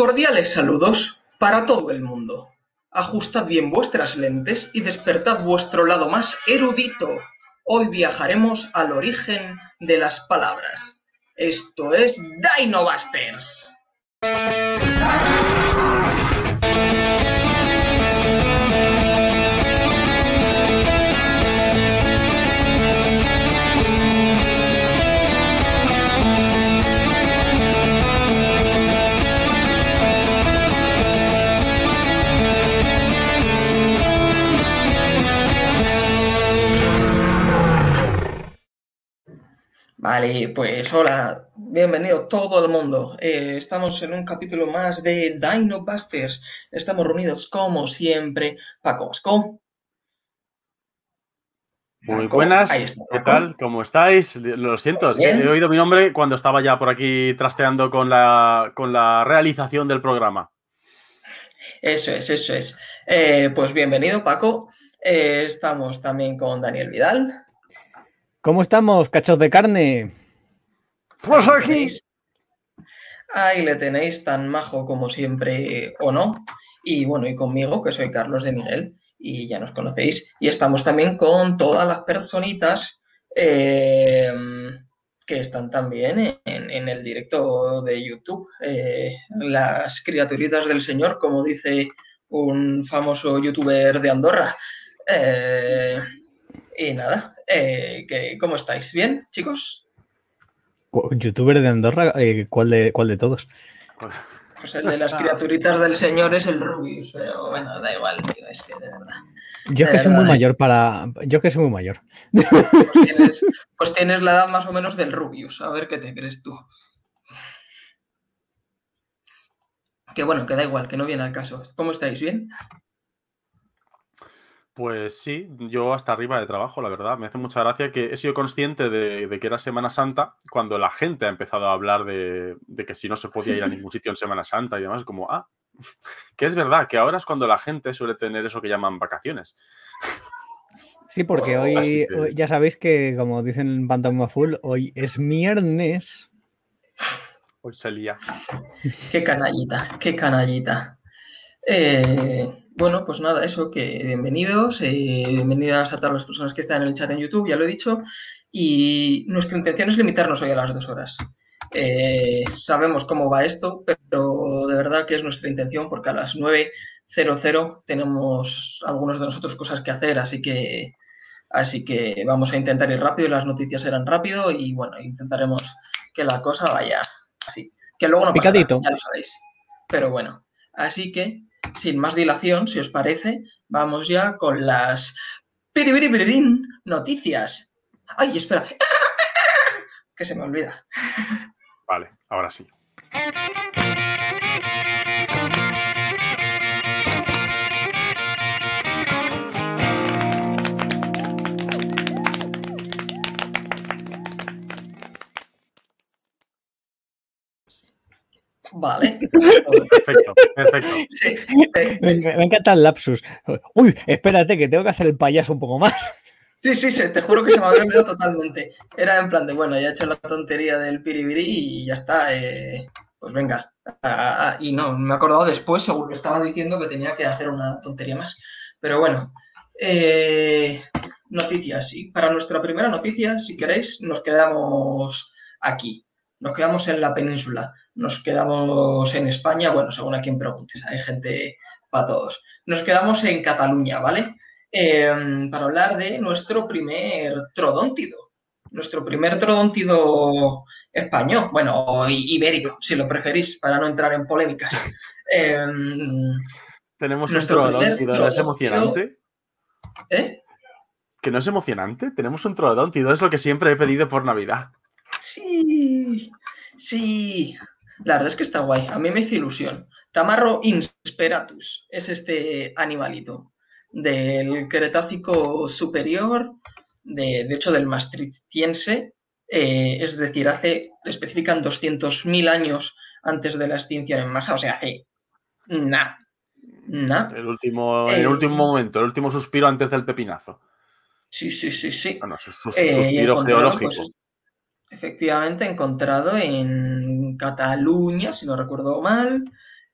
Cordiales saludos para todo el mundo. Ajustad bien vuestras lentes y despertad vuestro lado más erudito. Hoy viajaremos al origen de las palabras. Esto es Dino Vale, pues hola, bienvenido todo el mundo. Eh, estamos en un capítulo más de Dino Busters. Estamos reunidos como siempre. Paco Vasco. Muy buenas, ¿qué tal? ¿Cómo estáis? Lo siento, que he oído mi nombre cuando estaba ya por aquí trasteando con la, con la realización del programa. Eso es, eso es. Eh, pues bienvenido, Paco. Eh, estamos también con Daniel Vidal. ¿Cómo estamos, cachos de carne? Pues aquí. Ahí le tenéis tan majo como siempre, o no. Y bueno, y conmigo, que soy Carlos de Miguel, y ya nos conocéis. Y estamos también con todas las personitas eh, que están también en, el directo de YouTube. Eh, las criaturitas del Señor, como dice un famoso youtuber de Andorra. Eh, y nada, eh, ¿cómo estáis? ¿Bien, chicos? ¿Youtuber de Andorra? Eh, ¿cuál, de, ¿Cuál de todos? Pues, pues el de las criaturitas del señor es el Rubius, pero bueno, da igual, tío, es que de verdad. Yo ¿eh? que soy muy mayor para. Yo que soy muy mayor. Pues tienes, pues tienes, la edad más o menos del Rubius, a ver qué te crees tú. Que bueno, que da igual, que no viene al caso. ¿Cómo estáis? ¿Bien? Pues sí, yo hasta arriba de trabajo, la verdad. Me hace mucha gracia que he sido consciente de, que era Semana Santa cuando la gente ha empezado a hablar de, que si no se podía ir a ningún sitio en Semana Santa y demás, como, ah, que es verdad, que ahora es cuando la gente suele tener eso que llaman vacaciones. Sí, porque hoy, ya sabéis que, como dicen en Full, hoy es miércoles. Hoy salía. Qué canallita, qué canallita. Eh, bueno, pues nada, eso, que bienvenidos, eh, bienvenidas a todas las personas que están en el chat en YouTube, ya lo he dicho, y nuestra intención es limitarnos hoy a las dos horas. Eh, sabemos cómo va esto, pero de verdad que es nuestra intención porque a las 9.00 tenemos algunos de nosotros cosas que hacer, así que, así que vamos a intentar ir rápido, las noticias serán rápido y bueno, intentaremos que la cosa vaya así. Que luego no pasa Picadito. ya lo sabéis. Pero bueno, así que sin más dilación, si os parece, vamos ya con las noticias. Ay, espera, que se me olvida. Vale, ahora sí. Vale. Perfecto, perfecto. me, encanta el lapsus. Uy, espérate, que tengo que hacer el payaso un poco más. Sí, sí, sí, te juro que se me había olvidado totalmente. Era en plan de, bueno, ya he hecho la tontería del piribiri y ya está. Eh, pues venga. Ah, ah, ah, y no, me he acordado después, seguro estaba diciendo que tenía que hacer una tontería más. Pero bueno. Eh, noticias. Y para nuestra primera noticia, si queréis, nos quedamos aquí. Nos quedamos en la península nos quedamos en España, bueno, según a quien preguntes, hay gente para todos. Nos quedamos en Cataluña, ¿vale? Em, para hablar de nuestro primer trodóntido, nuestro primer trodóntido español, bueno, ibérico, si lo preferís, para no entrar en polémicas. Em, Tenemos nuestro un trodóntido, ¿no es emocionante? ¿Eh? ¿Que no es emocionante? Tenemos un trodóntido, es lo que siempre he pedido por Navidad. Sí, sí. La verdad es que está guay, a mí me hizo ilusión. Tamarro insperatus es este animalito del Cretácico superior, de, hecho del Maastrichtiense, eh, es decir, hace, especifican 200.000 años antes de la extinción en masa, o sea, nada. El, último, eh, último momento, el último suspiro antes del pepinazo. Sí, sí, sí, sí. Eh, suspiro pues, geológico. efectivamente, encontrado en Cataluña, si no recuerdo mal.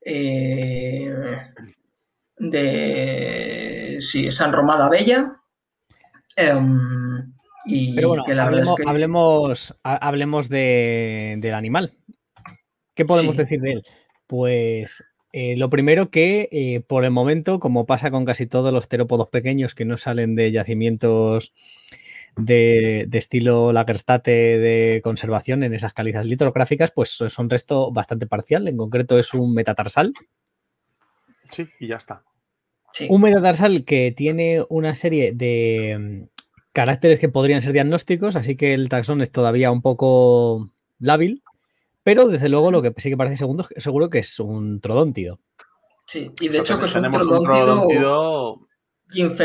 Eh, de San Romada Bella. Em, y Pero bueno, hablemos, hablemos, del animal. ¿Qué podemos decir de él? Pues eh, lo primero que, eh, por el momento, como pasa con casi todos los terópodos pequeños que no salen de yacimientos de, estilo Lagerstätte de conservación en esas calizas litrográficas, pues es un resto bastante parcial. En concreto es un metatarsal. Sí, y ya está. Un metatarsal que tiene una serie de mm, caracteres que podrían ser diagnósticos, así que el taxón es todavía un poco lábil, pero desde luego lo que sí que parece segundo, seguro que es un trodóntido. Sí, y de hecho que es un trodóntido, un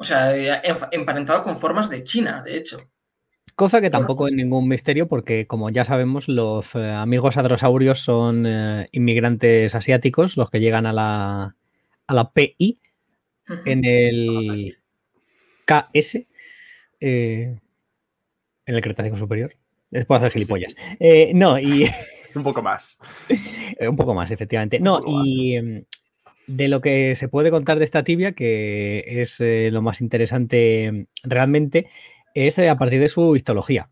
o sea, eh, em, emparentado con formas de China, de hecho. Cosa que tampoco es ningún misterio porque, como ya sabemos, los eh, amigos adrosaurios son eh, inmigrantes asiáticos, los que llegan a la, PI en el KS, en el Cretácico Superior. Después de hacer gilipollas. no, y... un poco más. un poco más, efectivamente. No, y em, de lo que se puede contar de esta tibia, que es eh, lo más interesante realmente, es eh, a partir de su histología.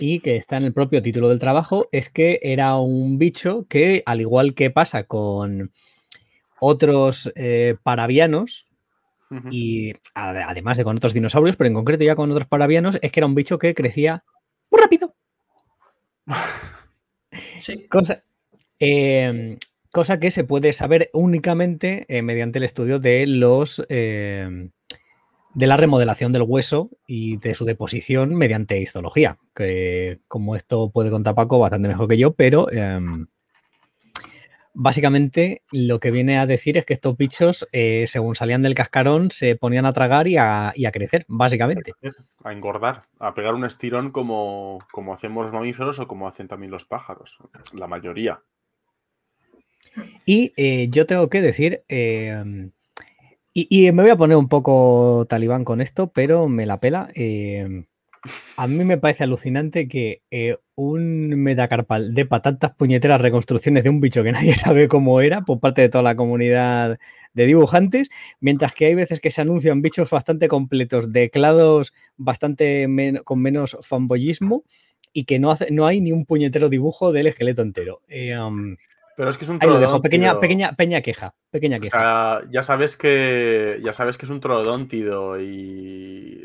Y que está en el propio título del trabajo, es que era un bicho que, al igual que pasa con otros eh, paravianos, y además de con otros dinosaurios, pero en concreto ya con otros paravianos, es que era un bicho que crecía muy rápido. Sí. Cosa, em, cosa que se puede saber únicamente eh, mediante el estudio de los eh, de la remodelación del hueso y de su deposición mediante histología, que como esto puede contar Paco bastante mejor que yo, pero em, básicamente lo que viene a decir es que estos bichos, eh, según salían del cascarón, se ponían a tragar y a, crecer, básicamente. A engordar, a pegar un estirón como, como hacemos los mamíferos o como hacen también los pájaros, la mayoría. Y eh, yo tengo que decir, em, y, me voy a poner un poco talibán con esto, pero me la pela. Em, a mí me parece alucinante que eh, un metacarpal de patatas puñeteras reconstrucciones de un bicho que nadie sabe cómo era por parte de toda la comunidad de dibujantes, mientras que hay veces que se anuncian bichos bastante completos, teclados bastante con menos fanboyismo y que no, hace, no hay ni un puñetero dibujo del esqueleto entero. Em, pero es que es un Ahí lo dejo, pequeña, pequeña, queja. Pequeña queja. ya sabes que. Ya sabes que es un trodóntido y.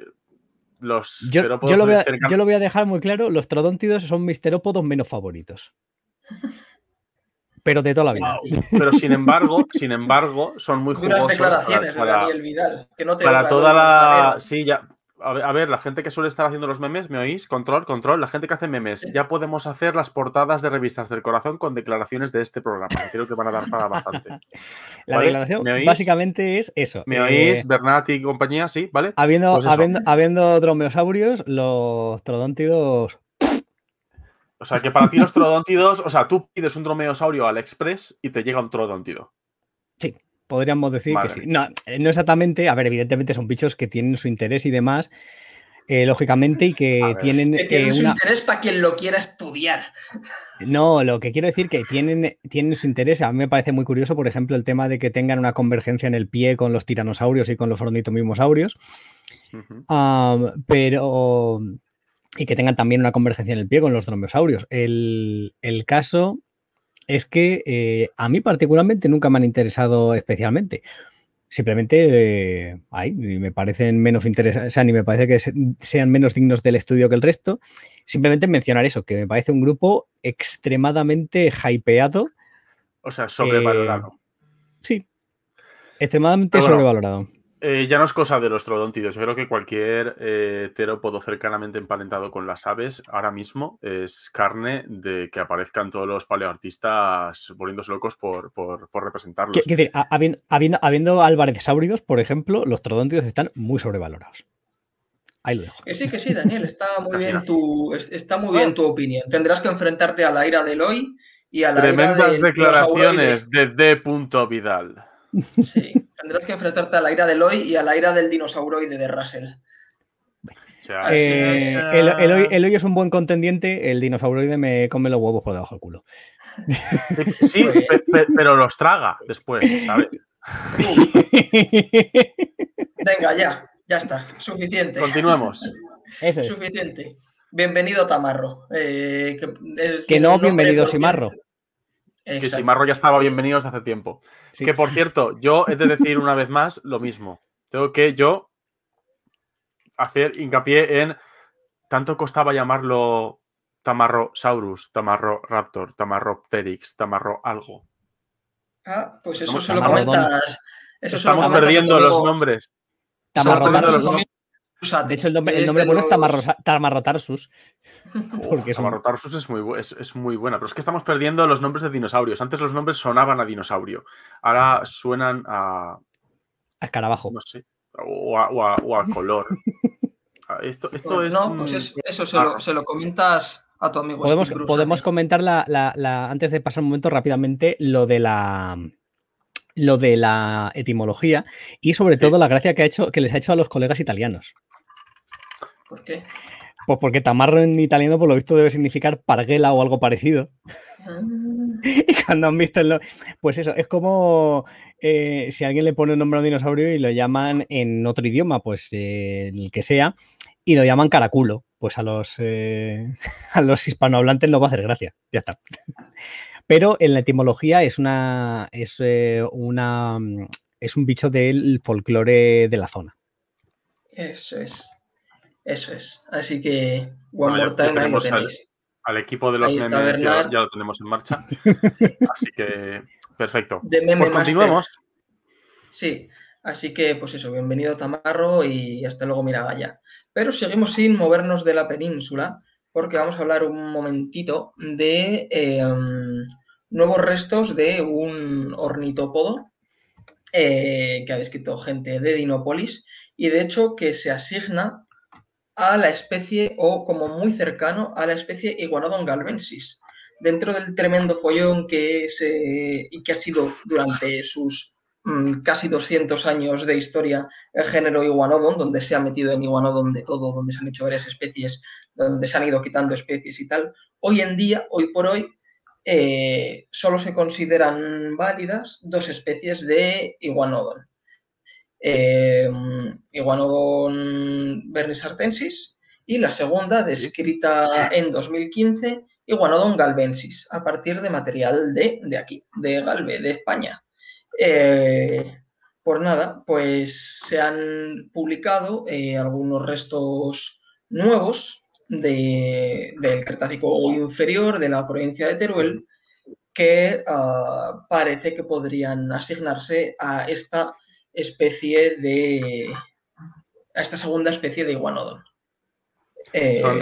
Los yo, yo, lo voy a, yo, lo dejar muy claro, los trodóntidos son mis terópodos menos favoritos. Pero de toda la vida. Pero sin embargo, sin embargo, son muy jugosos. para, Vidal, que no para toda la sí, ya, a ver, la gente que suele estar haciendo los memes, ¿me oís? Control, control, la gente que hace memes. Ya podemos hacer las portadas de revistas del corazón con declaraciones de este programa. Creo que van a dar para bastante. La declaración básicamente es eso. ¿Me oís? Eh, Bernat y compañía, sí, ¿vale? Habiendo, pues habiendo, dromeosaurios, los trodóntidos o sea, que para ti los trodóntidos... o sea, tú pides un dromeosaurio al Express y te llega un trodóntido. Sí podríamos decir que sí. Eh, no, exactamente, a ver, evidentemente son bichos que tienen su interés y demás, eh, lógicamente, y que tienen... Eh, interés para quien lo quiera estudiar. No, lo que quiero decir que tienen, tienen su interés. A mí me parece muy curioso, por ejemplo, el tema de que tengan una convergencia en el pie con los tiranosaurios y con los ornitomimosaurios. pero... Y que tengan también una convergencia en el pie con los dromeosaurios. El, el caso es que eh, a mí particularmente nunca me han interesado especialmente. Simplemente, eh, me parecen menos interesantes, ni me parece que sean menos dignos del estudio que el resto. Simplemente mencionar eso, que me parece un grupo extremadamente hypeado. O sea, eh, sobrevalorado. sí, extremadamente sobrevalorado. Eh, ya no es cosa de los trodóntidos. Yo creo que cualquier eh, terópodo cercanamente emparentado con las aves ahora mismo es carne de que aparezcan todos los paleoartistas volviéndose locos por, por, representarlos. Es decir, habiendo, Álvarez habiendo por ejemplo, los trodóntidos están muy sobrevalorados. Ahí lo dejo. Que sí, que sí, Daniel, está muy, bien, tu, está muy bien ah. tu opinión. Tendrás que enfrentarte a la ira del hoy y a la Tremendas de, declaraciones de D. Vidal. Sí, tendrás que enfrentarte a la ira del hoy y a la ira del dinosauroide de Russell. Eh, el, hoy, es un buen contendiente, el dinosauroide me come los huevos por debajo del culo. Sí, pero los traga después, Venga, ya, ya está, suficiente. Continuemos. es. Suficiente. Bienvenido Tamarro. Eh, que, que no, bienvenido Simarro. Que si Marro ya estaba bienvenido hace tiempo. Que por cierto, yo he de decir una vez más lo mismo. Tengo que yo hacer hincapié en tanto costaba llamarlo Tamarro-saurus, Tamarro Raptor, tamarro pterix, Tamarro algo. Ah, pues eso se lo comentas. estamos perdiendo los nombres. Tamarro. De hecho, el nombre, bueno es muy, es, es, muy buena, pero es que estamos perdiendo los nombres de dinosaurios. Antes los nombres sonaban a dinosaurio, ahora suenan a. A escarabajo. No sé. O a, color. Ah, esto, pues esto es. No, pues eso se lo, se comentas a tu amigo. Podemos, podemos comentar la, antes de pasar un momento rápidamente lo de la lo de la etimología y sobre todo la gracia que, ha hecho, que les ha hecho a los colegas italianos. ¿Por qué? Pues porque tamarro en italiano, por lo visto, debe significar parguela o algo parecido. Ah. y cuando han visto Pues eso, es como eh, si alguien le pone un nombre a un dinosaurio y lo llaman en otro idioma, pues eh, el que sea, y lo llaman caraculo. Pues a los, eh, a los hispanohablantes no va a hacer gracia. Ya está pero en la etimología es una, es, eh, una, mm, es un bicho del folclore de la zona. Eso es. Eso es. Así que One Al, equipo de los memes ya, lo tenemos en marcha. Así que perfecto. De pues continuamos. Sí. Así que, pues eso, bienvenido Tamarro y hasta luego Miragaya. Pero seguimos sin movernos de la península porque vamos a hablar un momentito de eh, mm, nuevos restos de un ornitópodo eh, que ha descrito gente de Dinópolis y de hecho que se asigna a la especie o como muy cercano a la especie Iguanodon galvensis. Dentro del tremendo follón que, se y que ha sido durante sus mm, casi 200 años de historia el género Iguanodon, donde se ha metido en Iguanodon de todo, donde se han hecho varias especies, donde se han ido quitando especies y tal, hoy en día, hoy por hoy, eh, solo se consideran válidas dos especies de iguanodon. Eh, iguanodon bernisartensis y la segunda, descrita en 2015, Iguanodon galbensis, a partir de material de, aquí, de Galve, de España. Eh, por pues nada, pues se han publicado eh, algunos restos nuevos del Cretácico inferior de la provincia de Teruel que ah, parece que podrían asignarse a esta especie de a esta segunda especie de iguanodon. son, eh,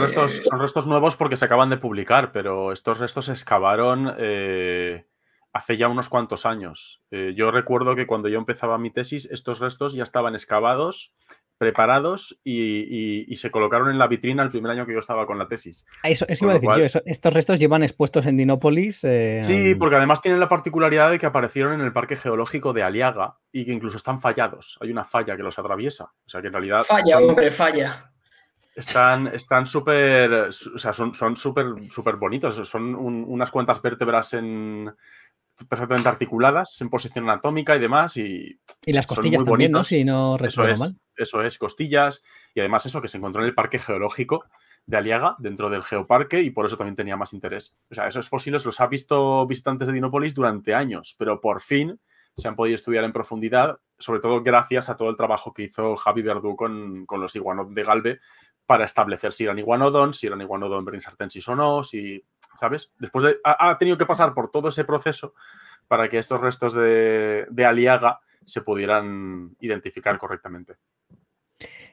restos, nuevos porque se acaban de publicar, pero estos restos se excavaron eh, hace ya unos cuantos años. Eh, yo recuerdo que cuando yo empezaba mi tesis, estos restos ya estaban excavados preparados y, se colocaron en la vitrina el primer año que yo estaba con la tesis. Ah, eso, iba a decir yo, estos restos llevan expuestos en Dinópolis. Eh, sí, porque además tienen la particularidad de que aparecieron en el Parque Geológico de Aliaga y que incluso están fallados. Hay una falla que los atraviesa. O sea que en realidad. Falla, hombre, falla. Están, súper, o sea, son súper, bonitos. Son unas cuantas vértebras en, perfectamente articuladas en posición anatómica y demás. Y, y las costillas también, ¿no? Si no recuerdo eso mal. Es, eso es, costillas. Y además eso que se encontró en el parque geológico de Aliaga, dentro del geoparque, y por eso también tenía más interés. O sea, esos fósiles los ha visto visitantes de Dinópolis durante años, pero por fin se han podido estudiar en profundidad, sobre todo gracias a todo el trabajo que hizo Javi Verdú con, los Iguanodon de Galve para establecer si eran iguanodon, si eran iguanodon brinsartensis o no, si ¿sabes? Después ha, tenido que pasar por todo ese proceso para que estos restos de, Aliaga se pudieran identificar correctamente.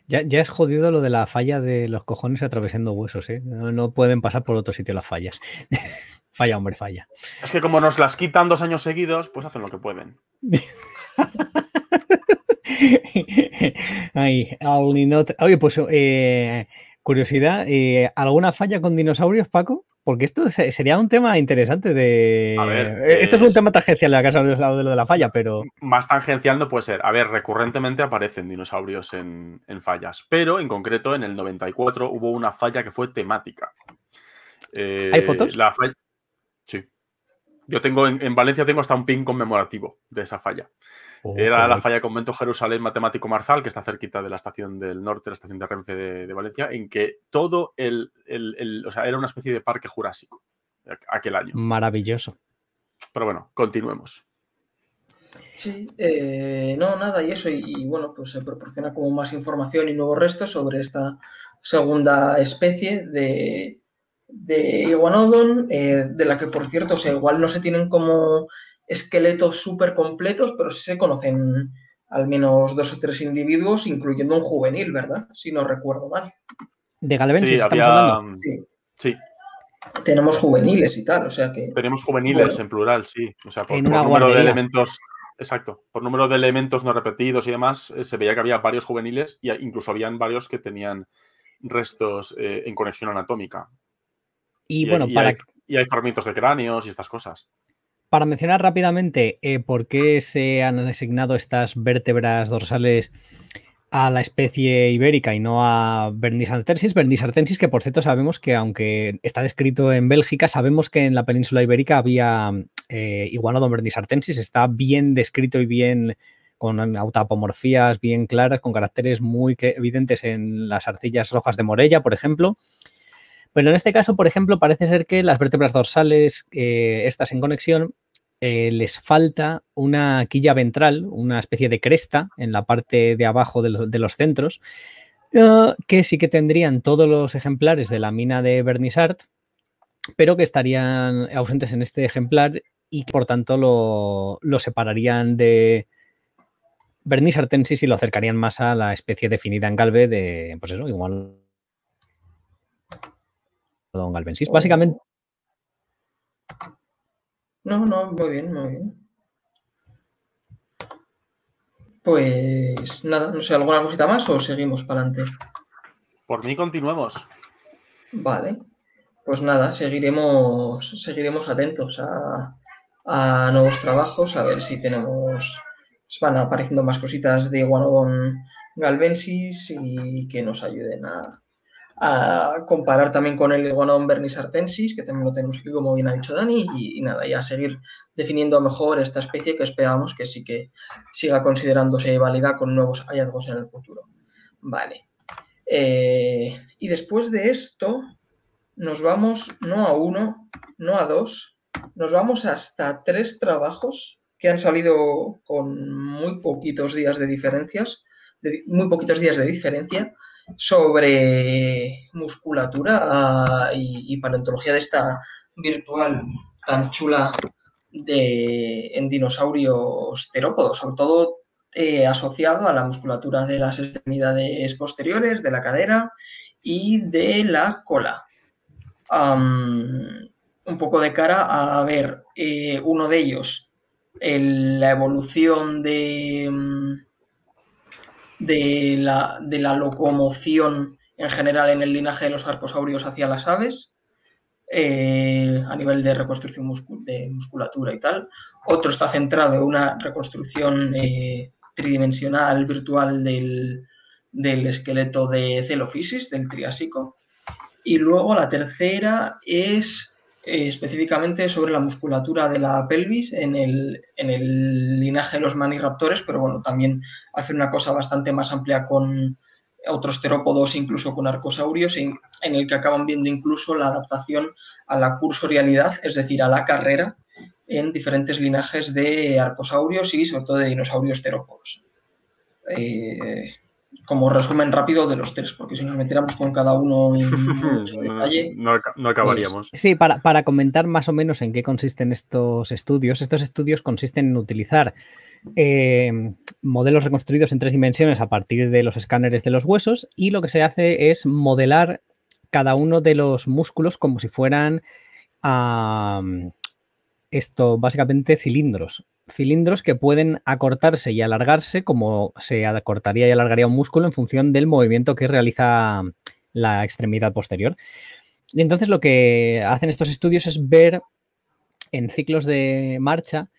Ya, ya, es jodido lo de la falla de los cojones atravesando huesos, ¿eh? No, pueden pasar por otro sitio las fallas. falla, hombre, falla. Es que como nos las quitan dos años seguidos, pues hacen lo que pueden. Oye, pues eh, curiosidad, eh, ¿alguna falla con dinosaurios, Paco? Porque esto sería un tema interesante de... A ver, eh, esto es... un tema tangencial en la casa del lado de lo de la falla, pero... Más tangencial no puede ser. A ver, recurrentemente aparecen dinosaurios en, fallas, pero en concreto en el 94 hubo una falla que fue temática. Eh, ¿Hay fotos? Sí. Yo tengo, en Valencia tengo hasta un pin conmemorativo de esa falla. Oh, era la falla Convento Jerusalén Matemático Marzal, que está cerquita de la estación del norte, la estación de Renfe de, Valencia, en que todo el, O sea, era una especie de parque jurásico aquel año. Maravilloso. Pero bueno, continuemos. Sí, eh, no, nada, y eso, y, bueno, pues se proporciona como más información y nuevos restos sobre esta segunda especie de, de Iguanodon, eh, de la que por cierto, o sea, igual no se tienen como esqueletos súper completos, pero sí se conocen al menos dos o tres individuos, incluyendo un juvenil, ¿verdad? Si no recuerdo mal. De Galavensis sí, estamos hablando. Mm, sí. Tenemos juveniles y tal, o sea que. Tenemos juveniles en plural, sí. O sea, por, número de elementos. Exacto. Por número de elementos no repetidos y demás, eh, se veía que había varios juveniles e incluso habían varios que tenían restos eh, en conexión anatómica. Y, bueno, para. y hay fragmentos de cráneos y estas cosas. Para mencionar rápidamente eh, por qué se han asignado estas vértebras dorsales a la especie ibérica y no a Bernis Bernisartensis que por cierto sabemos que aunque está descrito en Bélgica, sabemos que en la península ibérica había eh, igualado a Bernis Está bien descrito y bien con autapomorfías bien claras, con caracteres muy evidentes en las arcillas rojas de Morella, por ejemplo. Pero en este caso, por ejemplo, parece ser que las vértebras dorsales, eh, estas en conexión, eh, les falta una quilla ventral, una especie de cresta en la parte de abajo de, los centros, ah, que sí que tendrían todos los ejemplares de la mina de Bernisart, pero que estarían ausentes en este ejemplar y por tanto lo, separarían de Bernisartensis y lo acercarían más a la especie definida en Galve de, pues eso, igual Don Galvensis. Oh. Básicamente. No, no, muy bien, muy bien. Pues nada, no sé, ¿alguna cosita más o seguimos para adelante? Por mí continuemos. Vale. Pues nada, seguiremos, seguiremos atentos a, nuevos trabajos, a ver si tenemos. Van apareciendo más cositas de One on Galvensis y que nos ayuden a, a comparar también con el iguanón bernis artensis, que también lo tenemos aquí, como bien ha dicho Dani, y, nada, ya seguir definiendo mejor esta especie que esperamos que sí que siga considerándose válida con nuevos hallazgos en el futuro. Vale. Eh, y después de esto, nos vamos no a uno, no a dos, nos vamos hasta tres trabajos que han salido con muy poquitos días de diferencias, muy poquitos días de diferencia, sobre musculatura ah, y, paleontología de esta virtual tan chula de, en dinosaurios terópodos, sobre todo eh, asociado a la musculatura de las extremidades posteriores, de la cadera y de la cola. un poco de cara a ver eh, uno de ellos, la evolución de, mm, de la, locomoción en general en el linaje de los arcosaurios hacia las aves, eh, a nivel de reconstrucción de musculatura y tal. Otro está centrado en una reconstrucción eh, tridimensional virtual del, del, esqueleto de celofisis, del Triásico. Y luego la tercera es eh, específicamente sobre la musculatura de la pelvis en el, linaje de los maniraptores, pero bueno, también hace una cosa bastante más amplia con otros terópodos, incluso con arcosaurios, en, el que acaban viendo incluso la adaptación a la cursorialidad, es decir, a la carrera en diferentes linajes de arcosaurios y sobre todo de dinosaurios terópodos. Eh, como resumen rápido de los tres, porque si nos metiéramos con cada uno en detalle. No, acabaríamos. sí, para, comentar más o menos en qué consisten estos estudios. Estos estudios consisten en utilizar eh, modelos reconstruidos en tres dimensiones a partir de los escáneres de los huesos y lo que se hace es modelar cada uno de los músculos como si fueran esto, básicamente cilindros cilindros que pueden acortarse y alargarse como se acortaría y alargaría un músculo en función del movimiento que realiza la extremidad posterior. Y entonces lo que hacen estos estudios es ver en ciclos de marcha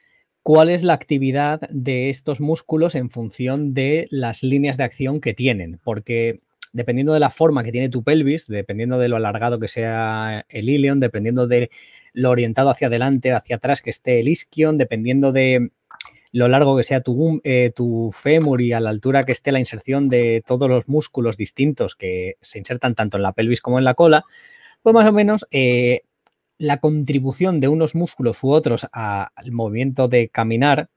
cuál es la actividad de estos músculos en función de las líneas de acción que tienen, porque dependiendo de la forma que tiene tu pelvis, dependiendo de lo alargado que sea el ilion, dependiendo de lo orientado hacia adelante, hacia atrás que esté el isquion, dependiendo de lo largo que sea tu, eh, tu fémur y a la altura que esté la inserción de todos los músculos distintos que se insertan tanto en la pelvis como en la cola, pues más o menos eh, la contribución de unos músculos u otros al movimiento de caminar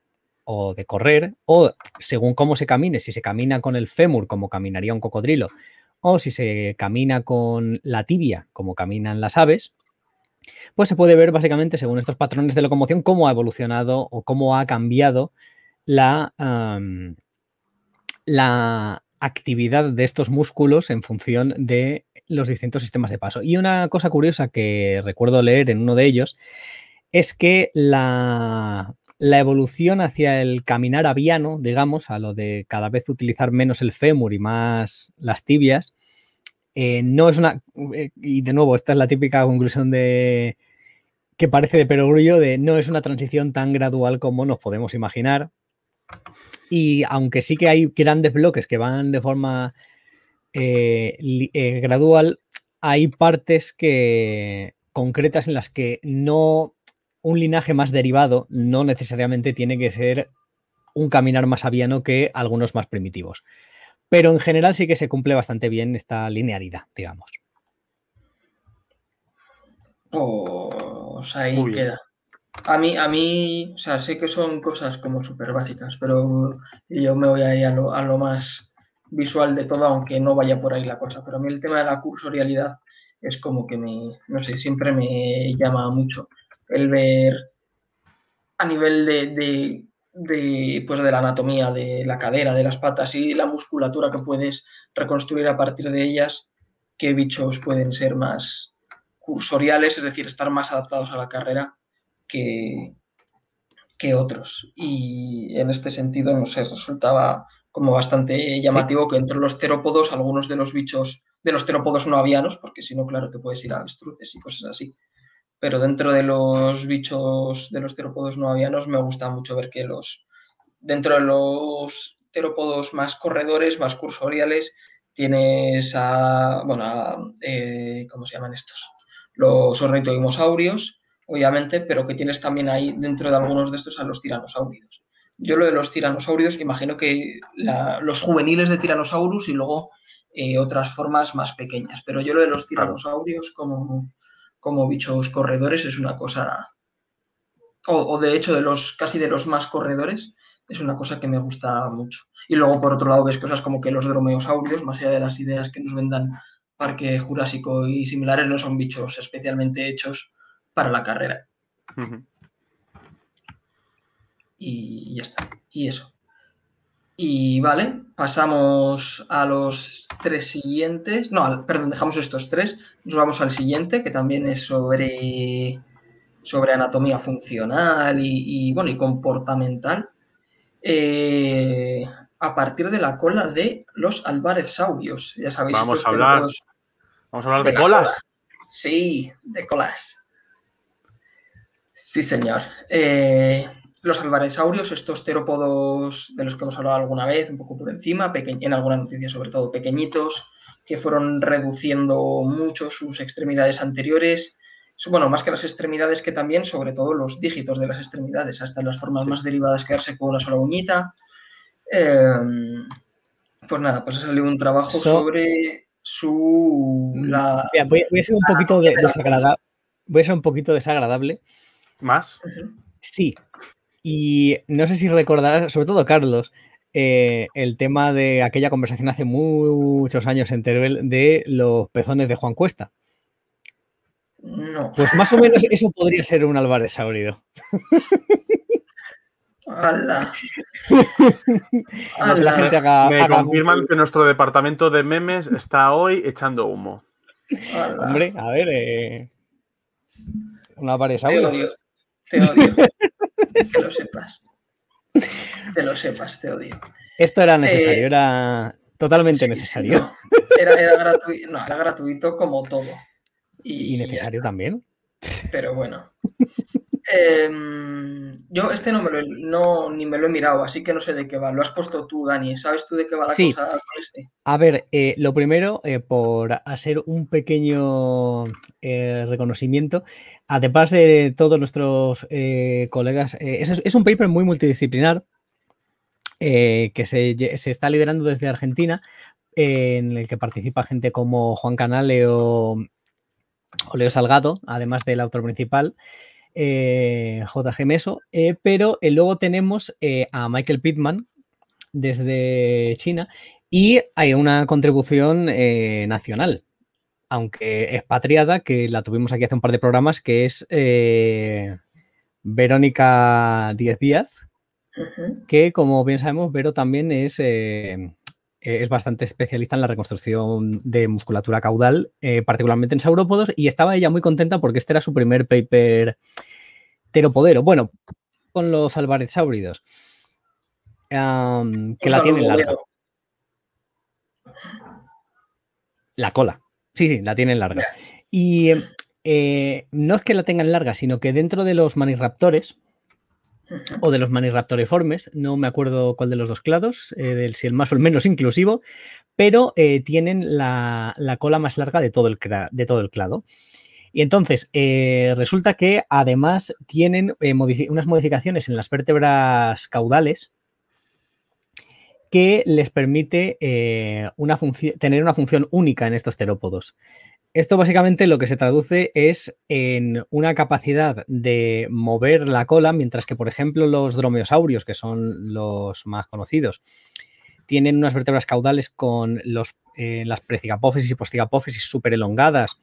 o de correr, o según cómo se camine, si se camina con el fémur como caminaría un cocodrilo, o si se camina con la tibia como caminan las aves, pues se puede ver básicamente, según estos patrones de locomoción, cómo ha evolucionado o cómo ha cambiado la, actividad de estos músculos en función de los distintos sistemas de paso. Y una cosa curiosa que recuerdo leer en uno de ellos es que la, la evolución hacia el caminar aviano, digamos, a lo de cada vez utilizar menos el fémur y más las tibias, eh, no es una. Eh, y de nuevo, esta es la típica conclusión de que parece de perogrullo de no es una transición tan gradual como nos podemos imaginar. Y aunque sí que hay grandes bloques que van de forma eh, gradual, hay partes que concretas en las que no un linaje más derivado no necesariamente tiene que ser un caminar más aviano que algunos más primitivos. Pero en general sí que se cumple bastante bien esta linealidad, digamos. Pues ahí queda. A mí, a mí, o sea, sé que son cosas como súper básicas, pero yo me voy a a lo, más visual de todo, aunque no vaya por ahí la cosa. Pero a mí el tema de la cursorialidad es como que me, no sé, siempre me llama mucho el ver a nivel de de, pues de la anatomía de la cadera, de las patas y la musculatura que puedes reconstruir a partir de ellas, qué bichos pueden ser más cursoriales, es decir, estar más adaptados a la carrera que, que otros. Y en este sentido, no sé, resultaba como bastante llamativo que entre los terópodos algunos de los bichos, de los terópodos no avianos, porque si no, claro, te puedes ir a avestruces y cosas así, pero dentro de los bichos de los terópodos no avianos me gusta mucho ver que los dentro de los terópodos más corredores, más cursoriales, tienes a, bueno, eh, ¿cómo se llaman estos? Los ornitodimosaurios, obviamente, pero que tienes también ahí dentro de algunos de estos a los tiranosaurios. Yo lo de los tiranosaurios, imagino que los juveniles de tiranosaurus y luego eh, otras formas más pequeñas, pero yo lo de los tiranosaurios como como bichos corredores, es una cosa, o, de hecho de los casi de los más corredores, es una cosa que me gusta mucho. Y luego por otro lado ves cosas como que los dromeosaurios, más allá de las ideas que nos vendan Parque Jurásico y similares, no son bichos especialmente hechos para la carrera. Y ya está. Y eso. Y vale, pasamos a los tres siguientes. No, perdón, dejamos estos tres. Nos vamos al siguiente, que también es sobre, sobre anatomía funcional y, bueno, y comportamental. Eh, a partir de la cola de los Álvarez Saurios. Ya sabéis. Vamos a hablar. Vamos a hablar de, colas. Sí, de colas. Sí, señor. Eh, los albaresaurios, estos terópodos de los que hemos hablado alguna vez, un poco por encima, en alguna noticia sobre todo pequeñitos, que fueron reduciendo mucho sus extremidades anteriores, bueno, más que las extremidades que también, sobre todo los dígitos de las extremidades, hasta las formas más derivadas, quedarse con una sola uñita. Em, pues nada, pues ha salido un trabajo sobre su... Mm, la, voy, a ser un poquito desagradable. Voy a ser un poquito desagradable. ¿Más? Sí, y no sé si recordarás, sobre todo Carlos, eh, el tema de aquella conversación hace muchos años en Teruel de los pezones de Juan Cuesta. No. Pues más o menos eso podría ser un Álvarez Saurido. Me confirman que nuestro departamento de memes está hoy echando humo. Hombre, a ver, eh, un Álvarez Te Te odio. Que lo sepas. te lo sepas, te odio. Esto era necesario, eh, era totalmente necesario. era, gratuito, era gratuito como todo. Y, necesario también. Pero bueno. Em, yo este no, me lo, no ni me lo he mirado, así que no sé de qué va. Lo has puesto tú, Dani. ¿Sabes tú de qué va la cosa con este? A ver, eh, lo primero, eh, por hacer un pequeño reconocimiento, además de todos nuestros eh, colegas, eh, es, un paper muy multidisciplinar eh, que se, está liderando desde Argentina, en el que participa gente como Juan Canale o, o Leo Salgado, además del autor principal. JG Meso, pero luego tenemos a Michael Pittman desde China y hay una contribución nacional aunque es que la tuvimos aquí hace un par de programas, que es eh, Verónica Díez Díaz, que como bien sabemos, Vero también es, eh, es bastante especialista en la reconstrucción de musculatura caudal, eh, particularmente en saurópodos, y estaba ella muy contenta porque este era su primer paper teropodero, bueno, con los Álvarez Sáuridos, que la tienen larga. La cola. Sí, sí, la tienen larga. Y eh, no es que la tengan larga, sino que dentro de los maniraptores o de los maniraptoriformes, no me acuerdo cuál de los dos clados, eh, si el más o el menos inclusivo, pero eh, tienen la, la, cola más larga de todo el, de todo el clado. Y entonces, resulta que además tienen unas modificaciones en las vértebras caudales, que les permite eh, tener una función única en estos terópodos. Esto básicamente lo que se traduce es en una capacidad de mover la cola, mientras que, por ejemplo, los dromeosaurios, que son los más conocidos, tienen unas vértebras caudales con eh, las precigapófisis y postigapófisis súper elongadas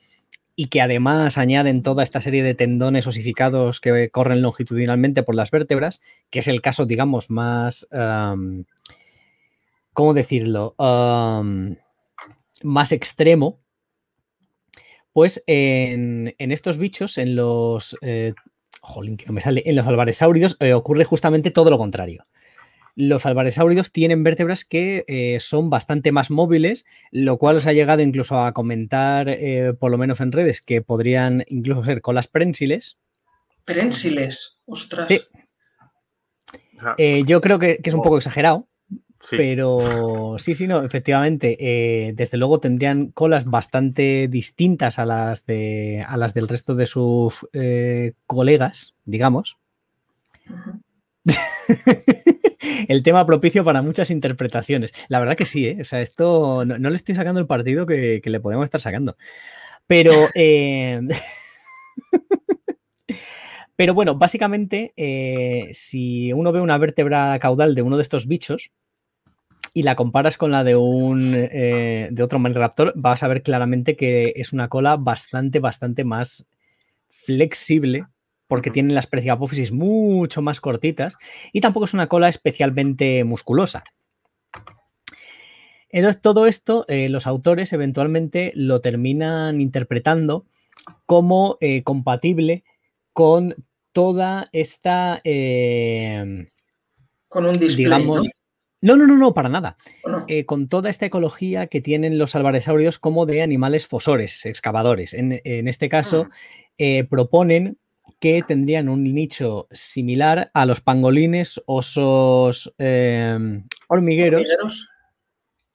y que además añaden toda esta serie de tendones osificados que corren longitudinalmente por las vértebras, que es el caso, digamos, más... ¿cómo decirlo? más extremo, pues en, estos bichos, en los... Eh, jolín, me sale, en los alvaresáuridos eh, ocurre justamente todo lo contrario. Los albaresáuridos tienen vértebras que eh, son bastante más móviles, lo cual os ha llegado incluso a comentar, por lo menos en redes, que podrían incluso ser colas prensiles. Prensiles, ostras. Sí. Ah. yo creo que es un poco oh. exagerado, pero sí, sí, no, efectivamente. Eh, desde luego tendrían colas bastante distintas a las, a las del resto de sus eh, colegas, digamos. el tema propicio para muchas interpretaciones. La verdad que sí, ¿eh? O sea, esto no, le estoy sacando el partido que, le podemos estar sacando. Pero. Pero bueno, básicamente, si uno ve una vértebra caudal de uno de estos bichos, y la comparas con la de un eh, de otro vas a ver claramente que es una cola bastante, bastante más flexible porque tiene las apófisis mucho más cortitas y tampoco es una cola especialmente musculosa. Entonces, todo esto eh, los autores eventualmente lo terminan interpretando como eh, compatible con toda esta. Eh, con un Digamos, no, no, no, no, para nada. Eh, con toda esta ecología que tienen los alvaresaurios como de animales fosores, excavadores. En, este caso, ah. eh, proponen que tendrían un nicho similar a los pangolines, osos em, hormigueros,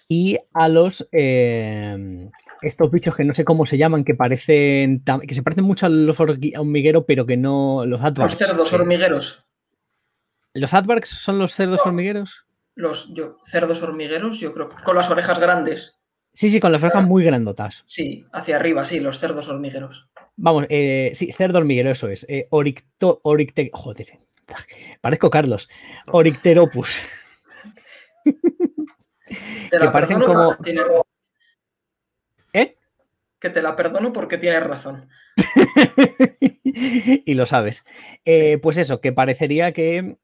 y a los em, estos bichos que no sé cómo se llaman, que parecen que se parecen mucho a los hormigueros, pero que no los advarks. Los cerdos hormigueros. ¿Los son los cerdos hormigueros? los cerdos hormigueros, yo creo, con las orejas grandes. Sí, sí, con las orejas muy grandotas. Sí, hacia arriba, sí, los cerdos hormigueros. Vamos, eh, sí, cerdo hormiguero, eso es. Eh, oricte, joder, parezco Carlos. Oricteropus. que parecen como... ¿Eh? Que te la perdono porque tienes razón. y lo sabes. Eh, pues eso, que parecería que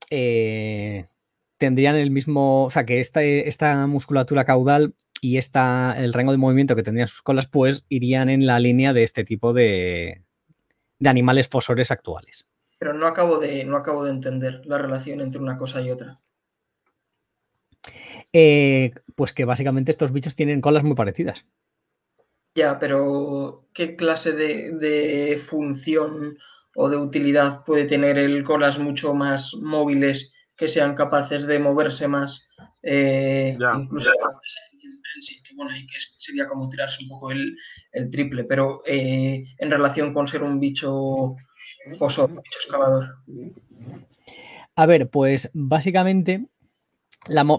tendrían el mismo, o sea, que esta, esta musculatura caudal y esta, el rango de movimiento que tendrían sus colas, pues irían en la línea de este tipo de, de animales fosores actuales. Pero no acabo, de, no acabo de entender la relación entre una cosa y otra. Eh, pues que básicamente estos bichos tienen colas muy parecidas. Ya, pero ¿qué clase de, de función o de utilidad puede tener el colas mucho más móviles que sean capaces de moverse más, eh, incluso que sería como tirarse un poco el, triple, pero eh, en relación con ser un bicho foso, un bicho excavador. A ver, pues básicamente,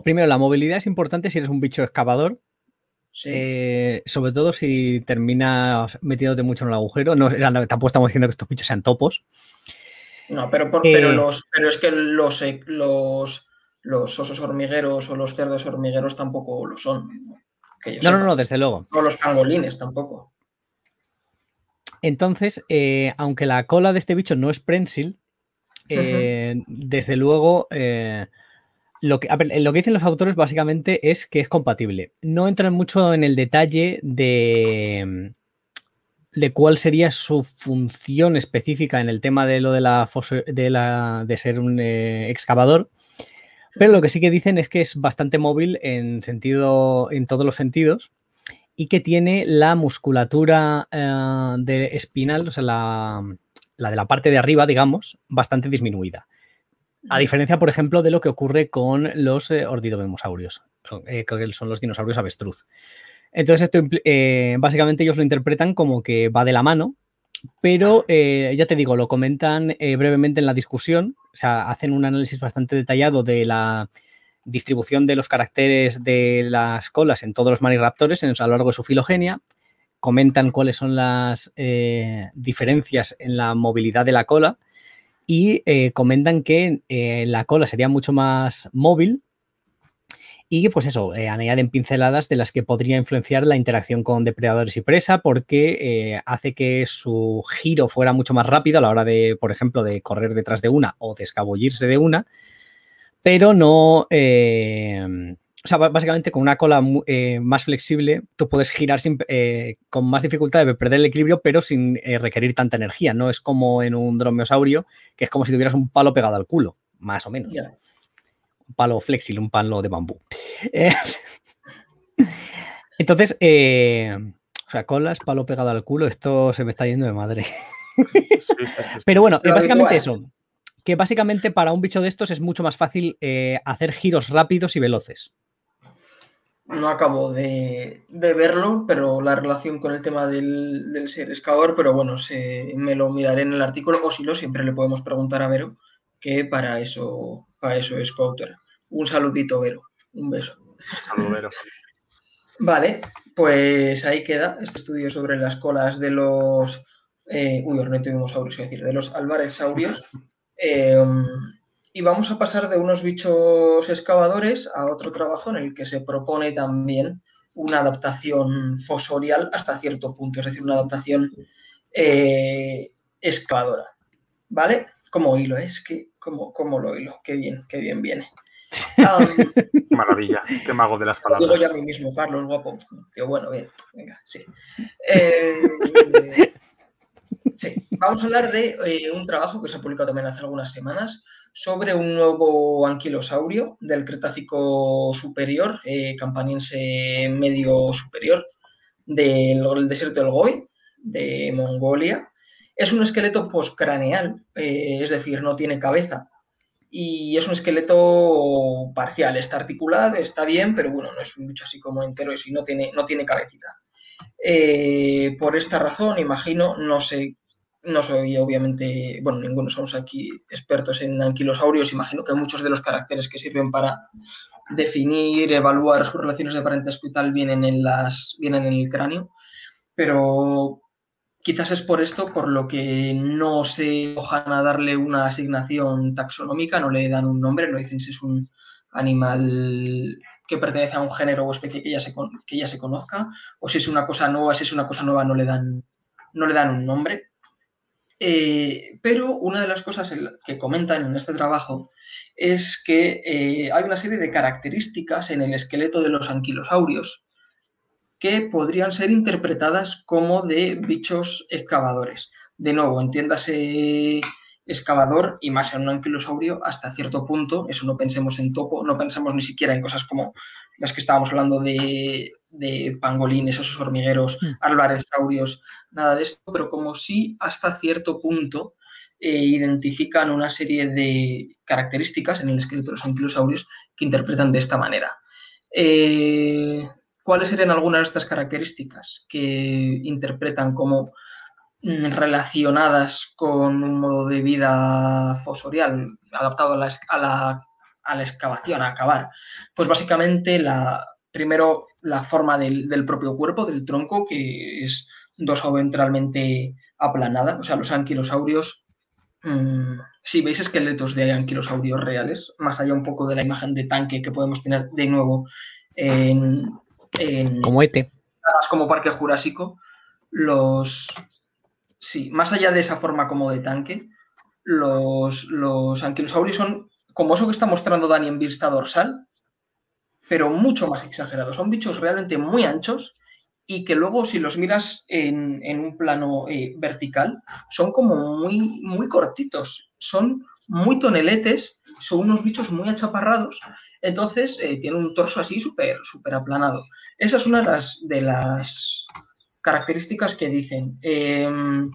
primero, la movilidad es importante si eres un bicho excavador, eh, sobre todo si terminas metiéndote mucho en el agujero. No, tampoco estamos diciendo que estos bichos sean topos. No, pero, eh. los, pero es que eh, los, los, osos hormigueros o los cerdos hormigueros tampoco lo son. no, no, no, desde luego. O los pangolines tampoco. Entonces, eh, aunque la cola de este bicho no es prensil, desde luego lo que, lo que, dicen los autores básicamente es que es compatible. No entran mucho en el detalle de, de cuál sería su función específica en el tema de lo de la, de, ser un eh, excavador. Pero lo que sí que dicen es que es bastante móvil en sentido en todos los sentidos y que tiene la musculatura eh, de espinal, o sea, la, de la parte de arriba, digamos, bastante disminuida. A diferencia, por ejemplo, de lo que ocurre con los eh, eh que son los dinosaurios avestruz. Entonces, esto eh, básicamente ellos lo interpretan como que va de la mano, pero eh, ya te digo, lo comentan eh, brevemente en la discusión, o sea, hacen un análisis bastante detallado de la distribución de los caracteres de las colas en todos los maniraptores a lo largo de su filogenia, comentan cuáles son las diferencias en la movilidad de la cola y comentan que la cola sería mucho más móvil y pues eso, eh, añaden pinceladas de las que podría influenciar la interacción con depredadores y presa porque eh, hace que su giro fuera mucho más rápido a la hora de, por ejemplo, de correr detrás de una o de escabullirse de una, pero no... Em, o sea, básicamente con una cola eh, más flexible, tú puedes girar con más dificultad de perder el equilibrio, pero sin requerir tanta energía. No es como en un dromeosaurio, que es como si tuvieras un palo pegado al culo, más o menos palo flexible, un palo de bambú. Eh, entonces, eh, o sea, colas, palo pegado al culo, esto se me está yendo de madre. Pero bueno, básicamente eso. Que básicamente para un bicho de estos es mucho más fácil eh, hacer giros rápidos y veloces. No acabo de, verlo, pero la relación con el tema del, ser escador, pero bueno, me lo miraré en el artículo, o si lo, siempre le podemos preguntar a Vero, que para eso para eso es coautora. Un saludito, Vero. Un beso. Saludo, Vero. Vale, pues ahí queda este estudio sobre las colas de los. Eh, uy, es decir, de los alvaresaurios. Em, y vamos a pasar de unos bichos excavadores a otro trabajo en el que se propone también una adaptación fosorial hasta cierto punto, es decir, una adaptación eh, excavadora. ¿Vale? Como hilo, ¿eh? es que Cómo lo hilo. Qué bien, qué bien viene. Maravilla, qué mago de las palabras. Lo digo ya a mí mismo, Carlos, guapo. bueno, bien, venga, sí. Eh, sí, vamos a hablar de eh, un trabajo que se ha publicado también hace algunas semanas sobre un nuevo anquilosaurio del Cretácico Superior, eh, campaniense medio superior, del, desierto del Gobi, de Mongolia, es un esqueleto postcraneal, eh, es decir, no tiene cabeza. Y es un esqueleto parcial, está articulado, está bien, pero bueno, no es un bicho así como entero y no tiene, no tiene cabecita. Eh, por esta razón, imagino, no sé, no soy obviamente, bueno, ninguno somos aquí expertos en anquilosaurios, imagino que muchos de los caracteres que sirven para definir, evaluar sus relaciones de parentesco y tal vienen en, las, vienen en el cráneo, pero Quizás es por esto por lo que no se ojan a darle una asignación taxonómica, no le dan un nombre, no dicen si es un animal que pertenece a un género o especie que ya se, que ya se conozca, o si es una cosa nueva, si es una cosa nueva no le dan, no le dan un nombre. Eh, pero una de las cosas que comentan en este trabajo es que eh, hay una serie de características en el esqueleto de los anquilosaurios que podrían ser interpretadas como de bichos excavadores. De nuevo, entiéndase excavador y más en un anquilosaurio hasta cierto punto, eso no pensemos en topo, no pensamos ni siquiera en cosas como las que estábamos hablando de, pangolines, esos hormigueros, mm. saurios, nada de esto, pero como si hasta cierto punto eh, identifican una serie de características en el escrito de los anquilosaurios que interpretan de esta manera. Eh, ¿Cuáles serían algunas de estas características que interpretan como mm, relacionadas con un modo de vida fosorial adaptado a la, excavación, a acabar? Pues básicamente, primero, la forma del, propio cuerpo, del tronco, que es o ventralmente aplanada, o sea, los anquilosaurios mm, si veis esqueletos de anquilosaurios reales, más allá un poco de la imagen de tanque que podemos tener de nuevo en, en, como e Como Parque Jurásico, los. Sí, más allá de esa forma como de tanque, los, los anquilosaurios son como eso que está mostrando Dani en vista dorsal, pero mucho más exagerados. Son bichos realmente muy anchos y que luego si los miras en, en un plano eh, vertical, son como muy, muy cortitos, son muy toneletes son unos bichos muy achaparrados, entonces eh, tienen un torso así súper súper aplanado. Esa es una de las, características que dicen. Em,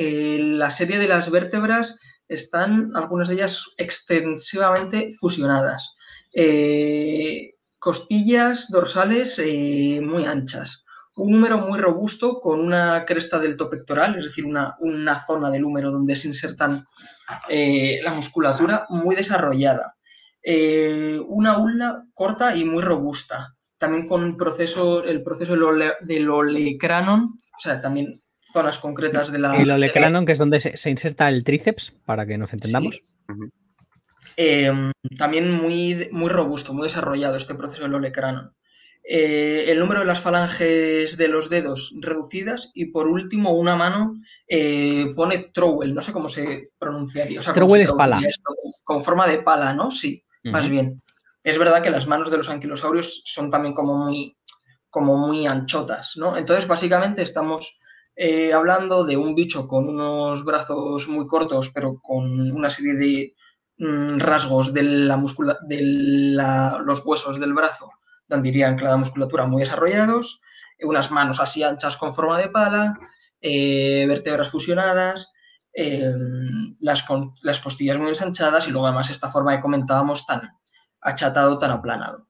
la serie de las vértebras están algunas de ellas extensivamente fusionadas. Eh, costillas dorsales eh, muy anchas un húmero muy robusto con una cresta del es decir, una, una, zona del húmero donde se insertan eh, la musculatura muy desarrollada. Eh, una ulna corta y muy robusta. También con proceso, el proceso del, olecranon, o sea, también zonas concretas de la... El olecranon, que es donde se, inserta el tríceps, para que nos entendamos. Em, también muy, muy robusto, muy desarrollado este proceso del olecranon. Eh, el número de las falanges de los dedos reducidas y por último una mano eh, pone trowel, no sé cómo se pronunciaría. O es pala. con forma de pala, ¿no? Sí, más bien. Es verdad que las manos de los anquilosaurios son también como muy, como muy anchotas, ¿no? Entonces, básicamente estamos eh, hablando de un bicho con unos brazos muy cortos, pero con una serie de mm, rasgos de, la muscula de los huesos del brazo donde que la musculatura muy desarrollados, eh, unas manos así anchas con forma de pala, eh, vértebras fusionadas, em, las, las costillas muy ensanchadas y luego además esta forma que comentábamos tan achatado, tan aplanado.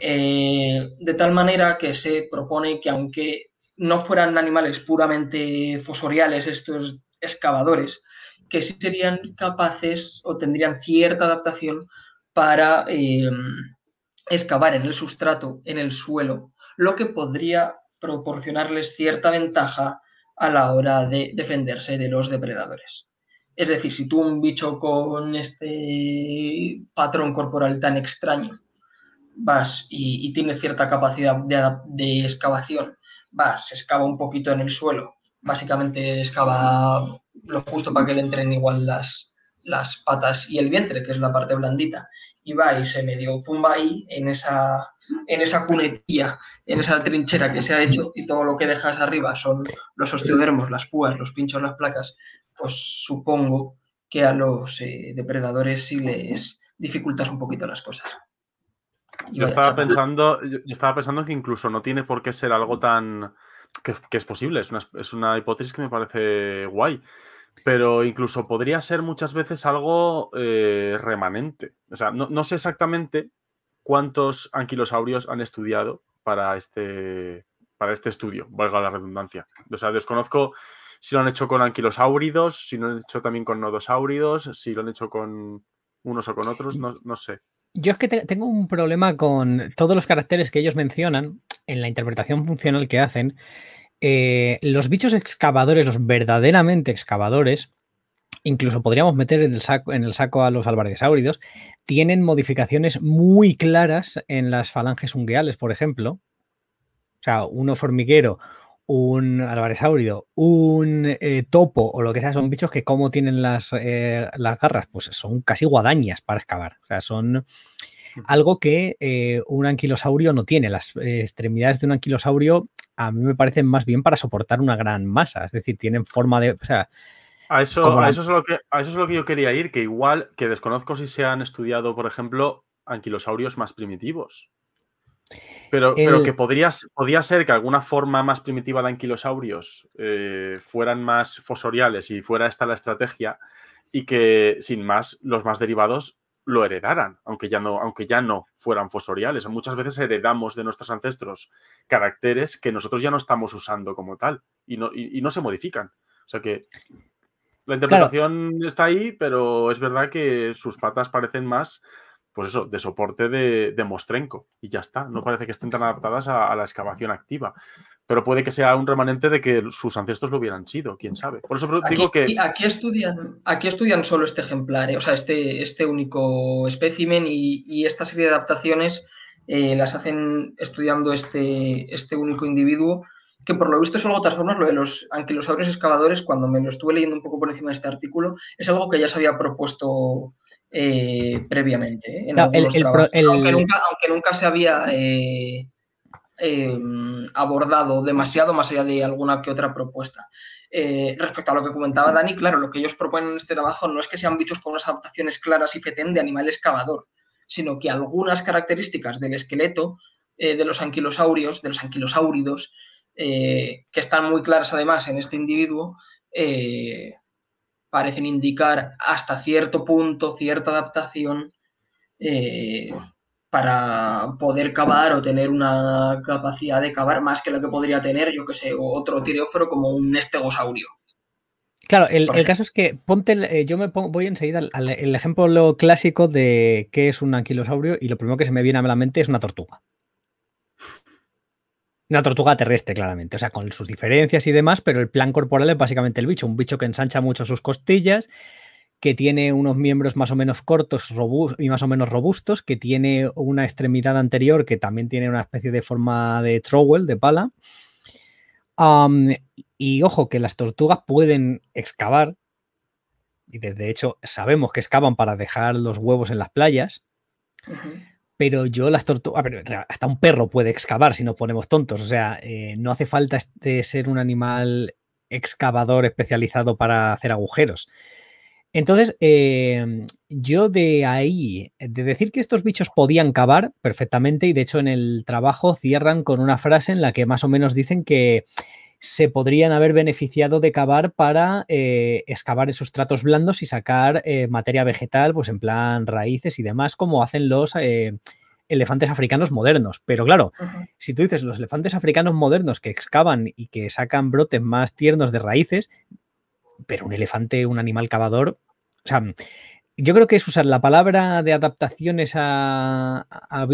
Eh, de tal manera que se propone que aunque no fueran animales puramente fosoriales estos excavadores, que sí serían capaces o tendrían cierta adaptación para em, excavar en el sustrato, en el suelo, lo que podría proporcionarles cierta ventaja a la hora de defenderse de los depredadores. Es decir, si tú un bicho con este patrón corporal tan extraño vas y, tiene cierta capacidad de, excavación, vas, se excava un poquito en el suelo, básicamente excava lo justo para que le entren igual las patas y el vientre, que es la parte blandita, y y se dio pumba ahí en esa, en esa cunetía en esa trinchera que se ha hecho y todo lo que dejas arriba son los osteodermos, las púas, los pinchos, las placas, pues supongo que a los eh, depredadores sí les dificultas un poquito las cosas. Yo estaba, pensando, yo estaba pensando que incluso no tiene por qué ser algo tan... que, que es posible, es una, es una hipótesis que me parece guay pero incluso podría ser muchas veces algo eh, remanente. O sea, no, sé exactamente cuántos anquilosaurios han estudiado para este, para este estudio, valga la redundancia. O sea, desconozco si lo han hecho con anquilosauridos, si lo han hecho también con nodosáuridos, si lo han hecho con unos o con otros, no, sé. Yo es que tengo un problema con todos los caracteres que ellos mencionan en la interpretación funcional que hacen eh, los bichos excavadores, los verdaderamente excavadores, incluso podríamos meter en el saco, a los albardesáuridos, tienen modificaciones muy claras en las falanges ungueales, por ejemplo. O sea, uno formiguero, un albaresáurido, un eh, topo o lo que sea, son bichos que como tienen eh, las, garras, pues son casi guadañas para excavar. O sea, son mm. algo que un anquilosaurio no tiene. Las extremidades de un anquilosaurio a mí me parecen más bien para soportar una gran masa. Es decir, tienen forma de. a eso, eso es lo que, a eso es lo que yo quería ir, que igual que desconozco si se han estudiado, por ejemplo, anquilosaurios más primitivos. Pero, que podría ser que alguna forma más primitiva de anquilosaurios eh, fueran más fosoriales y fuera esta la estrategia y que sin más los más derivados lo heredaran, aunque ya no, aunque ya no fueran fosoriales. Muchas veces heredamos de nuestros ancestros caracteres que nosotros ya no estamos usando como tal y no, y, no se modifican. O sea que la interpretación está ahí, pero es verdad que sus patas parecen más pues eso, de soporte de, de, mostrenco y ya está. No mm. parece que estén tan adaptadas a, la excavación activa. Pero puede que sea un remanente de que sus ancestros lo hubieran sido, quién sabe. Por eso digo que. Aquí estudian, aquí estudian solo este ejemplar, ¿eh? o sea, este, este único espécimen y, esta serie de adaptaciones eh, las hacen estudiando este, este único individuo, que por lo visto es algo transformas lo de los anquilosaurios excavadores, cuando me lo estuve leyendo un poco por encima de este artículo, es algo que ya se había propuesto previamente. Aunque, nunca, se había eh, em, abordado demasiado más allá de alguna que otra propuesta. Eh, respecto a lo que comentaba Dani, claro, lo que ellos proponen en este trabajo no es que sean bichos con unas adaptaciones claras y feten de animal excavador, sino que algunas características del esqueleto eh, de los anquilosaurios, de los anquilosáuridos, que están muy claras además en este individuo, eh, parecen indicar hasta cierto punto cierta adaptación eh, para poder cavar o tener una capacidad de cavar más que lo que podría tener, yo que sé, otro tireóforo como un estegosaurio. Claro, el, caso es que ponte, eh, yo me voy enseguida al, el ejemplo clásico de qué es un anquilosaurio y lo primero que se me viene a la mente es una tortuga. Una tortuga terrestre, claramente, o sea, con sus diferencias y demás, pero el plan corporal es básicamente el bicho, un bicho que ensancha mucho sus costillas, que tiene unos miembros más o menos cortos y más o menos robustos, que tiene una extremidad anterior que también tiene una especie de forma de trowel, de pala. y ojo, que las tortugas pueden excavar, y de, hecho sabemos que excavan para dejar los huevos en las playas pero yo las tortugas, hasta un perro puede excavar si nos ponemos tontos, o sea, eh, no hace falta este ser un animal excavador especializado para hacer agujeros. Entonces, em, yo de ahí, de decir que estos bichos podían cavar perfectamente, y de hecho en el trabajo cierran con una frase en la que más o menos dicen que se podrían haber beneficiado de cavar para eh, excavar esos tratos blandos y sacar eh, materia vegetal, pues en plan raíces y demás, como hacen los eh, elefantes africanos modernos. Pero claro, si tú dices los elefantes africanos modernos que excavan y que sacan brotes más tiernos de raíces, pero un elefante, un animal cavador, o sea, yo creo que es usar la palabra de adaptaciones a,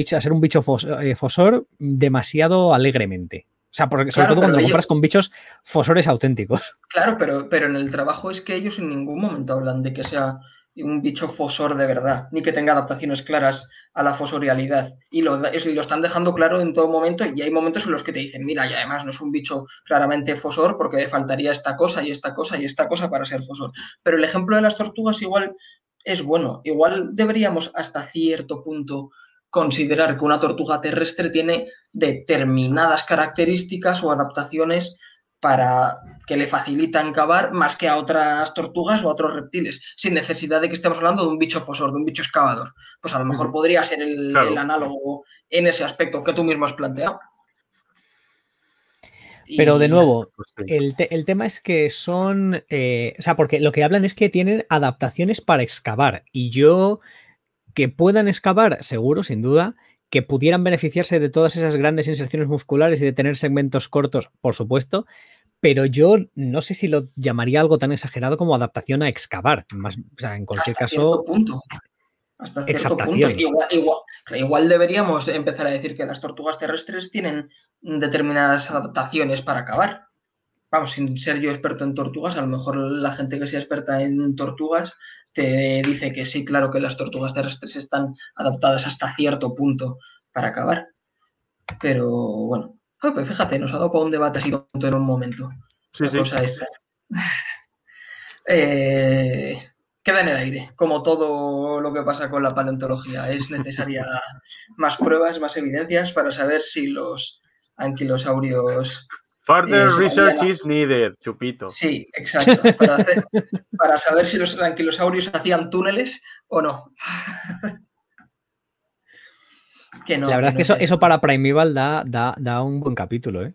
ser un bicho fosor demasiado alegremente. O sea, porque, sobre todo cuando lo compras con bichos fosores auténticos. Claro, pero, pero en el trabajo es que ellos en ningún momento hablan de que sea un bicho fosor de verdad, ni que tenga adaptaciones claras a la fosorialidad. Y lo, lo están dejando claro en todo momento y hay momentos en los que te dicen, mira, y además no es un bicho claramente fosor porque faltaría esta cosa y esta cosa y esta cosa para ser fosor. Pero el ejemplo de las tortugas igual es bueno, igual deberíamos hasta cierto punto considerar que una tortuga terrestre tiene determinadas características o adaptaciones para que le facilitan cavar más que a otras tortugas o a otros reptiles, sin necesidad de que estemos hablando de un bicho fosor, de un bicho excavador. Pues a lo mejor podría ser el, análogo en ese aspecto que tú mismo has planteado. Pero de nuevo, pues el, tema es que son, eh, o sea, porque lo que hablan es que tienen adaptaciones para excavar y yo que puedan excavar, seguro, sin duda, que pudieran beneficiarse de todas esas grandes inserciones musculares y de tener segmentos cortos, por supuesto, pero yo no sé si lo llamaría algo tan exagerado como adaptación a excavar. en cualquier Hasta caso. punto. Hasta cierto punto. Igual, igual, deberíamos empezar a decir que las tortugas terrestres tienen determinadas adaptaciones para cavar sin ser yo experto en tortugas, a lo mejor la gente que sea experta en tortugas te dice que sí, claro que las tortugas terrestres están adaptadas hasta cierto punto para acabar. Pero bueno, fíjate, nos ha dado para un debate así en un momento. Sí, sí. Cosa eh, queda en el aire, como todo lo que pasa con la paleontología. Es necesaria más pruebas, más evidencias para saber si los anquilosaurios Further research is needed, chupito. Sí, exacto. Para, saber si los anquilosaurios hacían túneles o no. que La verdad es que eso, para Primeval da, da, un buen capítulo, ¿eh?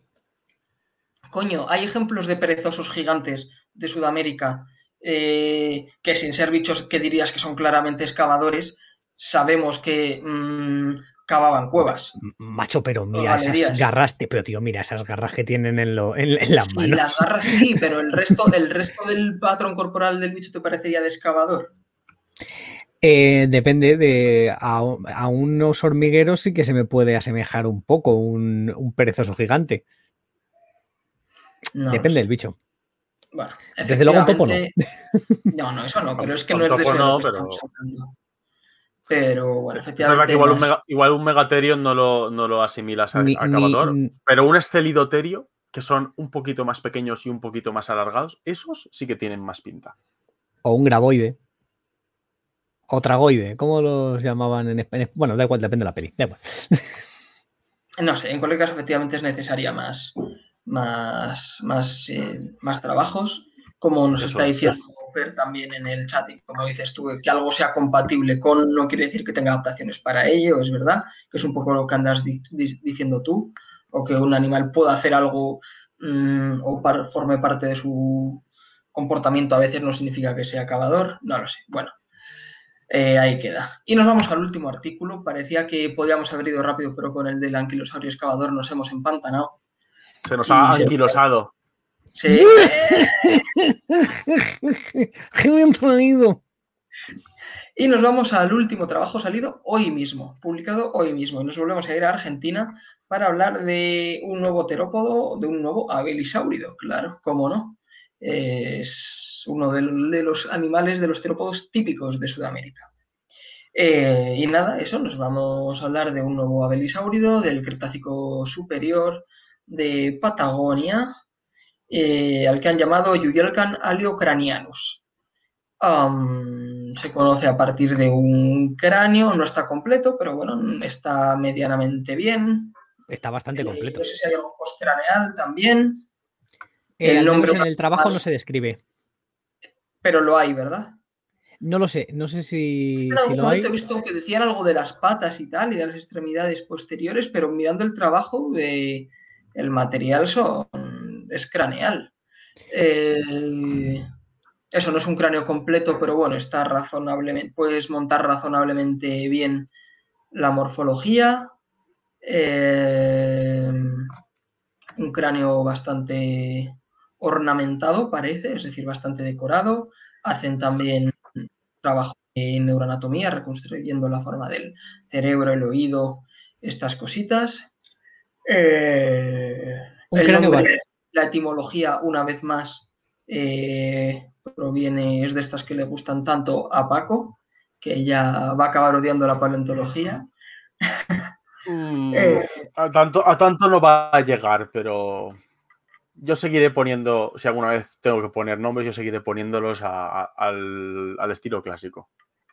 Coño, hay ejemplos de perezosos gigantes de Sudamérica eh, que sin ser bichos que dirías que son claramente excavadores, sabemos que mm, cavaban cuevas. Macho, pero mira esas garras, pero tío, mira esas garras que tienen en, lo, en, las sí, manos. las garras sí, pero el resto, el resto del patrón corporal del bicho te parecería de excavador. Eh, depende de. A, unos hormigueros sí que se me puede asemejar un poco un, un perezoso gigante. depende del bicho. Desde luego un topo no. No, no, eso no, pero es que no es de eso no, pero... Pero bueno, efectivamente. igual, un megaterio no lo, no lo asimilas al acabador. Pero un escelidoterio, que son un poquito más pequeños y un poquito más alargados, esos sí que tienen más pinta. O un graboide. O tragoide, ¿cómo los llamaban en español? Bueno, da igual, depende de la peli. No sé, en cualquier caso, efectivamente es necesaria más, más, más, eh, trabajos. Como nos está diciendo también en el chat, y como dices tú, que algo sea compatible con, no quiere decir que tenga adaptaciones para ello, es verdad, que es un poco lo que andas diciendo tú, o que un animal pueda hacer algo mm, o forme parte de su comportamiento, a veces no significa que sea cavador, no lo sé. Bueno, eh, ahí queda. Y nos vamos al último artículo. Parecía que podíamos haber ido rápido, pero con el del anquilosaurio excavador nos hemos empantanado. Se nos ha anquilosado. Sí. ¡Qué bien traído! Y nos vamos al último trabajo salido hoy mismo, publicado hoy mismo. Y nos volvemos a ir a Argentina para hablar de un nuevo terópodo, de un nuevo abelisáurido, claro, cómo no. Es uno de, los animales de los terópodos típicos de Sudamérica. Eh, y nada, eso, nos vamos a hablar de un nuevo abelisáurido, del Cretácico Superior, de Patagonia, eh, al que han llamado Yuyelkan aliocranianus. se conoce a partir de un cráneo, no está completo, pero bueno, está medianamente bien. Está bastante eh, completo. No sé si hay algo postcraneal también. Eh, el nombre en el trabajo no se describe. Pero lo hay, ¿verdad? No lo sé, no sé si. lo he visto que decían algo de las patas y tal, y de las extremidades posteriores, pero mirando el trabajo, de, el material son es craneal. Eh, eso no es un cráneo completo, pero bueno, está razonablemente, puedes montar razonablemente bien la morfología. Eh, un cráneo bastante ornamentado, parece, es decir, bastante decorado. Hacen también trabajo en neuroanatomía, reconstruyendo la forma del cerebro, el oído, estas cositas. Eh, cráneo la etimología, una vez más, eh, proviene, es de estas que le gustan tanto a Paco, que ya va a acabar odiando la paleontología. Mm, eh, a, tanto, a tanto no va a llegar, pero yo seguiré poniendo, si alguna vez tengo que poner nombres, yo seguiré poniéndolos al, estilo clásico.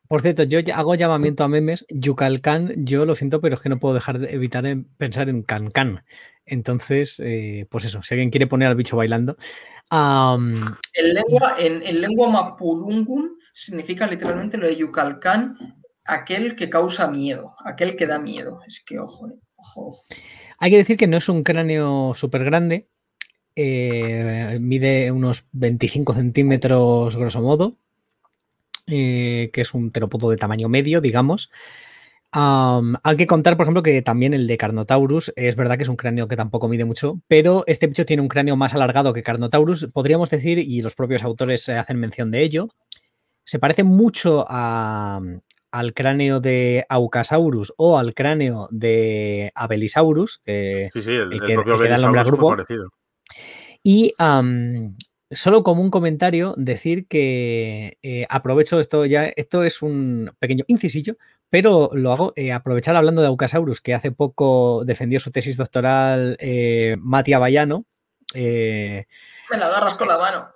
Por cierto, yo hago llamamiento a memes. Yucalcan yo lo siento, pero es que no puedo dejar de evitar pensar en Cancán. Entonces, eh, pues eso, si alguien quiere poner al bicho bailando. en, lengua, en, lengua significa literalmente lo de Yucalcán, aquel que causa miedo, aquel que da miedo. Es que, ojo, eh, ojo, Hay que decir que no es un cráneo súper grande. Eh, mide unos 25 centímetros grosso modo, que es un terópodo de tamaño medio, digamos hay que contar, por ejemplo, que también el de Carnotaurus es verdad que es un cráneo que tampoco mide mucho, pero este bicho tiene un cráneo más alargado que Carnotaurus, podríamos decir, y los propios autores eh, hacen mención de ello. Se parece mucho al cráneo de Aucasaurus o al cráneo de Abelisaurus, sí, sí, el, que, propio da el nombre al grupo. Y Solo como un comentario, decir que eh, aprovecho esto ya, esto es un pequeño incisillo, pero lo hago eh, aprovechar hablando de Aucasaurus, que hace poco defendió su tesis doctoral eh, Matia Vallano Me la agarras con la mano.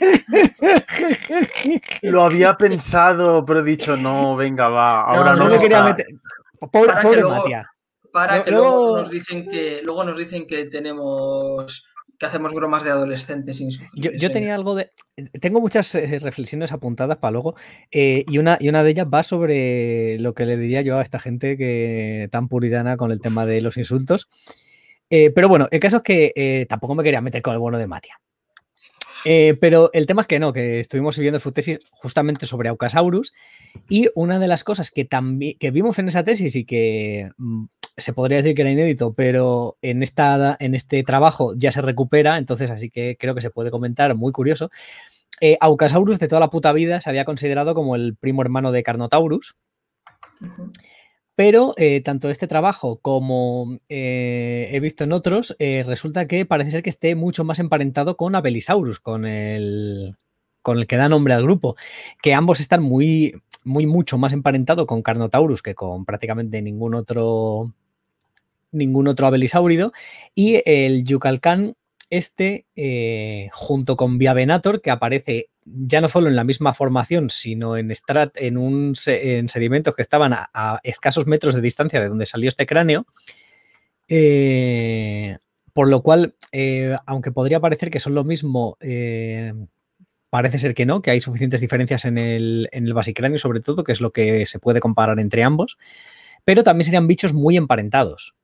lo había pensado, pero he dicho, no, venga, va, ahora no. me quería meter. Pobre, para que Para luego nos dicen que luego nos dicen que tenemos que hacemos bromas de adolescentes. Yo, yo, tenía algo de... Tengo muchas eh, reflexiones apuntadas para luego eh, y, una, y una de ellas va sobre lo que le diría yo a esta gente que tan puridana con el tema de los insultos. Eh, pero bueno, el caso es que tampoco me quería meter con el bono de Matías. Eh, pero el tema es que no, que estuvimos viendo su tesis justamente sobre Aucasaurus y una de las cosas que, que vimos en esa tesis y que mm, se podría decir que era inédito, pero en, esta, en este trabajo ya se recupera, entonces así que creo que se puede comentar, muy curioso. Eh, Aucasaurus de toda la puta vida se había considerado como el primo hermano de Carnotaurus. Pero eh, tanto este trabajo como eh, he visto en otros, eh, resulta que parece ser que esté mucho más emparentado con Abelisaurus, con el, con el que da nombre al grupo, que ambos están muy, muy mucho más emparentados con Carnotaurus que con prácticamente ningún otro ningún otro abelisáurido y el Yucalcán este junto con Viavenator que aparece ya no solo en la misma formación, sino en en, un, sedimentos que estaban a, escasos metros de distancia de donde salió este cráneo. Eh, por lo cual, eh, aunque podría parecer que son lo mismo, eh, parece ser que no, que hay suficientes diferencias en el, en el basicráneo, sobre todo, que es lo que se puede comparar entre ambos. Pero también serían bichos muy emparentados.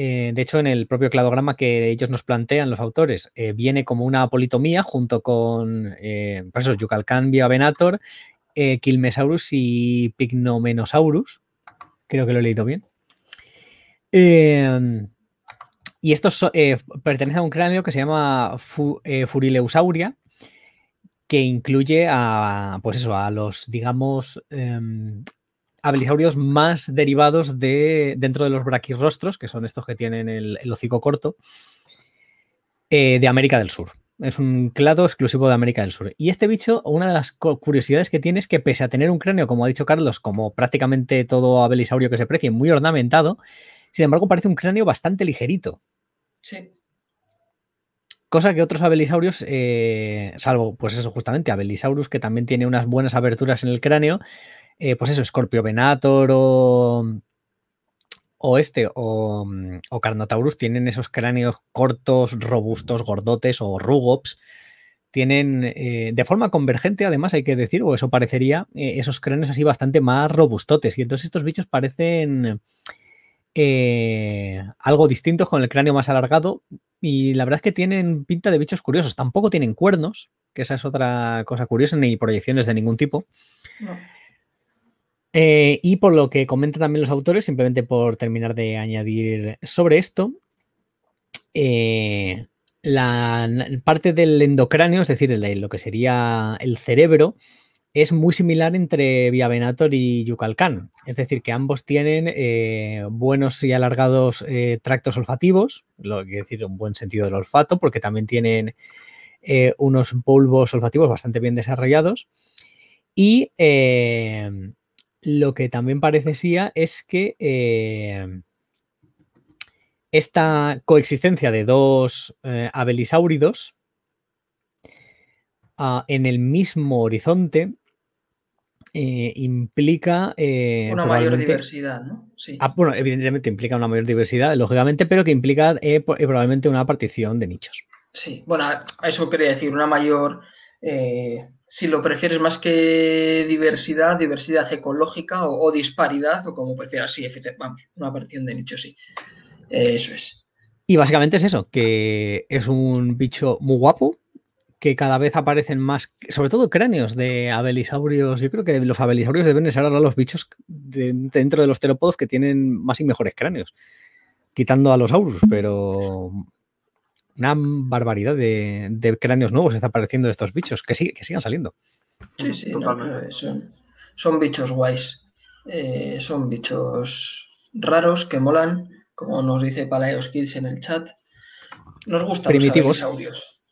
Eh, de hecho, en el propio cladograma que ellos nos plantean, los autores, eh, viene como una politomía junto con, eh, por eso, Yucalcán, Bioavenator, Quilmesaurus eh, y Pignomenosaurus. Creo que lo he leído bien. Em, y esto pertenece a un cráneo que se llama Furileusauria, que incluye a, pues eso, a los, digamos, em, abelisaurios más derivados de dentro de los braquirrostros, que son estos que tienen el, hocico corto, eh, de América del Sur. Es un clado exclusivo de América del Sur. Y este bicho, una de las curiosidades que tiene es que pese a tener un cráneo, como ha dicho Carlos, como prácticamente todo abelisaurio que se precie, muy ornamentado, sin embargo parece un cráneo bastante ligerito. Sí. Cosa que otros abelisaurios, eh, salvo pues eso justamente, Abelisaurus, que también tiene unas buenas aberturas en el cráneo, eh, pues eso, Scorpio Venator o, este, o, Carnotaurus, tienen esos cráneos cortos, robustos, gordotes o rugops. Tienen eh, de forma convergente, además, hay que decir, o eso parecería, eh, esos cráneos así bastante más robustotes. Y entonces estos bichos parecen algo distintos con el cráneo más alargado. Y la verdad es que tienen pinta de bichos curiosos. Tampoco tienen cuernos, que esa es otra cosa curiosa, ni proyecciones de ningún tipo. Eh, y por lo que comentan también los autores, simplemente por terminar de añadir sobre esto, eh, la parte del endocráneo, es decir, lo que sería el cerebro, es muy similar entre Viavenator y Yucalcán. Es decir, que ambos tienen eh, buenos y alargados tractos olfativos, lo que decir, un buen sentido del olfato, porque también tienen unos bulbos olfativos bastante bien desarrollados. Y lo que también parece es que eh, esta coexistencia de dos eh, abelisáuridos ah, en el mismo horizonte eh, implica... una mayor diversidad, ¿no? Sí. Ah, bueno, evidentemente implica una mayor diversidad, lógicamente, pero que implica probablemente una partición de nichos. Sí, bueno, eso quería decir, una mayor si lo prefieres más que diversidad, diversidad ecológica o, disparidad, o como prefieras, sí, vamos, una partición de nicho, sí. Eh, eso es. Y básicamente es eso, que es un bicho muy guapo, que cada vez aparecen más, sobre todo cráneos de abelisaurios. Yo creo que los abelisaurios deben ser ahora los bichos dentro de los terópodos que tienen más y mejores cráneos, quitando a los aurus, pero una barbaridad de, cráneos nuevos está apareciendo de estos bichos, que, sigan saliendo. Sí, sí, son, bichos guays. Eh, son bichos raros que molan, como nos dice Palaeos Kids en el chat. Nos gustan Primitivos. los habilisaurios.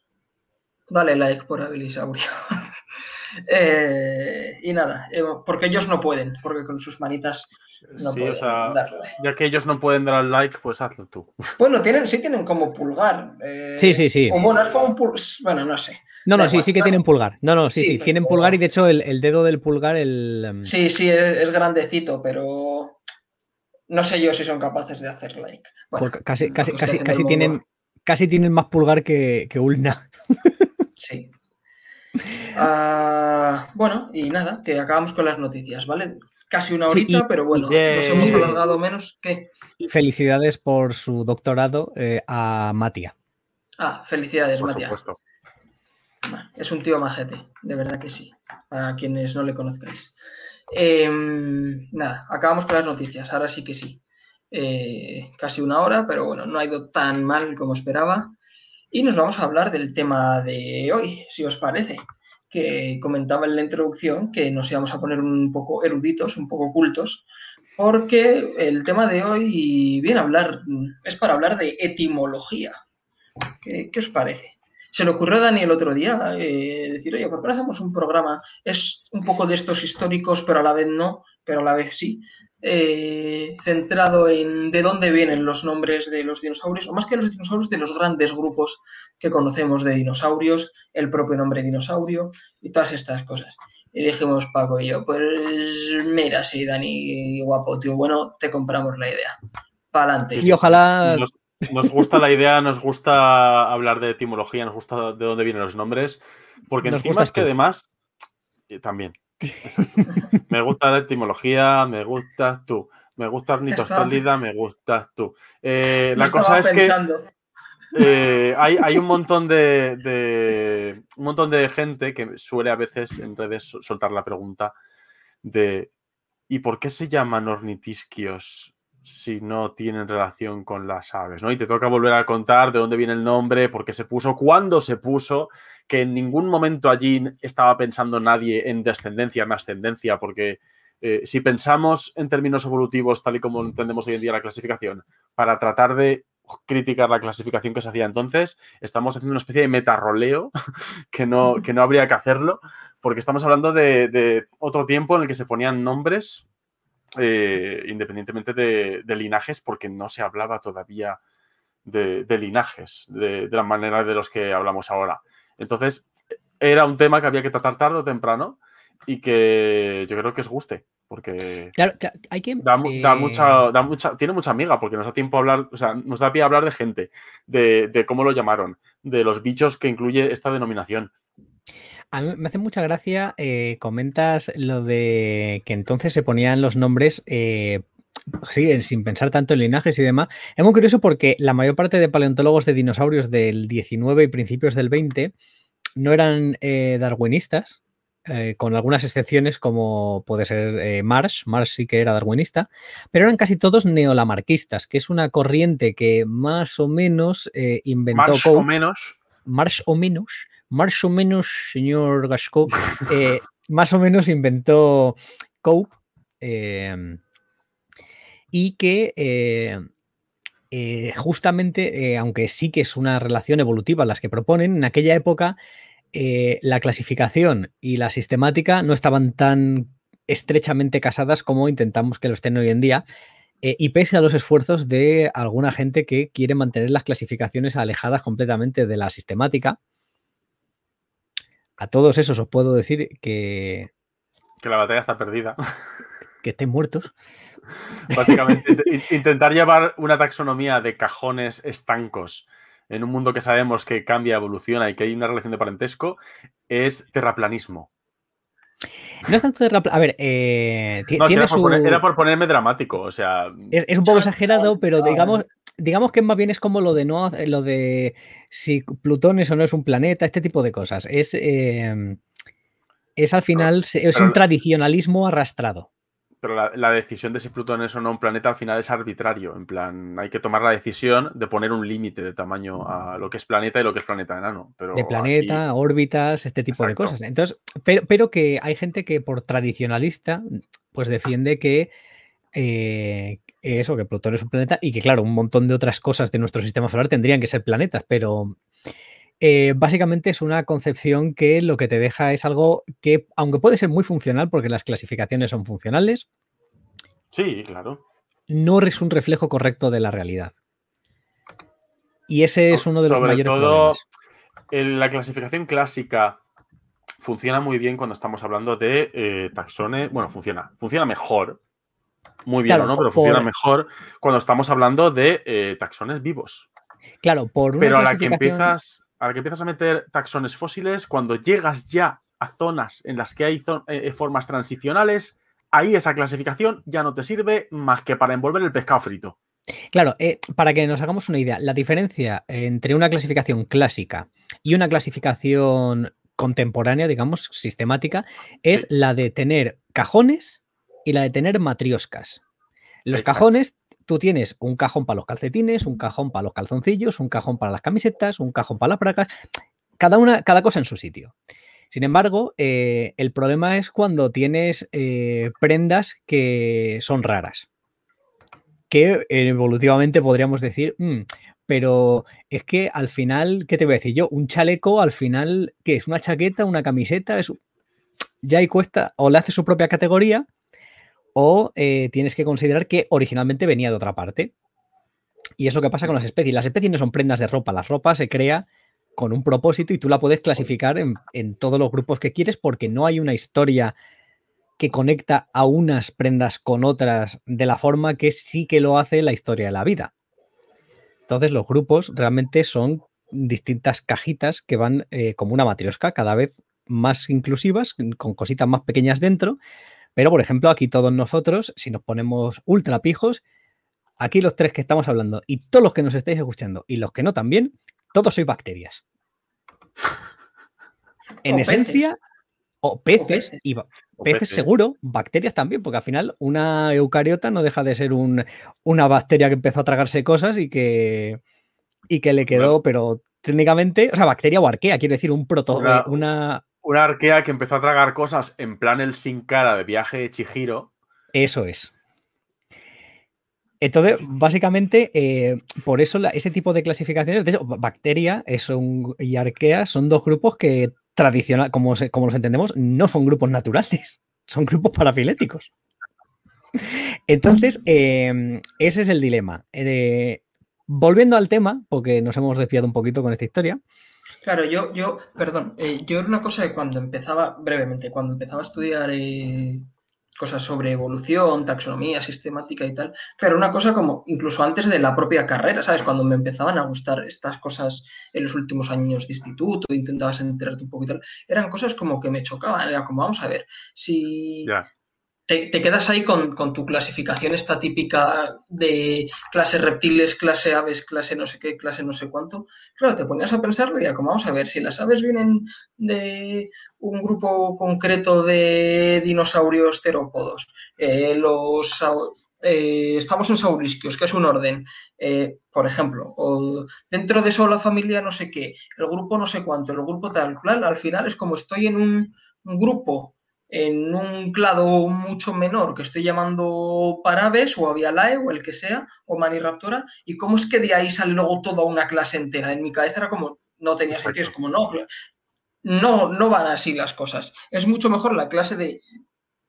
Dale like por habilisaurio. Eh, y nada, eh, porque ellos no pueden, porque con sus manitas ya que ellos no pueden dar al like, pues hazlo tú. Bueno, tienen, sí tienen como pulgar. Eh, sí, sí, sí. bueno, un Bueno, no sé. No, no, sí, sí que tienen pulgar. No, no, sí, sí. tienen pulgar y de hecho el, dedo del pulgar, el. Em, sí, sí, es, grandecito, pero. No sé yo si son capaces de hacer like. Pues casi, casi, casi, tienen, casi tienen más pulgar que, que Ulna. sí. Ah, bueno, y nada, que acabamos con las noticias, ¿vale? casi una horita, pero bueno, nos hemos alargado menos que. felicidades por su doctorado eh, a Matia. Ah, felicidades, por Supuesto. Es un tío majete, de verdad que sí, a quienes no le conozcáis. Em, nada, acabamos con las noticias, ahora sí que sí. Eh, casi una hora, pero bueno, no ha ido tan mal como esperaba. Y nos vamos a hablar del tema de hoy, si os parece que eh, comentaba en la introducción que nos íbamos a poner un poco eruditos, un poco ocultos, porque el tema de hoy viene a hablar, es para hablar de etimología. ¿Qué, os parece? Se le ocurrió a Dani el otro día eh, decir, oye, ¿por qué no hacemos un programa? Es un poco de estos históricos, pero a la vez no, pero a la vez sí, eh, centrado en de dónde vienen los nombres de los dinosaurios, o más que los dinosaurios, de los grandes grupos que conocemos de dinosaurios, el propio nombre dinosaurio y todas estas cosas. Y dijimos Paco y yo, pues mira, sí, Dani, guapo, tío, bueno, te compramos la idea. Para adelante. y ojalá... Nos, gusta la idea, nos gusta hablar de etimología, nos gusta de dónde vienen los nombres, porque nos encima es que además, eh, también, me gusta la etimología, me gustas tú. Me gusta Arnitostálida, me gustas tú. Eh, la cosa es que. Eh, hay, un montón de, de, un montón de gente que suele a veces en redes soltar la pregunta de ¿y por qué se llaman ornitisquios si no tienen relación con las aves, ¿no? Y te toca volver a contar de dónde viene el nombre, por qué se puso, cuándo se puso, que en ningún momento allí estaba pensando nadie en descendencia, en ascendencia, porque eh, si pensamos en términos evolutivos, tal y como entendemos hoy en día la clasificación, para tratar de criticar la clasificación que se hacía entonces, estamos haciendo una especie de metarroleo que no, que no habría que hacerlo, porque estamos hablando de otro tiempo en el que se ponían nombres eh, independientemente de, linajes, porque no se hablaba todavía de, linajes de, la manera de los que hablamos ahora. Entonces, era un tema que había que tratar tarde o temprano y que yo creo que os guste, porque hay quien da, eh, mucha, mucha, tiene mucha amiga, porque nos da tiempo a hablar, o sea, nos da pie a hablar de gente, de cómo lo llamaron, de los bichos que incluye esta denominación, a mí me hace mucha gracia, eh, comentas lo de que entonces se ponían los nombres eh, sin pensar tanto en linajes y demás. Es muy curioso porque la mayor parte de paleontólogos de dinosaurios del 19 y principios del 20 no eran eh, darwinistas, con algunas excepciones como puede ser Marsh, Marsh sí que era darwinista, pero eran casi todos neolamarquistas, que es una corriente que más o menos inventó... Marsh o menos. Marsh o menos más o menos, señor Gasco, eh, más o menos inventó Cope em, y que eh, eh, justamente, aunque sí que es una relación evolutiva las que proponen, en aquella época la clasificación y la sistemática no estaban tan estrechamente casadas como intentamos que lo estén hoy en día. y pese a los esfuerzos de alguna gente que quiere mantener las clasificaciones alejadas completamente de la sistemática, a todos esos os puedo decir que... Que la batalla está perdida. Que estén muertos. Básicamente, intentar llevar una taxonomía de cajones estancos en un mundo que sabemos que cambia, evoluciona y que hay una relación de parentesco es terraplanismo. No es tanto terraplanismo. A ver, eh, era, su... por era, por ponerme dramático, o sea. es un poco exagerado, pero digamos, eh, digamos que más bien es como lo de no eh, lo de si Plutón es o no es un planeta, este tipo de cosas. Es, em, es al final, es un tradicionalismo arrastrado. Pero la, decisión de si Plutón es o no un planeta al final es arbitrario. En plan, hay que tomar la decisión de poner un límite de tamaño a lo que es planeta y lo que es planeta enano. Pero de planeta, órbitas, este tipo de cosas. Entonces, pero, que hay gente que por tradicionalista, pues defiende que. Eh, eso, que Plutón es un planeta y que, claro, un montón de otras cosas de nuestro sistema solar tendrían que ser planetas, pero eh, básicamente es una concepción que lo que te deja es algo que, aunque puede ser muy funcional, porque las clasificaciones son funcionales. Sí, claro. No es un reflejo correcto de la realidad. Y ese es uno de los mayores problemas. En la clasificación clásica funciona muy bien cuando estamos hablando de eh, taxones. Bueno, funciona. Funciona mejor muy bien no, pero funciona mejor cuando estamos hablando de eh, taxones vivos. Claro, por una Pero a la que empiezas, a la que empiezas a meter taxones fósiles, cuando llegas ya a zonas en las que hay eh, eh, formas transicionales, ahí esa clasificación ya no te sirve más que para envolver el pescado frito. Claro, para que nos hagamos una idea, la diferencia entre una clasificación clásica y una clasificación contemporánea, digamos, sistemática, es la de tener cajones y la de tener matrioscas. Los cajones, tú tienes un cajón para los calcetines, un cajón para los calzoncillos, un cajón para las camisetas, un cajón para las placas, cada, una, cada cosa en su sitio. Sin embargo, eh, el problema es cuando tienes eh, prendas que son raras, que evolutivamente podríamos decir, mm, pero es que al final, ¿qué te voy a decir yo? Un chaleco, al final, ¿qué es? ¿Una chaqueta? ¿Una camiseta? Es... Ya ahí cuesta, o le hace su propia categoría, o eh, tienes que considerar que originalmente venía de otra parte. Y es lo que pasa con las especies. Las especies no son prendas de ropa, la ropa se crea con un propósito y tú la puedes clasificar en, todos los grupos que quieres porque no hay una historia que conecta a unas prendas con otras de la forma que sí que lo hace la historia de la vida. Entonces los grupos realmente son distintas cajitas que van eh, como una matriosca, cada vez más inclusivas, con cositas más pequeñas dentro, pero, por ejemplo, aquí todos nosotros, si nos ponemos ultra pijos, aquí los tres que estamos hablando y todos los que nos estáis escuchando y los que no también, todos sois bacterias. En esencia, O, peces, y peces, seguro, bacterias también, porque al final una eucariota no deja de ser una bacteria que empezó a tragarse cosas y que, y que le quedó, pero técnicamente, o sea, bacteria o arquea, quiero decir, un proto, una arquea que empezó a tragar cosas en plan el sin cara de viaje de Chihiro. Eso es. Entonces, básicamente, eh, por eso ese tipo de clasificaciones, de hecho, bacteria y arquea son dos grupos que tradicional, como, como los entendemos, no son grupos naturales, son grupos parafiléticos. Entonces, eh, ese es el dilema. Eh, volviendo al tema, porque nos hemos desviado un poquito con esta historia, Claro, yo, yo, perdón, eh, yo era una cosa que cuando empezaba, brevemente, cuando empezaba a estudiar eh, cosas sobre evolución, taxonomía, sistemática y tal, claro, una cosa como incluso antes de la propia carrera, ¿sabes? Cuando me empezaban a gustar estas cosas en los últimos años de instituto, intentabas enterarte un poco y tal, eran cosas como que me chocaban, era como, vamos a ver, si te, quedas ahí con, con, tu clasificación esta típica de clase reptiles, clase aves, clase no sé qué, clase no sé cuánto. Claro, te ponías a pensarlo y ya, como vamos a ver, si las aves vienen de un grupo concreto de dinosaurios terópodos, eh, los eh, estamos en saurisquios, que es un orden, eh, por ejemplo, o dentro de eso la familia no sé qué, el grupo no sé cuánto, el grupo tal, al final es como estoy en un grupo en un clado mucho menor que estoy llamando Parabes o Avialae o el que sea, o Maniraptora, y cómo es que de ahí sale luego toda una clase entera. En mi cabeza era como, no tenía sentido, es como, no, no, no van así las cosas. Es mucho mejor la clase de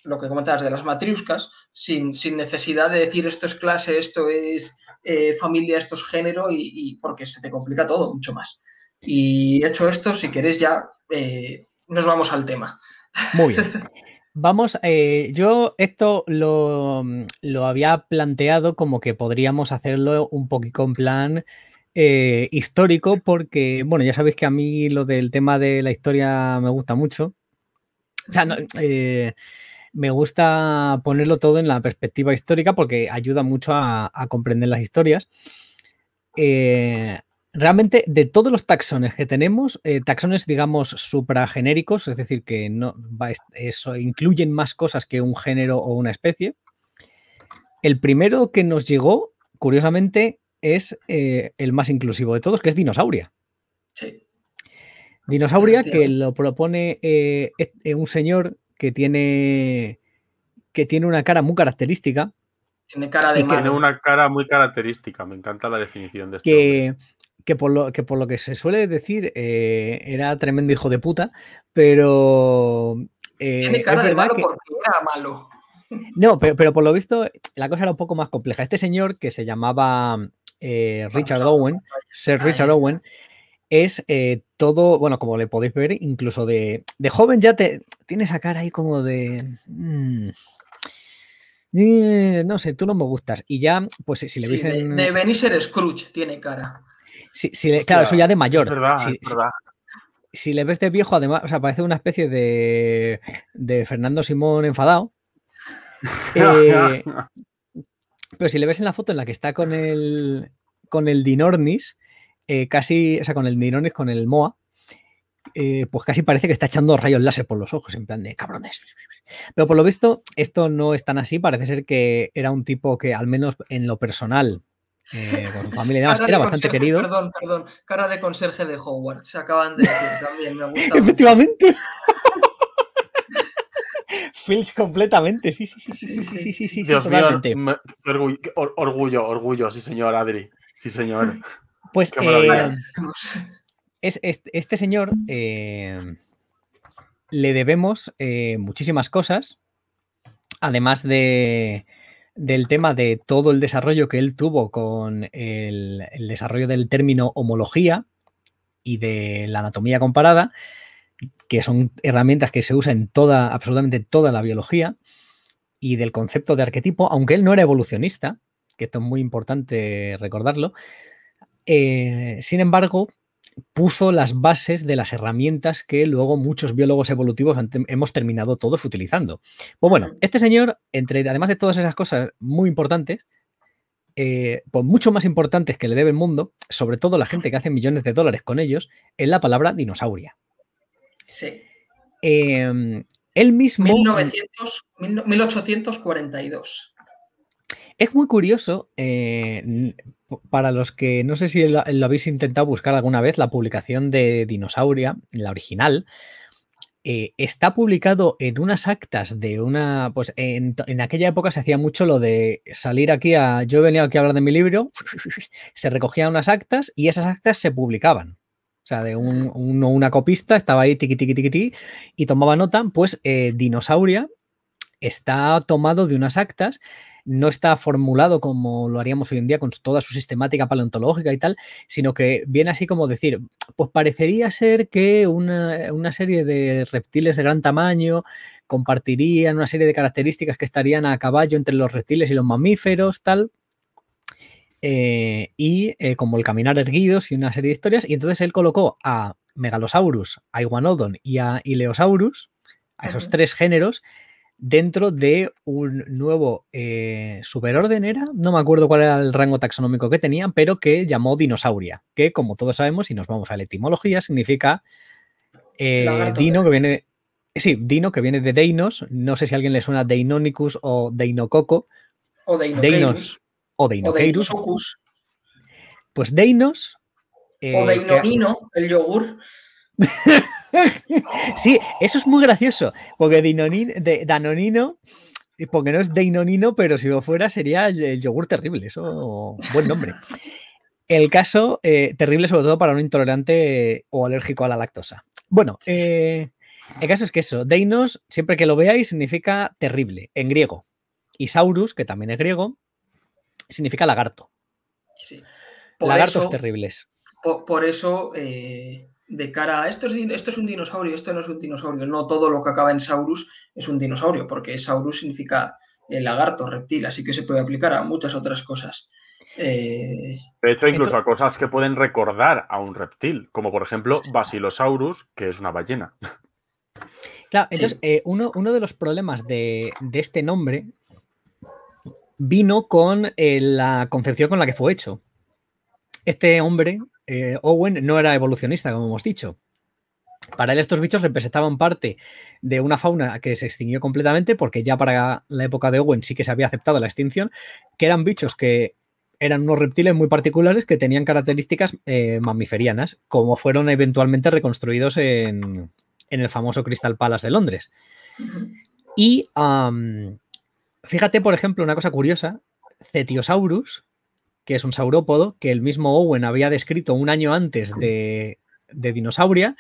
lo que comentabas de las matriuscas, sin, necesidad de decir esto es clase, esto es eh, familia, esto es género, y, porque se te complica todo mucho más. Y hecho esto, si queréis ya eh, nos vamos al tema. Muy bien. Vamos, eh, yo esto lo, había planteado como que podríamos hacerlo un poquito en plan eh, histórico, porque, bueno, ya sabéis que a mí lo del tema de la historia me gusta mucho. O sea, eh, me gusta ponerlo todo en la perspectiva histórica porque ayuda mucho a, comprender las historias realmente de todos los taxones que tenemos, eh, taxones, digamos, supragenéricos, es decir, que no eso, incluyen más cosas que un género o una especie. El primero que nos llegó, curiosamente, es eh, el más inclusivo de todos, que es dinosauria. Sí. Dinosauria, que lo propone eh, un señor que tiene, que tiene una cara muy característica, tiene cara de Tiene una cara muy característica, me encanta la definición de esto. Que, que por lo que, por lo que se suele decir eh, era tremendo hijo de puta, pero... Eh, tiene cara de malo porque era malo. No, pero, por lo visto la cosa era un poco más compleja. Este señor que se llamaba eh, Richard Owen, Sir Richard Owen, es todo, bueno, como le podéis ver, incluso de, de joven ya te tiene esa cara ahí como de... Mm, no sé, tú no me gustas. Y ya, pues si le veis en... De, Scrooge tiene cara. Si, claro, eso ya de mayor. verdad, si, le ves de viejo, además, o sea, parece una especie de, de Fernando Simón enfadado. Eh, pero si le ves en la foto en la que está con el, con el Dinornis, eh, casi, o sea, con el Dinornis, con el Moa, eh, pues casi parece que está echando rayos láser por los ojos, en plan de cabrones. Pero por lo visto, esto no es tan así. Parece ser que era un tipo que, al menos en lo personal, eh, con familia y demás. era bastante querido. Perdón, perdón, cara de conserje de Hogwarts se acaban de decir también, me gusta. Efectivamente. fills completamente, sí, sí, sí, sí, sí, sí, sí, sí, sí totalmente. orgullo, orgullo, sí, señor Adri, sí, señor. Pues eh, este señor eh, le debemos muchísimas cosas, además de, del tema de todo el desarrollo que él tuvo con el, desarrollo del término homología y de la anatomía comparada, que son herramientas que se usan en toda, absolutamente toda la biología, y del concepto de arquetipo, aunque él no era evolucionista, que esto es muy importante recordarlo. Eh, sin embargo, puso las bases de las herramientas que luego muchos biólogos evolutivos hemos terminado todos utilizando. Pues bueno, este señor, entre además de todas esas cosas muy importantes, pues mucho más importantes que le debe el mundo, sobre todo la gente que hace millones de dólares con ellos, es la palabra dinosauria. Sí. Em, él mismo. 1842. Es muy curioso, eh, para los que no sé si lo, habéis intentado buscar alguna vez, la publicación de Dinosauria, la original, eh, está publicado en unas actas de una, pues en, aquella época se hacía mucho lo de salir aquí a, yo he venido aquí a hablar de mi libro, se recogían unas actas y esas actas se publicaban. O sea, de un, una copista estaba ahí tiqui, tiqui, y tomaba nota, pues eh, Dinosauria está tomado de unas actas no está formulado como lo haríamos hoy en día con toda su sistemática paleontológica y tal, sino que viene así como decir, pues parecería ser que una, serie de reptiles de gran tamaño compartirían una serie de características que estarían a caballo entre los reptiles y los mamíferos, tal. Eh, y eh, como el caminar erguidos y una serie de historias. Y entonces él colocó a Megalosaurus, a Iguanodon y a Ileosaurus, a esos tres géneros, dentro de un nuevo eh, superorden era, no me acuerdo cuál era el rango taxonómico que tenían, pero que llamó dinosauria, que como todos sabemos, si nos vamos a la etimología, significa eh, dino que viene de, Sí, Dino, que viene de Deinos. No sé si a alguien le suena Deinonicus o Deinococo. O Deinos. O Deinoqueirus. Pues Deinos. o eh, Deinonino, el yogur. sí, eso es muy gracioso, porque de, Danonino, porque no es Deinonino, pero si lo fuera sería el yogur terrible, eso, buen nombre. El caso eh, terrible sobre todo para un intolerante eh, o alérgico a la lactosa. Bueno, eh, el caso es que eso, Deinos, siempre que lo veáis, significa terrible, en griego. Y Saurus, que también es griego, significa lagarto. Sí. Lagartos terribles. Por, eso de cara a esto es, esto es un dinosaurio, esto no es un dinosaurio. No todo lo que acaba en Saurus es un dinosaurio, porque Saurus significa eh, lagarto, reptil, así que se puede aplicar a muchas otras cosas. Eh, de hecho, incluso a cosas que pueden recordar a un reptil, como por ejemplo Basilosaurus, que es una ballena. Claro, entonces eh, uno, de los problemas de, este nombre vino con la concepción con la que fue hecho. Este hombre eh, Owen no era evolucionista, como hemos dicho. Para él estos bichos representaban parte de una fauna que se extinguió completamente, porque ya para la época de Owen sí que se había aceptado la extinción, que eran bichos que eran unos reptiles muy particulares que tenían características eh, mamiferianas, como fueron eventualmente reconstruidos en, el famoso Crystal Palace de Londres. Y fíjate, por ejemplo, una cosa curiosa, Cetiosaurus que es un saurópodo que el mismo Owen había descrito un año antes de, Dinosauria,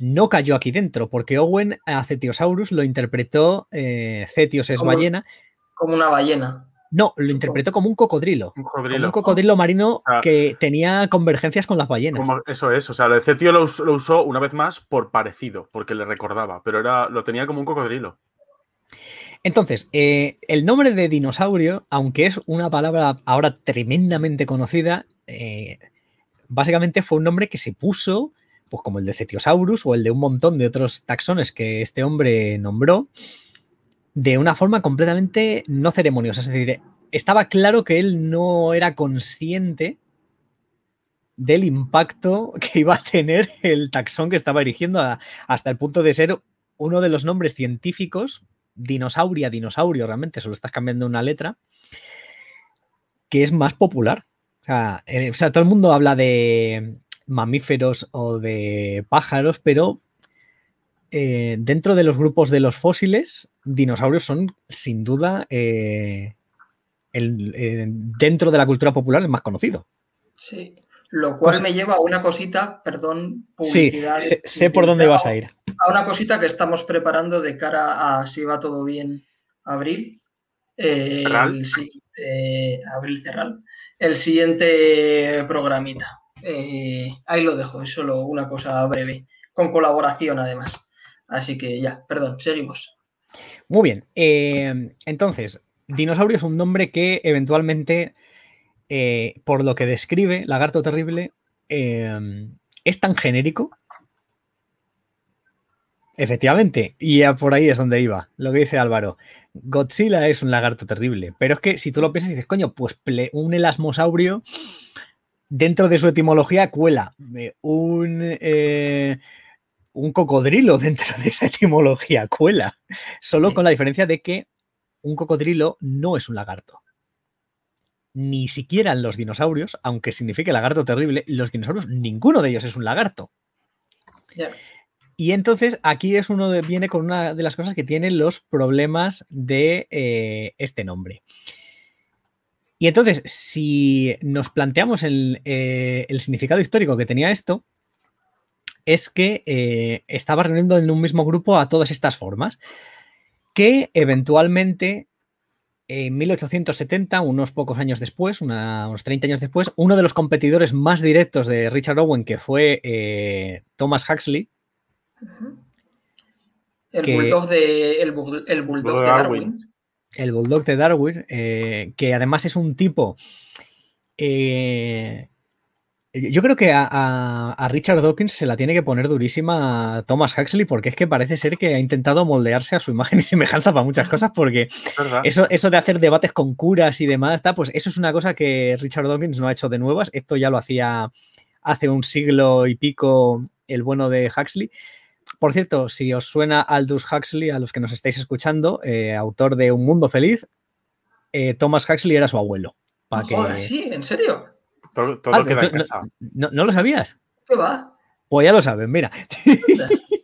no cayó aquí dentro, porque Owen a Cetiosaurus lo interpretó, eh, Cetios es ballena. Como una ballena. No, lo interpretó como un cocodrilo. Un cocodrilo. marino que tenía convergencias con las ballenas. eso es, o sea, lo lo, usó una vez más por parecido, porque le recordaba, pero era, lo tenía como un cocodrilo. Entonces, eh, el nombre de dinosaurio, aunque es una palabra ahora tremendamente conocida, eh, básicamente fue un nombre que se puso, pues como el de Cetiosaurus o el de un montón de otros taxones que este hombre nombró, de una forma completamente no ceremoniosa. Es decir, estaba claro que él no era consciente del impacto que iba a tener el taxón que estaba erigiendo hasta el punto de ser uno de los nombres científicos dinosauria, dinosaurio, realmente, solo estás cambiando una letra, que es más popular. O sea, eh, todo el mundo habla de mamíferos o de pájaros, pero eh, dentro de los grupos de los fósiles, dinosaurios son sin duda eh, el, dentro de la cultura popular el más conocido. Sí. Lo cual pues me lleva a una cosita, perdón, publicidad. Sí, sé, por dónde vas a ir. A una cosita que estamos preparando de cara a si va todo bien abril. Eh, abril Cerral. El siguiente programita. Eh, ahí lo dejo, es solo una cosa breve, con colaboración además. Así que ya, perdón, seguimos. Muy bien. Eh, entonces, dinosaurio es un nombre que eventualmente eh, por lo que describe Lagarto Terrible, em, es tan genérico. Efectivamente, y por ahí es donde iba, lo que dice Álvaro. Godzilla es un lagarto terrible, pero es que si tú lo piensas y dices, coño, pues un elasmosaurio dentro de su etimología cuela eh, un, eh, un cocodrilo dentro de esa etimología cuela, solo con la diferencia de que un cocodrilo no es un lagarto ni siquiera los dinosaurios, aunque signifique lagarto terrible, los dinosaurios, ninguno de ellos es un lagarto. Y entonces aquí es uno de, viene con una de las cosas que tienen los problemas de eh, este nombre. Y entonces, si nos planteamos el, eh, significado histórico que tenía esto, es que eh, estaba reuniendo en un mismo grupo a todas estas formas que eventualmente en 1870, unos pocos años después, unos 30 años después, uno de los competidores más directos de Richard Owen, que fue eh, Thomas Huxley. El, bulldog de, el, bulldog de Darwin. El bulldog de Darwin, eh, que además es un tipo eh, eh, yo creo que a, Richard Dawkins se la tiene que poner durísima a Thomas Huxley porque es que parece ser que ha intentado moldearse a su imagen y semejanza para muchas cosas porque eso, eso de hacer debates con curas y demás, pues eso es una cosa que Richard Dawkins no ha hecho de nuevas. Esto ya lo hacía hace un siglo y pico el bueno de Huxley. Por cierto, si os suena Aldous Huxley, a los que nos estáis escuchando, eh, autor de Un Mundo Feliz, eh, Thomas Huxley era su abuelo. Para ¿Sí? ¿En serio? Ah, no, lo sabías? ¿Qué va? Pues ya lo saben, mira.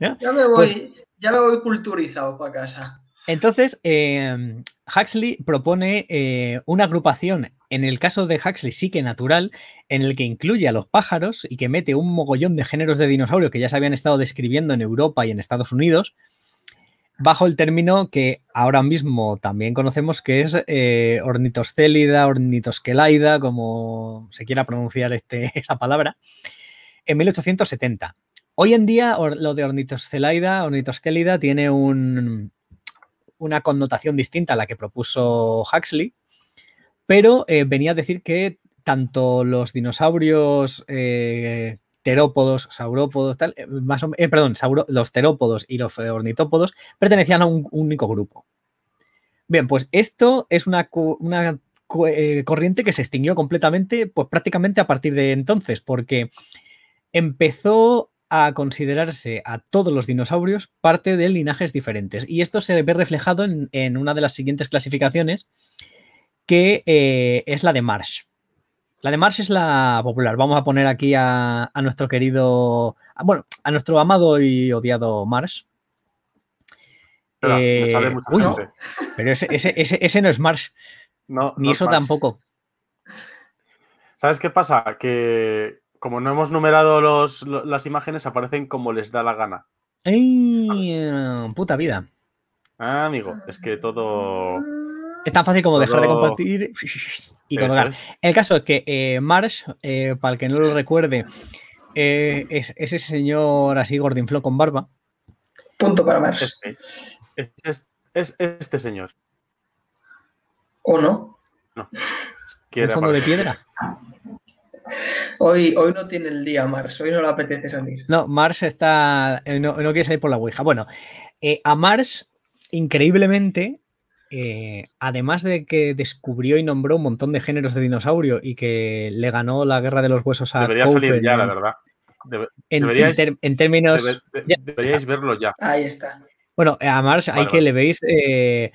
Ya me voy, pues ya voy culturizado para casa. Entonces, eh, Huxley propone eh, una agrupación, en el caso de Huxley sí que natural, en el que incluye a los pájaros y que mete un mogollón de géneros de dinosaurios que ya se habían estado describiendo en Europa y en Estados Unidos, bajo el término que ahora mismo también conocemos que es eh, ornitoscélida, ornitosquelaida, como se quiera pronunciar este, esa palabra, en 1870. Hoy en día lo de ornitoscelaida, ornitosquelida, tiene una connotación distinta a la que propuso Huxley, pero eh, venía a decir que tanto los dinosaurios eh, terópodos, saurópodos, tal, eh, más eh, perdón, los terópodos y los ornitópodos pertenecían a un, único grupo. Bien, pues esto es una, eh, corriente que se extinguió completamente, pues prácticamente a partir de entonces, porque empezó a considerarse a todos los dinosaurios parte de linajes diferentes. Y esto se ve reflejado en, una de las siguientes clasificaciones, que es la de Marsh. La de Mars es la popular. Vamos a poner aquí a, nuestro querido, bueno, a nuestro amado y odiado Mars. Pero, eh, pero ese, no es Marsh. No, Ni eso tampoco. ¿Sabes qué pasa? Que como no hemos numerado las imágenes, aparecen como les da la gana. ¡Ey! Puta vida. Ah, amigo, es que todo. Es tan fácil como dejar de compartir y colocar. El caso es que eh, Marsh, eh, para el que no lo recuerde, eh, es, ese señor así gordinfló con barba. Punto para Marsh. Este, este es, este señor. ¿O no? No. fondo de piedra. Hoy, hoy no tiene el día Mars, hoy no le apetece salir. No, Mars está. Eh, no, no quiere salir por la Ouija. Bueno, a Mars, increíblemente, eh, además de que descubrió y nombró un montón de géneros de dinosaurio y que le ganó la guerra de los huesos a. Debería salir ya, la verdad. en, términos. deberíais verlo ya. Ahí está. Bueno, a Mars hay que le veis. Eh,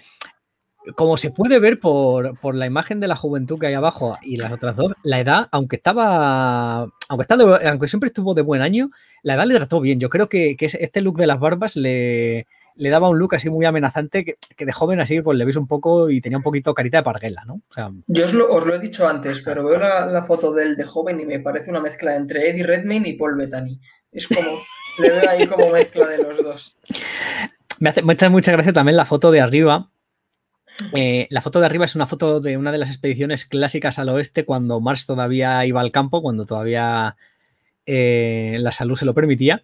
como se puede ver por, la imagen de la juventud que hay abajo y las otras dos, la edad, aunque estaba. Aunque, aunque siempre estuvo de buen año, la edad le trató bien. Yo creo que, que este look de las barbas le, le daba un look así muy amenazante que, de joven así pues le veis un poco y tenía un poquito carita de parguela, ¿no? Yo os lo, he dicho antes, pero veo la, foto de él de joven y me parece una mezcla entre Eddie Redmayne y Paul Bettany. Es como, le veo ahí como mezcla de los dos. Me hace, me mucha gracia también la foto de arriba, eh, la foto de arriba es una foto de una de las expediciones clásicas al oeste cuando Mars todavía iba al campo, cuando todavía eh, la salud se lo permitía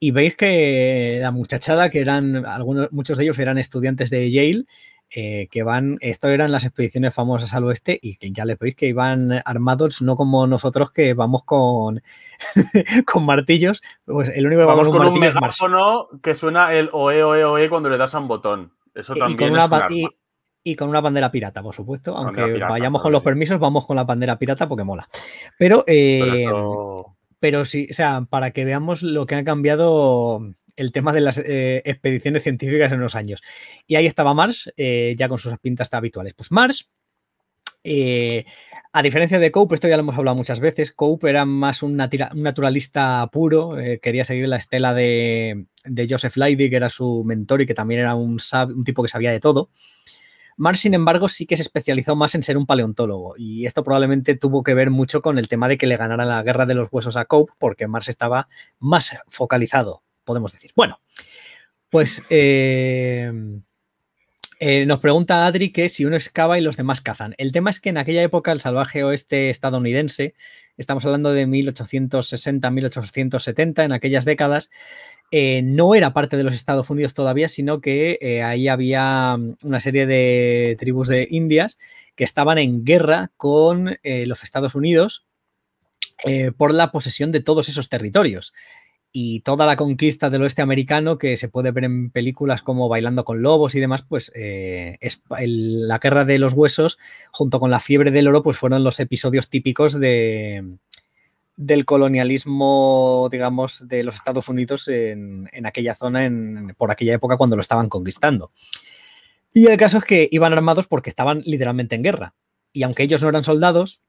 y veis que la muchachada, que eran, algunos, muchos de ellos eran estudiantes de Yale, eh, que van, esto eran las expediciones famosas al oeste y que ya les veis que iban armados, no como nosotros que vamos con, con martillos, pues el único que vamos con, un, megáfono que suena el oe oe oe cuando le das a un botón. Eso también y con una, es con una bandera pirata, por supuesto, aunque vayamos con los permisos, vamos con la bandera pirata porque mola. Pero, eh, pero sí, o sea, para que veamos lo que ha cambiado el tema de las eh, expediciones científicas en los años. Y ahí estaba Mars, eh, ya con sus pintas habituales. Pues Mars, eh, a diferencia de Cope, esto ya lo hemos hablado muchas veces, Cope era más un, naturalista puro, quería seguir la estela de, Joseph Leidy, que era su mentor y que también era un, un tipo que sabía de todo. Mars, sin embargo, sí que se especializó más en ser un paleontólogo y esto probablemente tuvo que ver mucho con el tema de que le ganara la guerra de los huesos a Cope porque Mars estaba más focalizado, podemos decir. Bueno, pues... Eh, eh, nos pregunta Adri que si uno excava y los demás cazan. El tema es que en aquella época el salvaje oeste estadounidense estamos hablando de 1860, 1870, en aquellas décadas, eh, no era parte de los Estados Unidos todavía, sino que eh, ahí había mm, una serie de tribus de indias que estaban en guerra con eh, los Estados Unidos por la posesión de todos esos territorios y toda la conquista del oeste americano que se puede ver en películas como Bailando con Lobos y demás, pues eh, es la guerra de los huesos junto con la fiebre del oro, pues fueron los episodios típicos de, del colonialismo, digamos, de los Estados Unidos en, en aquella zona, en, por aquella época cuando lo estaban conquistando. Y el caso es que iban armados porque estaban literalmente en guerra. Y aunque ellos no eran soldados,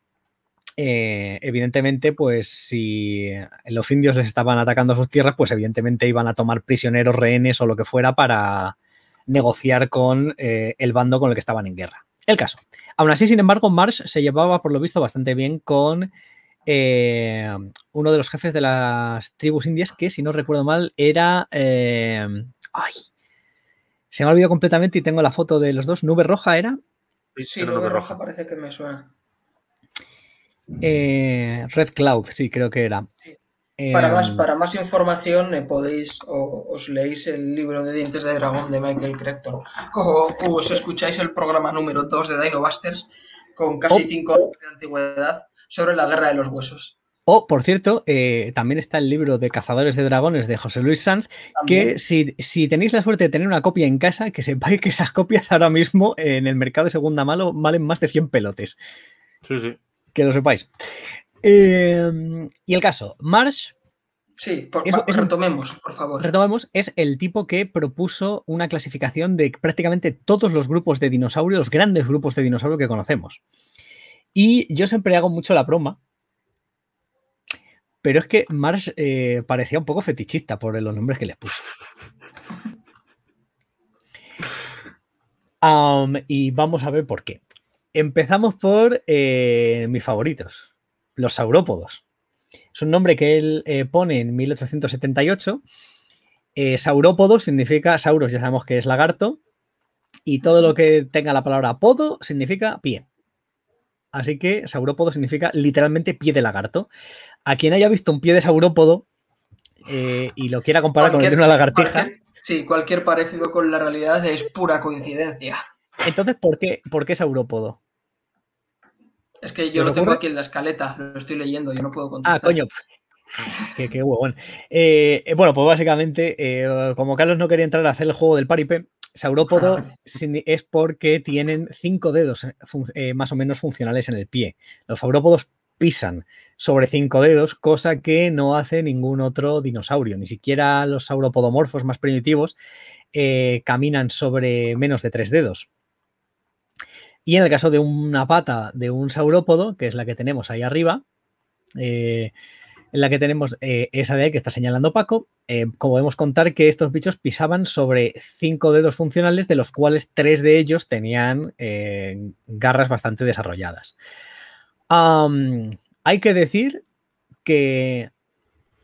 eh, evidentemente, pues si eh, los indios les estaban atacando a sus tierras, pues evidentemente iban a tomar prisioneros, rehenes o lo que fuera para negociar con eh, el bando con el que estaban en guerra. El caso. Aún así, sin embargo, Marsh se llevaba, por lo visto, bastante bien con uno de los jefes de las tribus indias, que, si no recuerdo mal, era... ¡Ay! Se me ha olvidado completamente y tengo la foto de los dos. ¿Nube roja era? sí nube roja parece que me suena. Eh, Red Cloud, sí, creo que era. para, em, más, para más información eh, podéis os leéis el libro de Dientes de Dragón de Michael Crichton o, os escucháis el programa número 2 de Dino Busters con casi 5 años de antigüedad sobre la guerra de los huesos. O, por cierto, eh, también está el libro de Cazadores de Dragones de José Luis Sanz, que si, si, tenéis la suerte de tener una copia en casa, que sepáis que esas copias ahora mismo en el mercado de segunda mano valen más de 100 pelotes. Sí, sí que lo sepáis. Em, y el caso, Marsh. Sí, por, retomemos, por favor. Retomemos, es el tipo que propuso una clasificación de prácticamente todos los grupos de dinosaurios, los grandes grupos de dinosaurios que conocemos. Y yo siempre hago mucho la broma, pero es que Marsh eh, parecía un poco fetichista por los nombres que les puso. y vamos a ver por qué. Empezamos por eh, mis favoritos, los saurópodos. Es un nombre que él eh, pone en 1878. Eh, saurópodo significa, sauros ya sabemos que es lagarto, y todo lo que tenga la palabra podo significa pie. Así que saurópodo significa literalmente pie de lagarto. A quien haya visto un pie de saurópodo eh, y lo quiera comparar con el de una lagartija. sí, cualquier parecido con la realidad es pura coincidencia. Entonces, ¿por qué, ¿por es Es que yo lo tengo aquí en la escaleta, lo estoy leyendo, yo no puedo contar. Ah, coño. qué, huevón. Eh, bueno, pues básicamente, eh, como Carlos no quería entrar a hacer el juego del paripé, saurópodo es porque tienen cinco dedos eh, más o menos funcionales en el pie. Los saurópodos pisan sobre cinco dedos, cosa que no hace ningún otro dinosaurio. Ni siquiera los sauropodomorfos más primitivos caminan sobre menos de tres dedos. Y en el caso de una pata de un saurópodo, que es la que tenemos ahí arriba, eh, en la que tenemos eh, esa de ahí que está señalando Paco, eh, como podemos contar que estos bichos pisaban sobre cinco dedos funcionales, de los cuales tres de ellos tenían garras bastante desarrolladas. hay que decir que,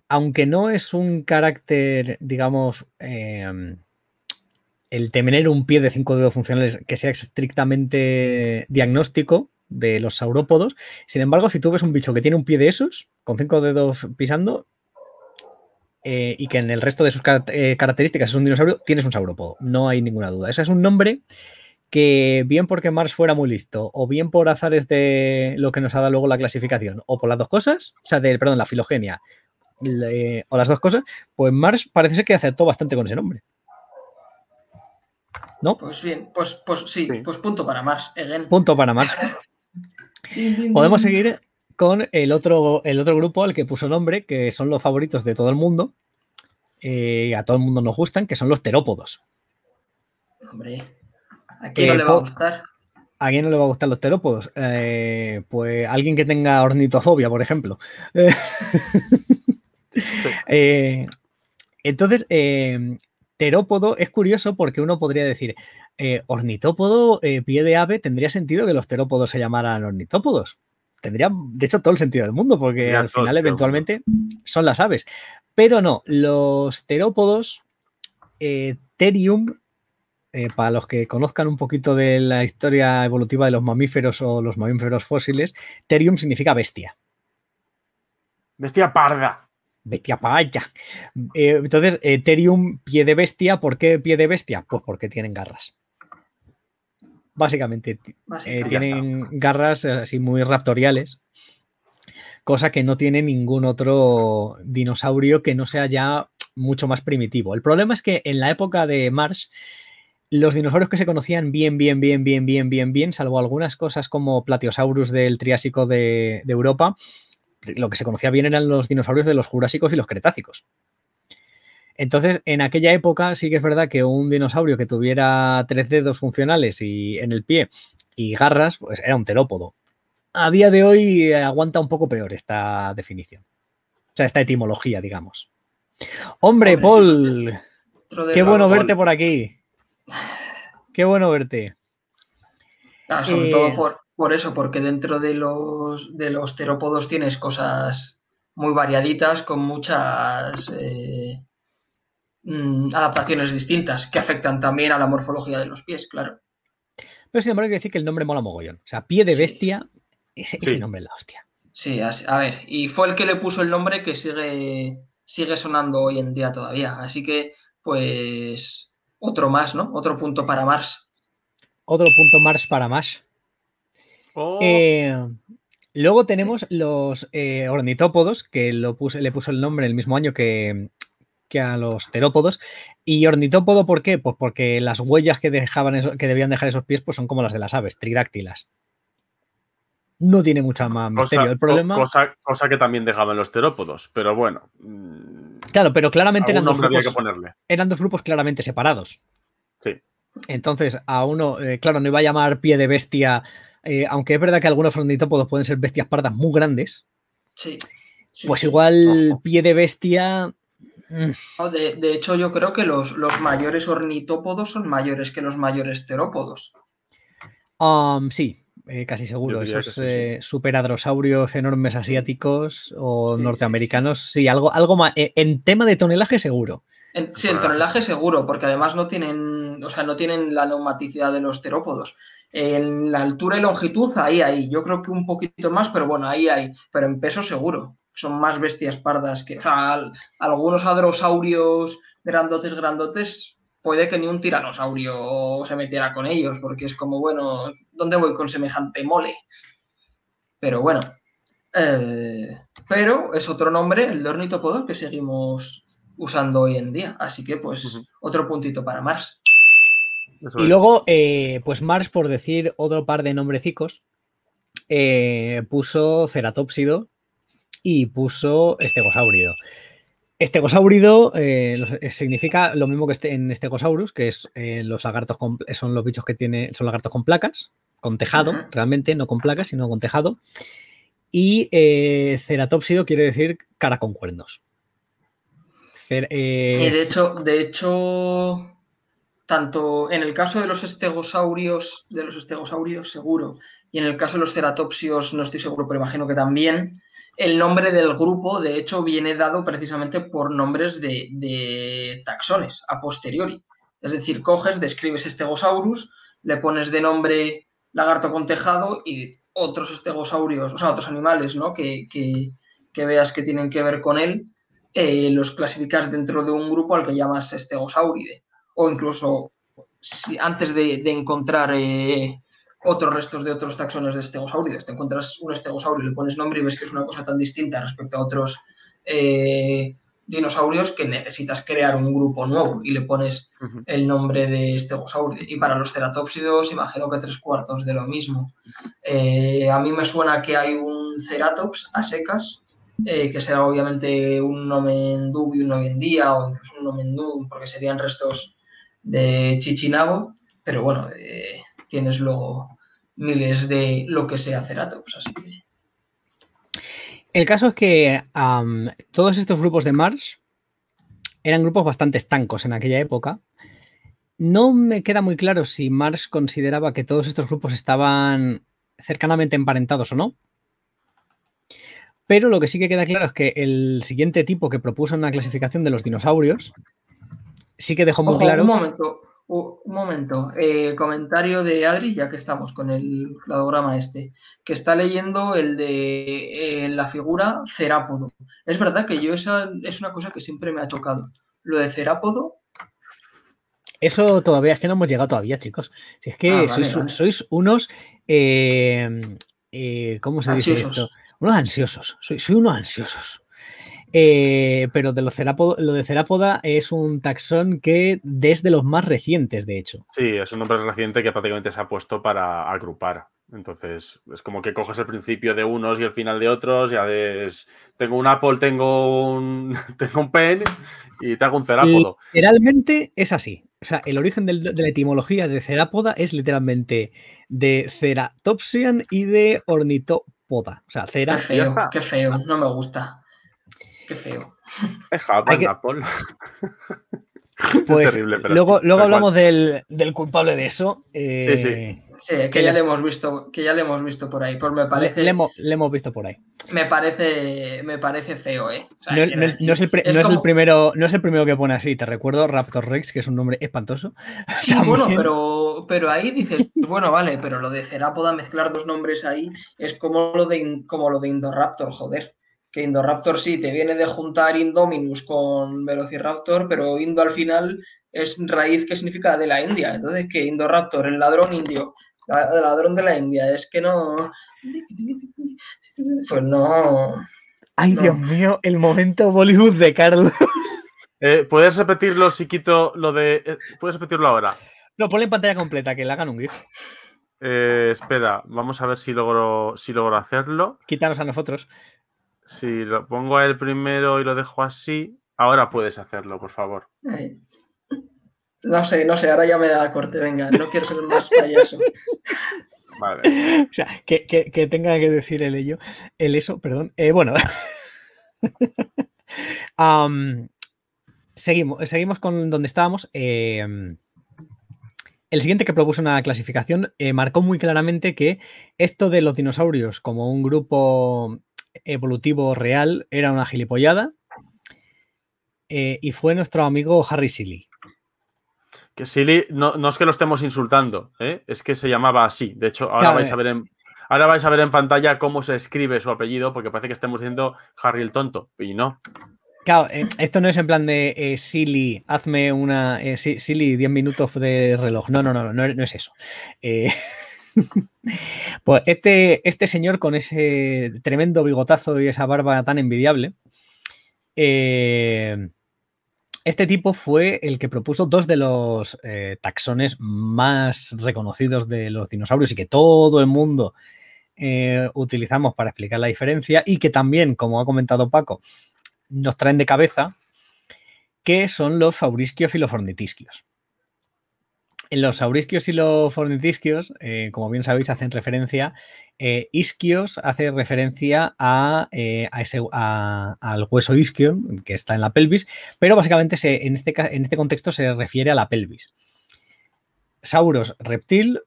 aunque no es un carácter, digamos, em, el tener un pie de cinco dedos funcionales que sea estrictamente diagnóstico de los saurópodos. Sin embargo, si tú ves un bicho que tiene un pie de esos, con cinco dedos pisando, eh, y que en el resto de sus eh, características es un dinosaurio, tienes un saurópodo. No hay ninguna duda. Ese es un nombre que bien porque Mars fuera muy listo, o bien por azares de lo que nos ha dado luego la clasificación, o por las dos cosas, o sea, de, perdón, la filogenia, o las dos cosas, pues Mars parece ser que aceptó bastante con ese nombre. Pues bien, pues, pues sí, pues punto para Mars. Punto para Mars. Podemos seguir con el otro, el otro grupo al que puso nombre, que son los favoritos de todo el mundo. Eh, a todo el mundo nos gustan, que son los terópodos. Hombre, ¿a quién no eh, le va a gustar? ¿A quién no le va a gustar los terópodos? Eh, pues alguien que tenga ornitofobia, por ejemplo. entonces, Terópodo es curioso porque uno podría decir, eh, ornitópodo, eh, pie de ave, tendría sentido que los terópodos se llamaran ornitópodos. Tendría, de hecho, todo el sentido del mundo, porque al final, eventualmente, son las aves. Pero no, los terópodos, eh, terium, para los que conozcan un poquito de la historia evolutiva de los mamíferos o los mamíferos fósiles, terium significa bestia. Bestia parda. Bestia pa'ya. Eh, entonces, Ethereum, pie de bestia. ¿Por qué pie de bestia? Pues porque tienen garras. Básicamente, eh, tienen garras eh, así muy raptoriales, cosa que no tiene ningún otro dinosaurio que no sea ya mucho más primitivo. El problema es que en la época de Mars, los dinosaurios que se conocían bien, bien, bien, bien, bien, bien, bien, salvo algunas cosas como Platiosaurus del Triásico de Europa, lo que se conocía bien eran los dinosaurios de los Jurásicos y los Cretácicos. Entonces, en aquella época sí que es verdad que un dinosaurio que tuviera tres dedos funcionales y en el pie y garras, pues era un terópodo. A día de hoy eh, aguanta un poco peor esta definición. O sea, esta etimología, digamos. Hombre, Paul, qué bueno verte por aquí. Qué bueno verte. todo por, por eso, porque dentro de los, de los terópodos tienes cosas muy variaditas con muchas eh, mm, adaptaciones distintas que afectan también a la morfología de los pies, claro. Pero sin embargo hay que decir que el nombre mola mogollón. O sea, pie de bestia, es el nombre de la hostia. Sí, a ver, y fue el que le puso el nombre que sigue, sigue sonando hoy en día todavía. Así que, pues, otro más, ¿no? Otro punto para Mars. Otro punto Mars para Mars. Oh. Em, luego tenemos los eh, ornitópodos, que lo le puso el nombre el mismo año que, a los terópodos. Y ornitópodo, ¿por qué? Pues porque las huellas que, dejaban que debían dejar esos pies pues son como las de las aves, tridáctilas. No tiene mucha más misterio. el problema... Cosa, que también dejaban los terópodos, pero bueno. Mm, claro, pero claramente eran dos, grupos, eran dos grupos claramente separados. Sí. Entonces, a uno, eh, claro, no iba a llamar pie de bestia eh, aunque es verdad que algunos ornitópodos pues, pueden ser bestias pardas muy grandes, sí, pues igual pie de bestia... Mm. de, hecho, yo creo que los, mayores ornitópodos son mayores que los mayores terópodos. Um, sí, eh, casi seguro. Esos eh, superadrosaurios enormes asiáticos o norteamericanos, sí, algo, algo más. en tema de tonelaje, seguro. En, eh, sí, en tonelaje seguro, porque además no tienen, o sea, no tienen la neumaticidad de los terópodos. En la altura y longitud, ahí hay. Yo creo que un poquito más, pero bueno, ahí hay. Pero en peso seguro. Son más bestias pardas que. O sea, algunos hadrosaurios grandotes, grandotes, puede que ni un tiranosaurio se metiera con ellos, porque es como, bueno, ¿dónde voy con semejante mole? Pero bueno. Eh, pero es otro nombre, el de que seguimos usando hoy en día. Así que, pues, otro puntito para Mars. y luego, eh, pues Mars, por decir otro par de nombrecicos, eh, puso Ceratopsido y puso estegosaurido. Estegosaurido eh, significa lo mismo que este, en estegosaurus, que es los lagartos son los bichos que tiene, son lagartos con placas, con tejado, realmente, no con placas, sino con tejado. Y Ceratopsido quiere decir cara con cuernos. Y eh, eh, de hecho, de hecho, tanto en el caso de los estegosaurios, de los estegosaurios seguro, y en el caso de los ceratopsios no estoy seguro, pero imagino que también, el nombre del grupo, de hecho, viene dado precisamente por nombres de, taxones a posteriori. Es decir, coges, describes estegosaurus, le pones de nombre lagarto con tejado y otros estegosaurios, o sea, otros animales, ¿no? Que, que veas que tienen que ver con él eh, los clasificas dentro de un grupo al que llamas estegosauride. O incluso antes de, encontrar eh, otros restos de otros taxones de estegosaurides, te encuentras un estegosaurio, le pones nombre y ves que es una cosa tan distinta respecto a otros eh, dinosaurios que necesitas crear un grupo nuevo y le pones el nombre de estegosauride. Y para los ceratópsidos, imagino que tres cuartos de lo mismo. a mí me suena que hay un ceratops a secas eh, que será obviamente un nomen dubium hoy en día o incluso un nomen porque serían restos de Chichinago, pero bueno, eh, tienes luego miles de lo que sea Ceratops, así El caso es que todos estos grupos de Mars eran grupos bastante estancos en aquella época. No me queda muy claro si Mars consideraba que todos estos grupos estaban cercanamente emparentados o no, pero lo que sí que queda claro es que el siguiente tipo que propuso una clasificación de los dinosaurios sí que dejó muy claro. Un momento, un momento. comentario de Adri, ya que estamos con el cladograma este, que está leyendo el de eh, la figura cerápodo. Es verdad que yo esa es una cosa que siempre me ha tocado. Lo de cerápodo. Eso todavía es que no hemos llegado todavía, chicos. Si es que ah, sois, unos. Eh, eh, ¿Cómo se dice esto? unos ansiosos, soy, soy unos ansiosos. Eh, pero de lo, lo de Cerápoda es un taxón que desde los más recientes, de hecho. Sí, es un nombre reciente que prácticamente se ha puesto para agrupar. Entonces, es como que coges el principio de unos y el final de otros, ya ves, tengo un Apple, tengo un, tengo un pen y te hago un cerápodo. Literalmente es así. O sea, el origen de la etimología de cerápoda es literalmente de ceratopsian y de ornito, poda. O sea, cera. Qué feo, qué feo, no me gusta. Qué feo. Es en Pues es terrible, luego, luego hablamos del, del, culpable de eso. sí, sí. Eh, Sí, que, ya le... hemos visto, que ya le hemos visto por ahí. por pues me parece. Le, hemos, visto por ahí. Me parece, me parece feo, ¿eh? no, es el, primero, no es el primero que pone así. Te recuerdo Raptor Rex, que es un nombre espantoso. bueno, pero, pero ahí dices, bueno, vale, pero lo de Cerápoda mezclar dos nombres ahí es como lo de, como lo de Indoraptor, joder que Indoraptor sí, te viene de juntar Indominus con Velociraptor, pero Indo al final es raíz que significa de la India. Entonces, que Indoraptor, el ladrón indio, ladrón de la India, es que no. Pues no. Ay, Dios mío, el momento Bollywood de Carlos. Eh, ¿Puedes repetirlo, si quito lo de. Eh, ¿Puedes repetirlo ahora? No, ponle en pantalla completa, que le hagan un GIF. Eh, espera, vamos a ver si logro, si logro hacerlo. Quítanos a nosotros. Si lo pongo a él primero y lo dejo así, ahora puedes hacerlo, por favor. No sé, no sé, ahora ya me da corte, venga, no quiero ser más payaso. Vale. O sea, que, tenga que decir el ello, el eso, perdón. Eh, bueno. seguimos, eh, seguimos con donde estábamos. Em, el siguiente que propuso una clasificación eh, marcó muy claramente que esto de los dinosaurios como un grupo evolutivo real era una gilipollada. y fue nuestro amigo Harry Sealy. Que Silly, no, es que lo estemos insultando, ¿eh? es que se llamaba así. De hecho, ahora vais a ver en. Ahora vais a ver en pantalla cómo se escribe su apellido, porque parece que estemos diciendo Harry el tonto, y no. Claro, eh, esto no es en plan de eh, Silly, hazme una Silly 10 minutos de reloj. No, no, no, no, es eso. pues este, este señor con ese tremendo bigotazo y esa barba tan envidiable, este tipo fue el que propuso dos de los eh, taxones más reconocidos de los dinosaurios y que todo el mundo eh, utilizamos para explicar la diferencia y que también, como ha comentado Paco, nos traen de cabeza, que son los faurisquios y los los saurisquios y los fornitisquios, eh, como bien sabéis, hacen referencia. Eh, isquios hace referencia a, eh, ese, al hueso isquio que está en la pelvis, pero básicamente en, este, en este contexto se refiere a la pelvis. Sauros, reptil,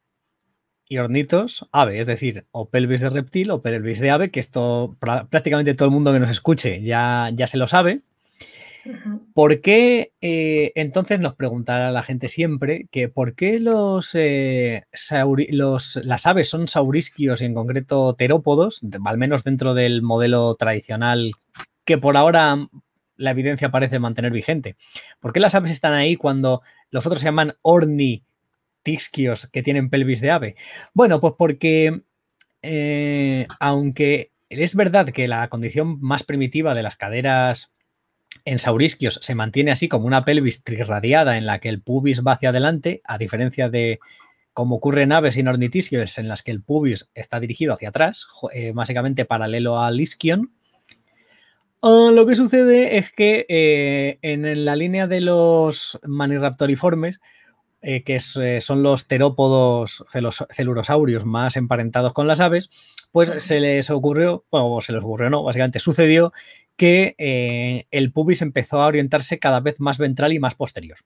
y ornitos, ave, es decir, o pelvis de reptil o pelvis de ave, que esto prácticamente todo el mundo que nos escuche ya, ya se lo sabe, ¿Por qué eh, entonces nos preguntará la gente siempre que por qué los, eh, los, las aves son saurisquios y en concreto terópodos, al menos dentro del modelo tradicional que por ahora la evidencia parece mantener vigente? ¿Por qué las aves están ahí cuando los otros se llaman ornitisquios que tienen pelvis de ave? Bueno, pues porque eh, aunque es verdad que la condición más primitiva de las caderas en Saurisquios se mantiene así como una pelvis trirradiada en la que el pubis va hacia adelante, a diferencia de como ocurre en aves inornitisquios en las que el pubis está dirigido hacia atrás, eh, básicamente paralelo al isquion. Ah, lo que sucede es que eh, en la línea de los maniraptoriformes, eh, que son los terópodos celurosaurios más emparentados con las aves, pues se les ocurrió, bueno, se les ocurrió no, básicamente sucedió que eh, el pubis empezó a orientarse cada vez más ventral y más posterior.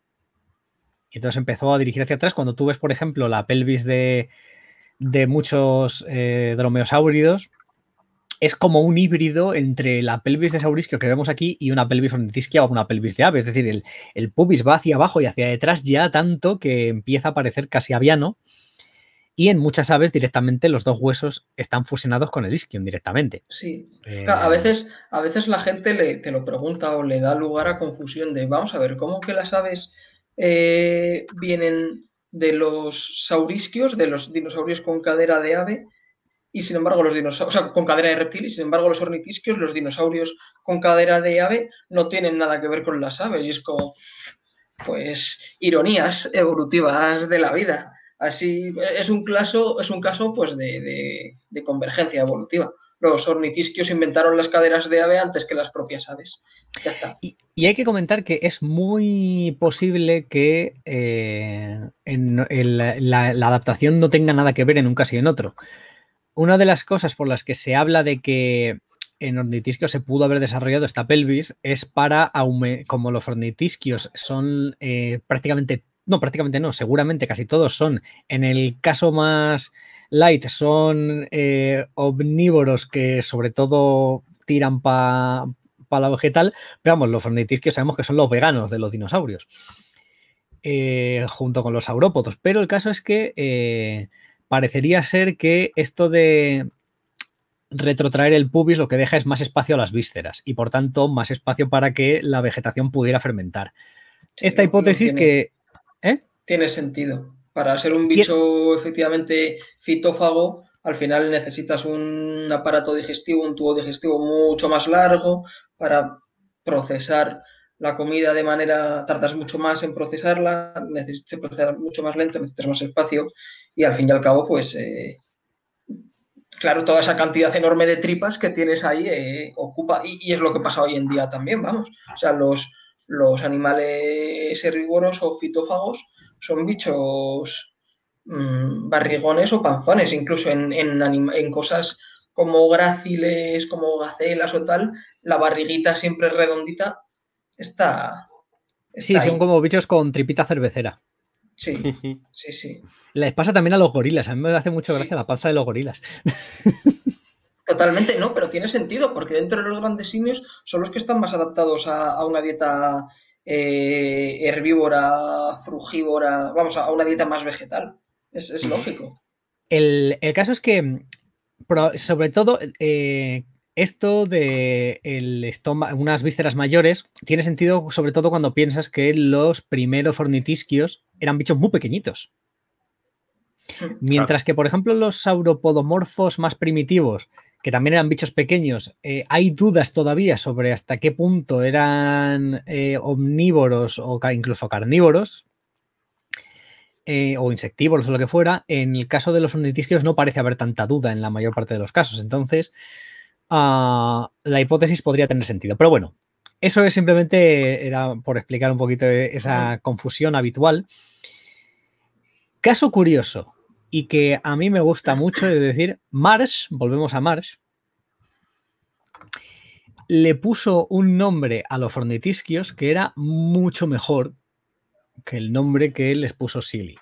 Y entonces empezó a dirigir hacia atrás. Cuando tú ves, por ejemplo, la pelvis de, de muchos eh, dromeosáuridos, es como un híbrido entre la pelvis de saurisquio que vemos aquí y una pelvis ornitisquia o una pelvis de ave. Es decir, el, el pubis va hacia abajo y hacia detrás ya tanto que empieza a parecer casi aviano y en muchas aves directamente los dos huesos están fusionados con el isquion directamente. Sí. Eh, a, veces, a veces la gente le, te lo pregunta o le da lugar a confusión de, vamos a ver, ¿cómo que las aves eh, vienen de los saurisquios, de los dinosaurios con cadera de ave? y sin embargo los dinosaurios, o sea, con cadera de reptil, y sin embargo los ornitisquios, los dinosaurios con cadera de ave, no tienen nada que ver con las aves, y es como, pues, ironías evolutivas de la vida. Así es un caso, es un caso pues, de, convergencia evolutiva. Los ornitisquios inventaron las caderas de ave antes que las propias aves. Y, hay que comentar que es muy posible que eh, en, la, adaptación no tenga nada que ver en un caso y en otro. Una de las cosas por las que se habla de que en ornitisquios se pudo haber desarrollado esta pelvis es para, como los ornitisquios son eh, prácticamente no, prácticamente no, seguramente casi todos son, en el caso más light, son eh, omnívoros que sobre todo tiran para la vegetal, pero vamos, los ornitisquios sabemos que son los veganos de los dinosaurios, eh, junto con los saurópodos, pero el caso es que eh, parecería ser que esto de retrotraer el pubis lo que deja es más espacio a las vísceras y por tanto más espacio para que la vegetación pudiera fermentar. Esta hipótesis que ¿Eh? Tiene sentido. Para ser un bicho efectivamente fitófago, al final necesitas un aparato digestivo, un tubo digestivo mucho más largo para procesar la comida de manera, tardas mucho más en procesarla, necesitas procesar mucho más lento, necesitas más espacio y al fin y al cabo, pues, eh, claro, toda esa cantidad enorme de tripas que tienes ahí eh, ocupa y, y, es lo que pasa hoy en día también, vamos. O sea, los, los animales herbívoros o fitófagos son bichos mm, barrigones o panzones, incluso en, cosas como gráciles, como gacelas o tal, la barriguita siempre redondita está. sí, son como bichos con tripita cervecera. Sí, sí, sí. Les pasa también a los gorilas. A mí me hace mucha gracia la panza de los gorilas. Totalmente no, pero tiene sentido, porque dentro de los grandes simios son los que están más adaptados a, una dieta eh, herbívora, frugívora, vamos, a, una dieta más vegetal. Es, lógico. El, caso es que, sobre todo, eh, esto de el unas vísceras mayores tiene sentido sobre todo cuando piensas que los primeros fornitisquios eran bichos muy pequeñitos. Mientras que, por ejemplo, los sauropodomorfos más primitivos, que también eran bichos pequeños, eh, hay dudas todavía sobre hasta qué punto eran eh, omnívoros o incluso carnívoros. Eh, o insectívoros o lo que fuera, en el caso de los ornitisquios no parece haber tanta duda en la mayor parte de los casos. Entonces, ah, la hipótesis podría tener sentido. Pero bueno, eso es simplemente era por explicar un poquito esa confusión habitual. Caso curioso, y que a mí me gusta mucho, decir, Mars, volvemos a Mars, le puso un nombre a los fornitisquios que era mucho mejor que el nombre que él les puso Silly.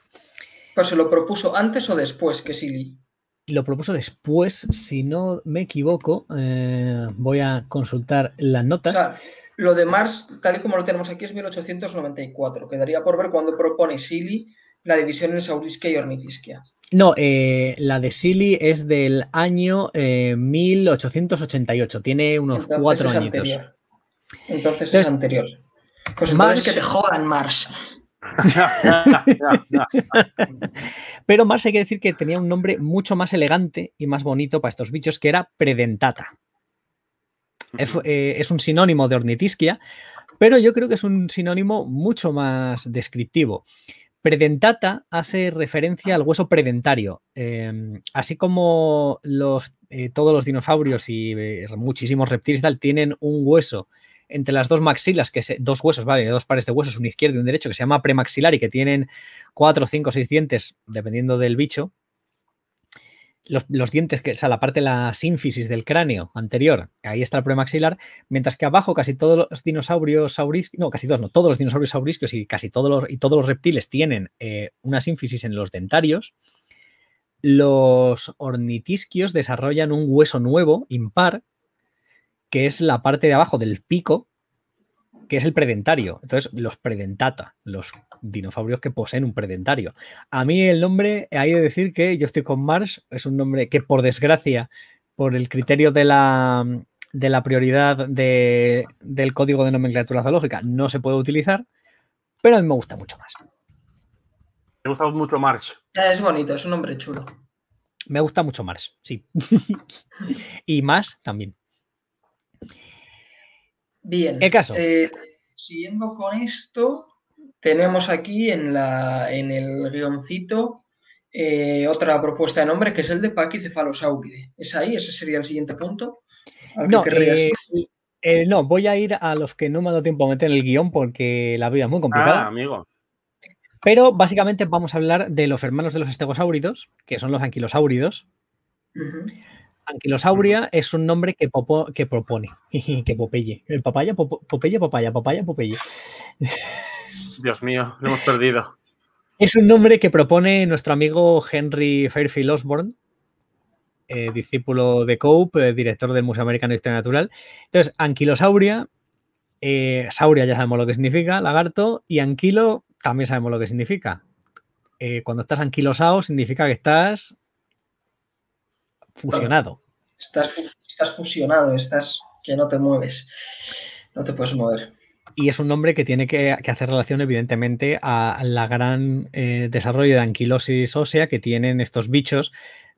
¿Pero se lo propuso antes o después que Silly? Lo propuso después, si no me equivoco, eh, voy a consultar las notas. lo de Mars, tal y como lo tenemos aquí, es 1894. Quedaría por ver cuándo propone Silly la división en Saurisquia y Ornitisquia. No, eh, la de Silly es del año 1888. Eh, Tiene unos cuatro años. añitos. Entonces, es anterior. Pues Mars... que te jodan, Mars. Pero Mars hay que decir que tenía un nombre mucho más elegante y más bonito para estos bichos, que era Predentata. Es, eh, es, un sinónimo de ornitisquia, pero yo creo que es un sinónimo mucho más descriptivo. Predentata hace referencia al hueso predentario. Em, así como los, eh, todos los dinosaurios y eh, muchísimos reptiles tienen un hueso entre las dos maxilas, que dos huesos, vale, dos pares de huesos, un izquierdo y un derecho, que se llama premaxilar y que tienen cuatro, cinco, seis dientes, dependiendo del bicho los, dientes, que, o sea, la parte de la sínfisis del cráneo anterior, ahí está el premaxilar, mientras que abajo casi todos los dinosaurios saurisquios, no, casi todos, no, todos los dinosaurios saurisquios y casi todos los, y todos los reptiles tienen eh, una sínfisis en los dentarios, los ornitisquios desarrollan un hueso nuevo, impar, que es la parte de abajo del pico, que es el predentario. Entonces, los predentata, los dinosaurios que poseen un predentario. A mí el nombre, hay de decir que yo estoy con Mars, es un nombre que por desgracia, por el criterio de la, prioridad del código de nomenclatura zoológica, no se puede utilizar, pero a mí me gusta mucho más. Me gusta mucho Mars. Es bonito, es un nombre chulo. Me gusta mucho Mars, sí. y más también. Bien. Eh, siguiendo con esto, tenemos aquí en, en el guioncito eh, otra propuesta de nombre que es el de Pachycephalosauride. ¿Es ahí? ¿Ese sería el siguiente punto? Eh, no, voy a ir a los que no me han dado tiempo a meter el guión porque la vida es muy complicada. Ah, amigo. Pero básicamente vamos a hablar de los hermanos de los estegosáuridos, que son los anquilosáuridos. Anquilosauria es un nombre que, que propone, que Popeye. El papaya, popo, Popeye, papaya, papaya, Popeye. Dios mío, lo hemos perdido. Es un nombre que propone nuestro amigo Henry Fairfield Osborne, eh, discípulo de Cope, eh, director del Museo Americano de Historia Natural. Entonces, anquilosauria, eh, sauria ya sabemos lo que significa, lagarto, y anquilo también sabemos lo que significa. cuando estás anquilosado significa que estás fusionado. Estás, estás fusionado, estás que no te mueves, no te puedes mover. Y es un nombre que tiene que, hacer relación, evidentemente, a la gran eh, desarrollo de anquilosis ósea que tienen estos bichos,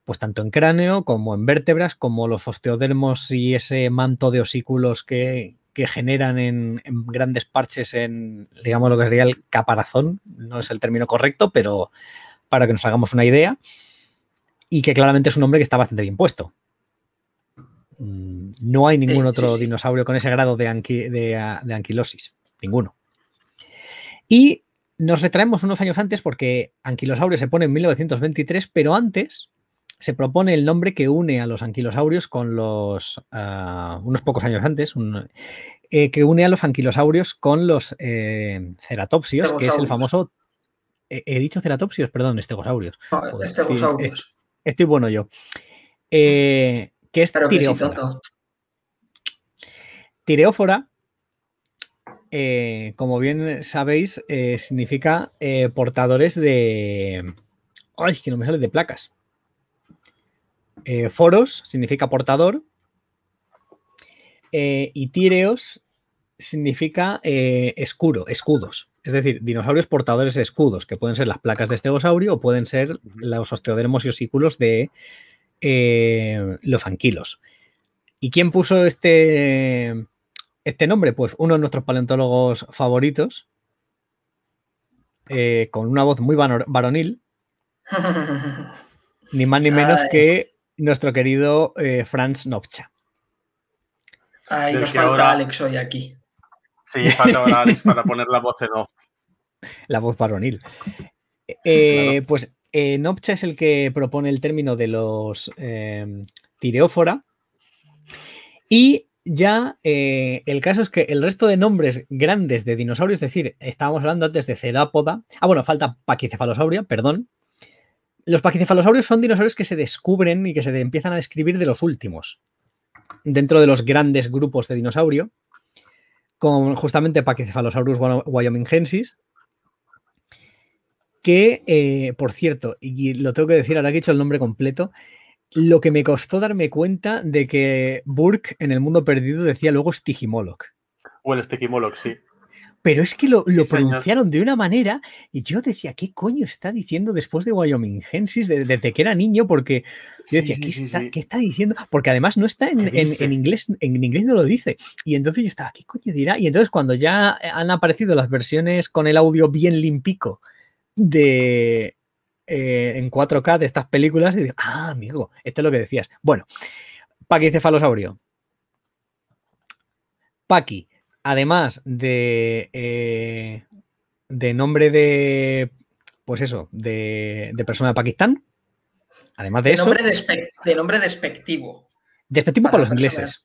pues tanto en cráneo como en vértebras, como los osteodermos y ese manto de osículos que, generan en, en, grandes parches en, digamos, lo que sería el caparazón. No es el término correcto, pero para que nos hagamos una idea y que claramente es un nombre que está bastante bien puesto. Mm, no hay ningún otro dinosaurio con ese grado de, ah, de, anquilosis, ninguno. Y nos retraemos unos años antes porque anquilosaurio se pone en 1923, pero antes se propone el nombre que une a los anquilosaurios con los. Ah, unos pocos años antes, eh, que une a los anquilosaurios con los eh, ceratopsios, que es el famoso. he dicho ceratopsios, perdón, estegosaurios. estegosaurios. Estoy bueno yo. Eh, ¿Qué es tireófora. Tireófora, eh, como bien sabéis, eh, significa portadores de. Ay, que no me sale de placas. foros significa portador. y tireos significa eh, escuro, escudos. Es decir, dinosaurios portadores de escudos, que pueden ser las placas de estegosaurio o pueden ser los osteodermos y osículos de eh, los anquilos. ¿Y quién puso este, este nombre? Pues uno de nuestros paleontólogos favoritos, eh, con una voz muy varonil, ni más ni menos que nuestro querido Franz Nopcha. Ahí nos falta Alex hoy aquí. Sí, falta para poner la voz en off. La voz varonil. Eh, pues eh, Nopcha es el que propone el término de los eh, tireófora. Y ya eh, el caso es que el resto de nombres grandes de dinosaurios, es decir, estábamos hablando antes de cerápoda. Ah, bueno, falta paquicefalosauria, perdón. Los paquicefalosaurios son dinosaurios que se descubren y que se empiezan a describir de los últimos, dentro de los grandes grupos de dinosaurio con justamente Pachycephalosaurus wyomingensis, que, eh, por cierto, y lo tengo que decir ahora que he hecho el nombre completo, lo que me costó darme cuenta de que Burke en El Mundo Perdido decía luego Stigimoloch. Bueno, el sí pero es que lo, pronunciaron de una manera y yo decía, ¿qué coño está diciendo después de Wyomingensis desde, desde que era niño? Porque yo decía, ¿qué, está, diciendo? Porque además no está en, inglés, en inglés no lo dice. Y entonces yo estaba, ¿qué coño dirá? Y entonces cuando ya eh, han aparecido las versiones con el audio bien limpico de, eh, en 4K de estas películas y digo, ah, amigo, esto es lo que decías. Bueno, Paqui Cefalosaurio. Paqui, además de, eh, de nombre de, pues eso, de, persona de Pakistán, además de, eso... Nombre de nombre despectivo. Despectivo para, los ingleses.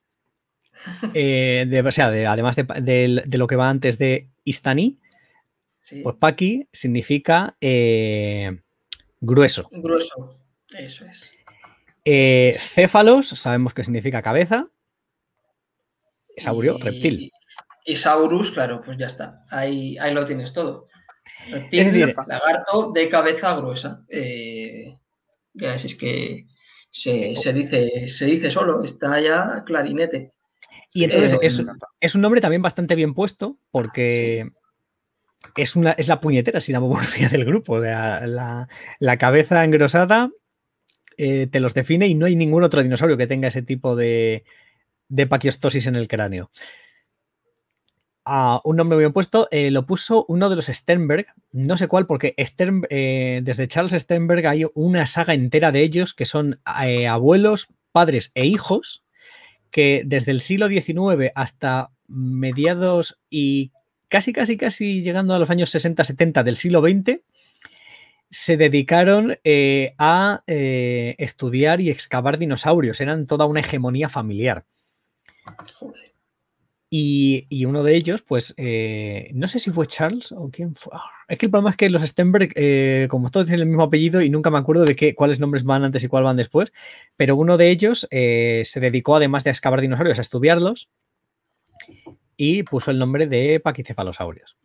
Eh, o sea, además de, lo que va antes de Istani, pues Paki significa eh, grueso. Grueso, eso es. céfalos, sabemos que significa cabeza. Saurio, reptil y Saurus, claro, pues ya está. Ahí, ahí lo tienes todo. Tiene lagarto de cabeza gruesa. Eh, es, que se, dice, se dice solo, está ya clarinete. Y entonces eh, es, un nombre también bastante bien puesto porque es, una, es la puñetera sinamomorfia del grupo. La, la, cabeza engrosada eh, te los define y no hay ningún otro dinosaurio que tenga ese tipo de, de paquiostosis en el cráneo un nombre muy opuesto puesto, eh, lo puso uno de los Sternberg, no sé cuál, porque eh, desde Charles Sternberg hay una saga entera de ellos que son eh, abuelos, padres e hijos, que desde el siglo XIX hasta mediados y casi, casi, casi llegando a los años 60-70 del siglo XX, se dedicaron a estudiar y excavar dinosaurios. Eran toda una hegemonía familiar. Y, uno de ellos, pues, eh, no sé si fue Charles o quién fue. Ah, es que el problema es que los Stenberg, eh, como todos tienen el mismo apellido y nunca me acuerdo de qué, cuáles nombres van antes y cuál van después, pero uno de ellos eh, se dedicó, además de excavar dinosaurios, a estudiarlos y puso el nombre de paquicefalosaurios.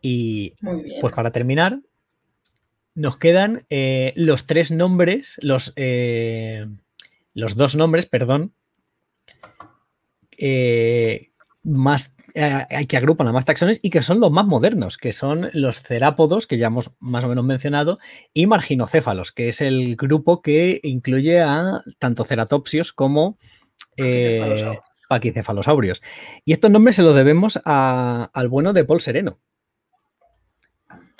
Y pues para terminar, nos quedan los tres nombres, los, los dos nombres, perdón, eh, más eh, que agrupan a más taxones y que son los más modernos, que son los cerápodos, que ya hemos más o menos mencionado, y marginocéfalos, que es el grupo que incluye a tanto ceratopsios como eh, paquicefalosaurios. Y estos nombres se los debemos al bueno de Paul Sereno.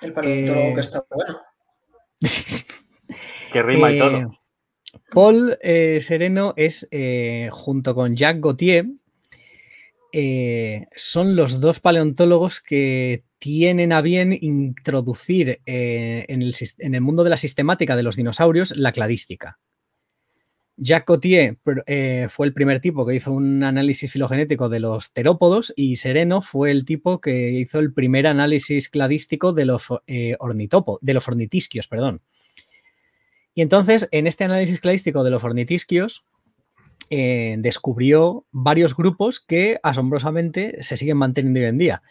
El paleontólogo eh, que está bueno. que rima y todo. Paul Sereno es, junto con Jacques Gauthier, eh, son los dos paleontólogos que tienen a bien introducir eh, en, el, mundo de la sistemática de los dinosaurios la cladística. Jacques Cotier eh, fue el primer tipo que hizo un análisis filogenético de los terópodos y Sereno fue el tipo que hizo el primer análisis cladístico de los, ornitopo, de los ornitisquios. Perdón. Y entonces, en este análisis cladístico de los ornitisquios, eh, descubrió varios grupos que asombrosamente se siguen manteniendo hoy en día.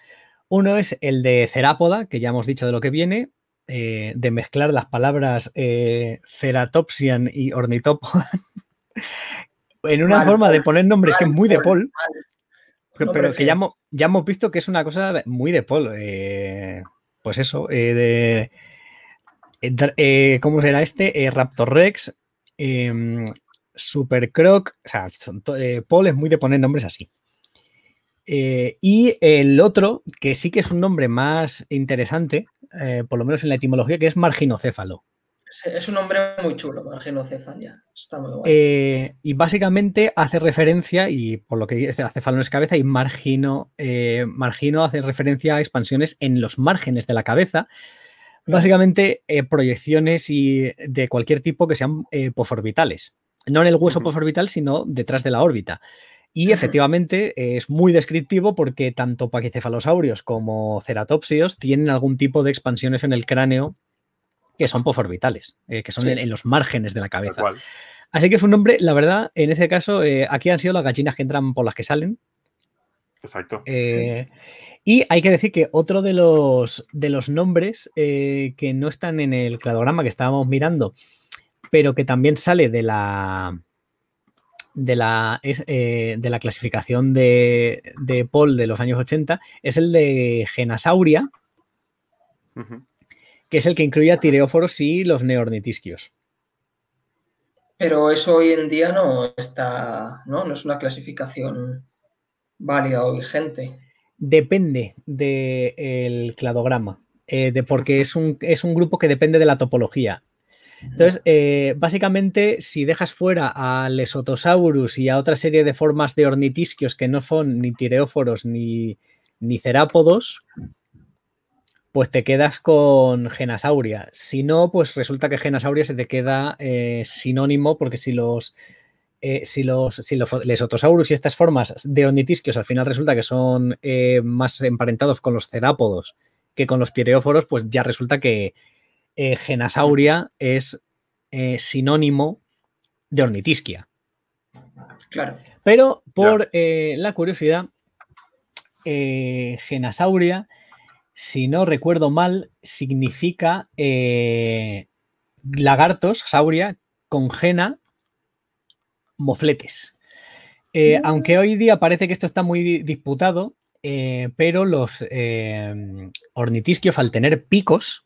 Uno es el de cerápoda, que ya hemos dicho de lo que viene, eh, de mezclar las palabras eh, ceratopsian y ornitópoda en una forma de poner nombres que es muy de Paul, pero que ya, ya, hemos visto que es una cosa muy de Paul. pues eso, ¿cómo será este? Raptor Rex, em, Super Croc, o sea, eh, Paul es muy de poner nombres así. Eh, y el otro, que sí que es un nombre más interesante, eh, por lo menos en la etimología, que es marginocéfalo. Es un nombre muy chulo, marginocéfalo, Está muy guay. y básicamente hace referencia, y por lo que dice, acéfalo es cabeza, y margino, margino hace referencia a expansiones en los márgenes de la cabeza. Básicamente, proyecciones y de cualquier tipo que sean posorbitales no en el hueso posorbital, sino detrás de la órbita. Y efectivamente eh, es muy descriptivo porque tanto paquicefalosaurios como ceratopsios tienen algún tipo de expansiones en el cráneo que son posorbitales, eh, que son en, los márgenes de la cabeza. Así que es un nombre, la verdad, en ese caso, eh, aquí han sido las gallinas que entran por las que salen. Exacto. y hay que decir que otro de los, de los nombres que no están en el cladograma que estábamos mirando, pero que también sale de la, de eh, de la clasificación de, Paul de los años 80 es el de Genasauria, que es el que incluye a tireóforos y los neornitisquios. Pero eso hoy en día no está, ¿no? No es una clasificación válida o vigente. Depende del cladograma, eh, de porque es un, es un grupo que depende de la topología. Entonces, eh, básicamente, si dejas fuera a Lesotosaurus y a otra serie de formas de ornitisquios que no son ni tireóforos ni, ni cerápodos, pues te quedas con Genasauria. Si no, pues resulta que Genasauria se te queda eh, sinónimo, porque si los, eh, si los, si los lesotosaurus y estas formas de ornitisquios al final resulta que son más emparentados con los cerápodos que con los tireóforos, pues ya resulta que, eh, genasauria es eh, sinónimo de ornitisquia. Claro. Pero por eh, la curiosidad, genasauria, si no recuerdo mal, significa lagartos, sauria, con gena, mofletes. Mm. aunque hoy día parece que esto está muy disputado, pero los ornitisquios, al tener picos,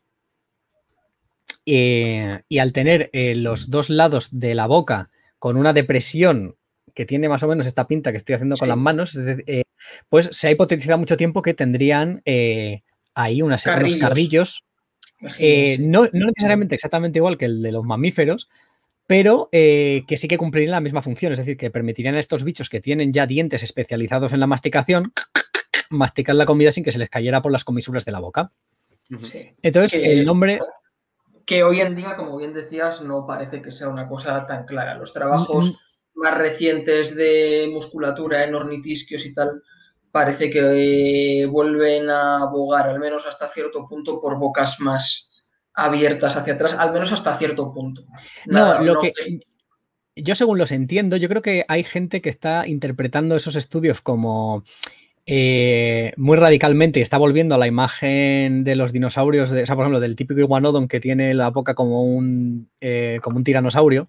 eh, y al tener eh, los dos lados de la boca con una depresión que tiene más o menos esta pinta que estoy haciendo con las manos, eh, pues se ha hipotetizado mucho tiempo que tendrían ahí unas, carrillos. unos carrillos. No, necesariamente exactamente igual que el de los mamíferos, pero que sí que cumplirían la misma función, es decir, que permitirían a estos bichos que tienen ya dientes especializados en la masticación masticar la comida sin que se les cayera por las comisuras de la boca. Entonces, el nombre que hoy en día, como bien decías, no parece que sea una cosa tan clara. Los trabajos mm, mm. más recientes de musculatura en ornitisquios y tal parece que eh, vuelven a abogar, al menos hasta cierto punto, por bocas más abiertas hacia atrás, al menos hasta cierto punto. no, lo que... yo según los entiendo, yo creo que hay gente que está interpretando esos estudios como eh, muy radicalmente está volviendo a la imagen de los dinosaurios, de, o sea, por ejemplo, del típico iguanodon que tiene la boca como un, eh, como un tiranosaurio.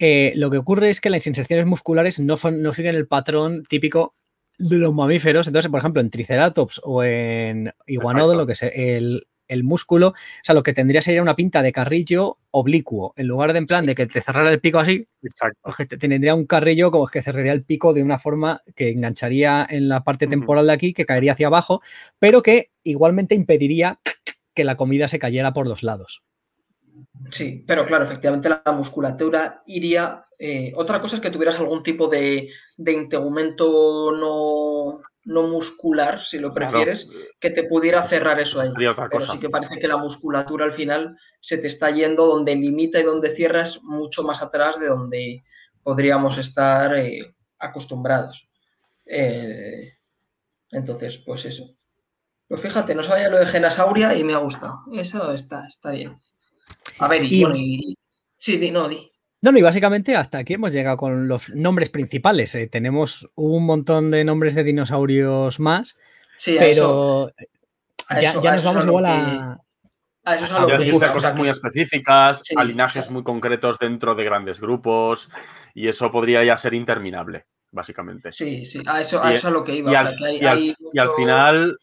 Eh, lo que ocurre es que las inserciones musculares no, siguen el patrón típico de los mamíferos. Entonces, por ejemplo, en Triceratops o en Iguanodon, lo que sea, el, el músculo. O sea, lo que tendría sería una pinta de carrillo oblicuo, en lugar de en plan de que te cerrara el pico así, te tendría un carrillo como es que cerraría el pico de una forma que engancharía en la parte temporal de aquí, que caería hacia abajo, pero que igualmente impediría que la comida se cayera por dos lados. Sí, pero claro, efectivamente la musculatura iría. Eh, otra cosa es que tuvieras algún tipo de, de integumento no, no muscular, si lo prefieres, eh, que te pudiera cerrar eso ahí. Pero sí que parece que la musculatura al final se te está yendo donde limita y donde cierras mucho más atrás de donde podríamos estar eh, acostumbrados. Eh, entonces, pues eso. Pues fíjate, no sabía lo de Genasauria y me ha gustado. Eso está, está bien. A ver, y, sí, di, no, di. No, no, y básicamente hasta aquí hemos llegado con los nombres principales. Eh, tenemos un montón de nombres de dinosaurios más, sí, pero ya, nos vamos luego a... A eso cosas muy específicas, a muy concretos dentro de grandes grupos, y eso podría ya ser interminable, básicamente. Sí, sí, a eso, a eso es lo que iba. Y, al, final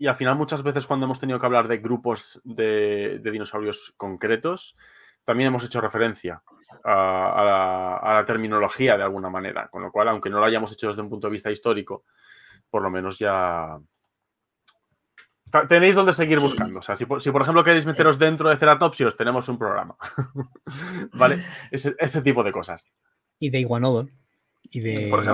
y al final muchas veces cuando hemos tenido que hablar de grupos de, de, dinosaurios concretos, también hemos hecho referencia a, la, terminología de alguna manera. Con lo cual, aunque no lo hayamos hecho desde un punto de vista histórico, por lo menos ya... Tenéis donde seguir buscando. O sea, si por, si por ejemplo queréis meteros dentro de Ceratopsios, tenemos un programa. ¿Vale? Ese, tipo de cosas. Y de Iguanodon y de Por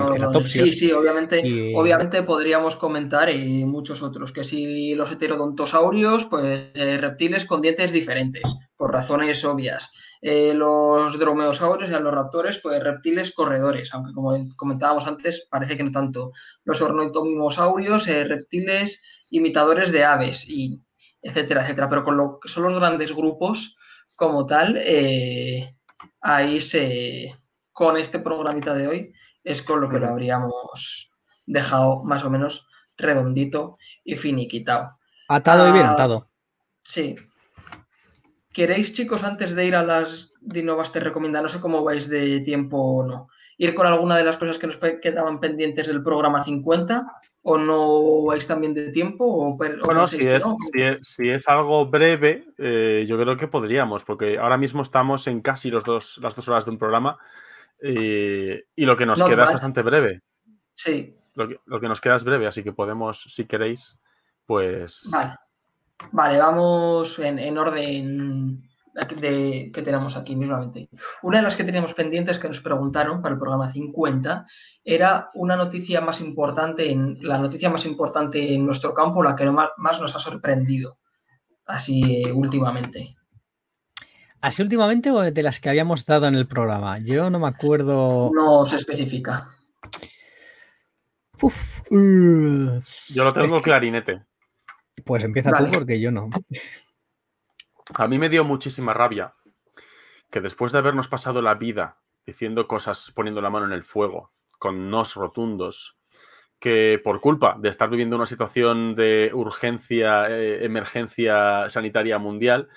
Sí, sí, obviamente, obviamente podríamos comentar y eh, muchos otros que si los heterodontosaurios, pues eh, reptiles con dientes diferentes, por razones obvias. Eh, los dromeosaurios y los raptores, pues reptiles corredores, aunque como comentábamos antes, parece que no tanto. Los ornitomimosaurios, eh, reptiles imitadores de aves, y etcétera, etcétera. Pero con lo que son los grandes grupos, como tal, eh, ahí se. Con este programita de hoy es con lo que lo habríamos dejado más o menos redondito y finiquitado. Atado y bien ah, atado. Sí, ¿Queréis, chicos, antes de ir a las Dinovas te recomiendo, no sé cómo vais de tiempo o no, ir con alguna de las cosas que nos quedaban pendientes del programa 50? ¿O no vais también de tiempo? O, bueno, si es, si, es, algo breve, eh, yo creo que podríamos, porque ahora mismo estamos en casi los dos, las dos horas de un programa eh, y lo que nos queda es bastante breve. Sí. Lo que, lo que nos queda es breve, así que podemos, si queréis, pues... Vale. Vale, vamos en, orden que tenemos aquí mismamente. Una de las que teníamos pendientes que nos preguntaron para el programa 50 era una noticia más importante, la noticia más importante en nuestro campo, la que más nos ha sorprendido así eh, últimamente. ¿Así últimamente o de las que habíamos dado en el programa? Yo no me acuerdo. No se especifica. Eh. Yo lo tengo clarinete. Pues empieza tú porque yo no. A mí me dio muchísima rabia que después de habernos pasado la vida diciendo cosas, poniendo la mano en el fuego, con nos rotundos, que por culpa de estar viviendo una situación de urgencia, eh, emergencia sanitaria mundial,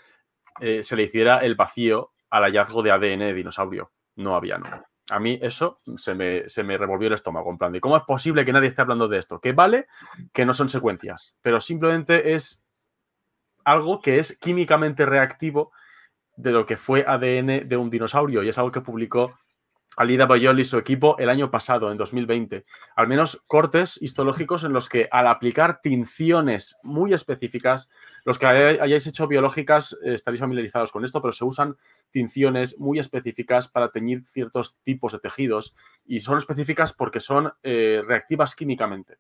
eh, se le hiciera el vacío al hallazgo de ADN de dinosaurio, no había no a mí eso se me, revolvió el estómago, en plan cómo es posible que nadie esté hablando de esto. Que vale que no son secuencias, pero simplemente es algo que es químicamente reactivo de lo que fue ADN de un dinosaurio y es algo que publicó Alida Bayol y su equipo el año pasado, en 2020. Al menos cortes histológicos en los que al aplicar tinciones muy específicas, los que hayáis hecho biológicas eh, estaréis familiarizados con esto, pero se usan tinciones muy específicas para teñir ciertos tipos de tejidos y son específicas porque son eh, reactivas químicamente.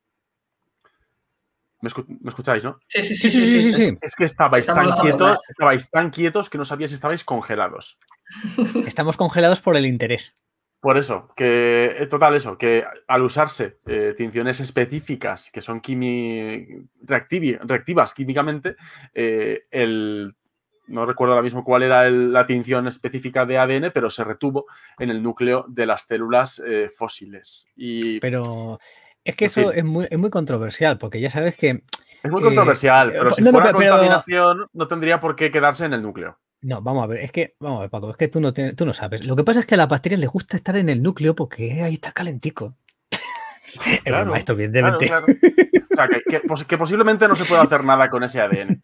¿Me, escucháis, no? Sí, sí, sí. sí, sí, Es, que estabais tan, quietos, estabais tan quietos que no sabíais si estabais congelados. Estamos congelados por el interés. Por eso, que eh, total eso, que al usarse eh, tinciones específicas que son reactivas químicamente, eh, el, no recuerdo ahora mismo cuál era la tinción específica de ADN, pero se retuvo en el núcleo de las células fósiles. pero es que eso es muy, controversial, porque ya sabes que... Es muy controversial, pero si fuera contaminación no tendría por qué quedarse en el núcleo. No, vamos a ver, es que, vamos Paco, es que tú no, tienes, tú no sabes. Lo que pasa es que a las bacterias les gusta estar en el núcleo porque ahí está calentico. Eh, claro, esto, bien de mente. O sea, que, posiblemente no se pueda hacer nada con ese ADN.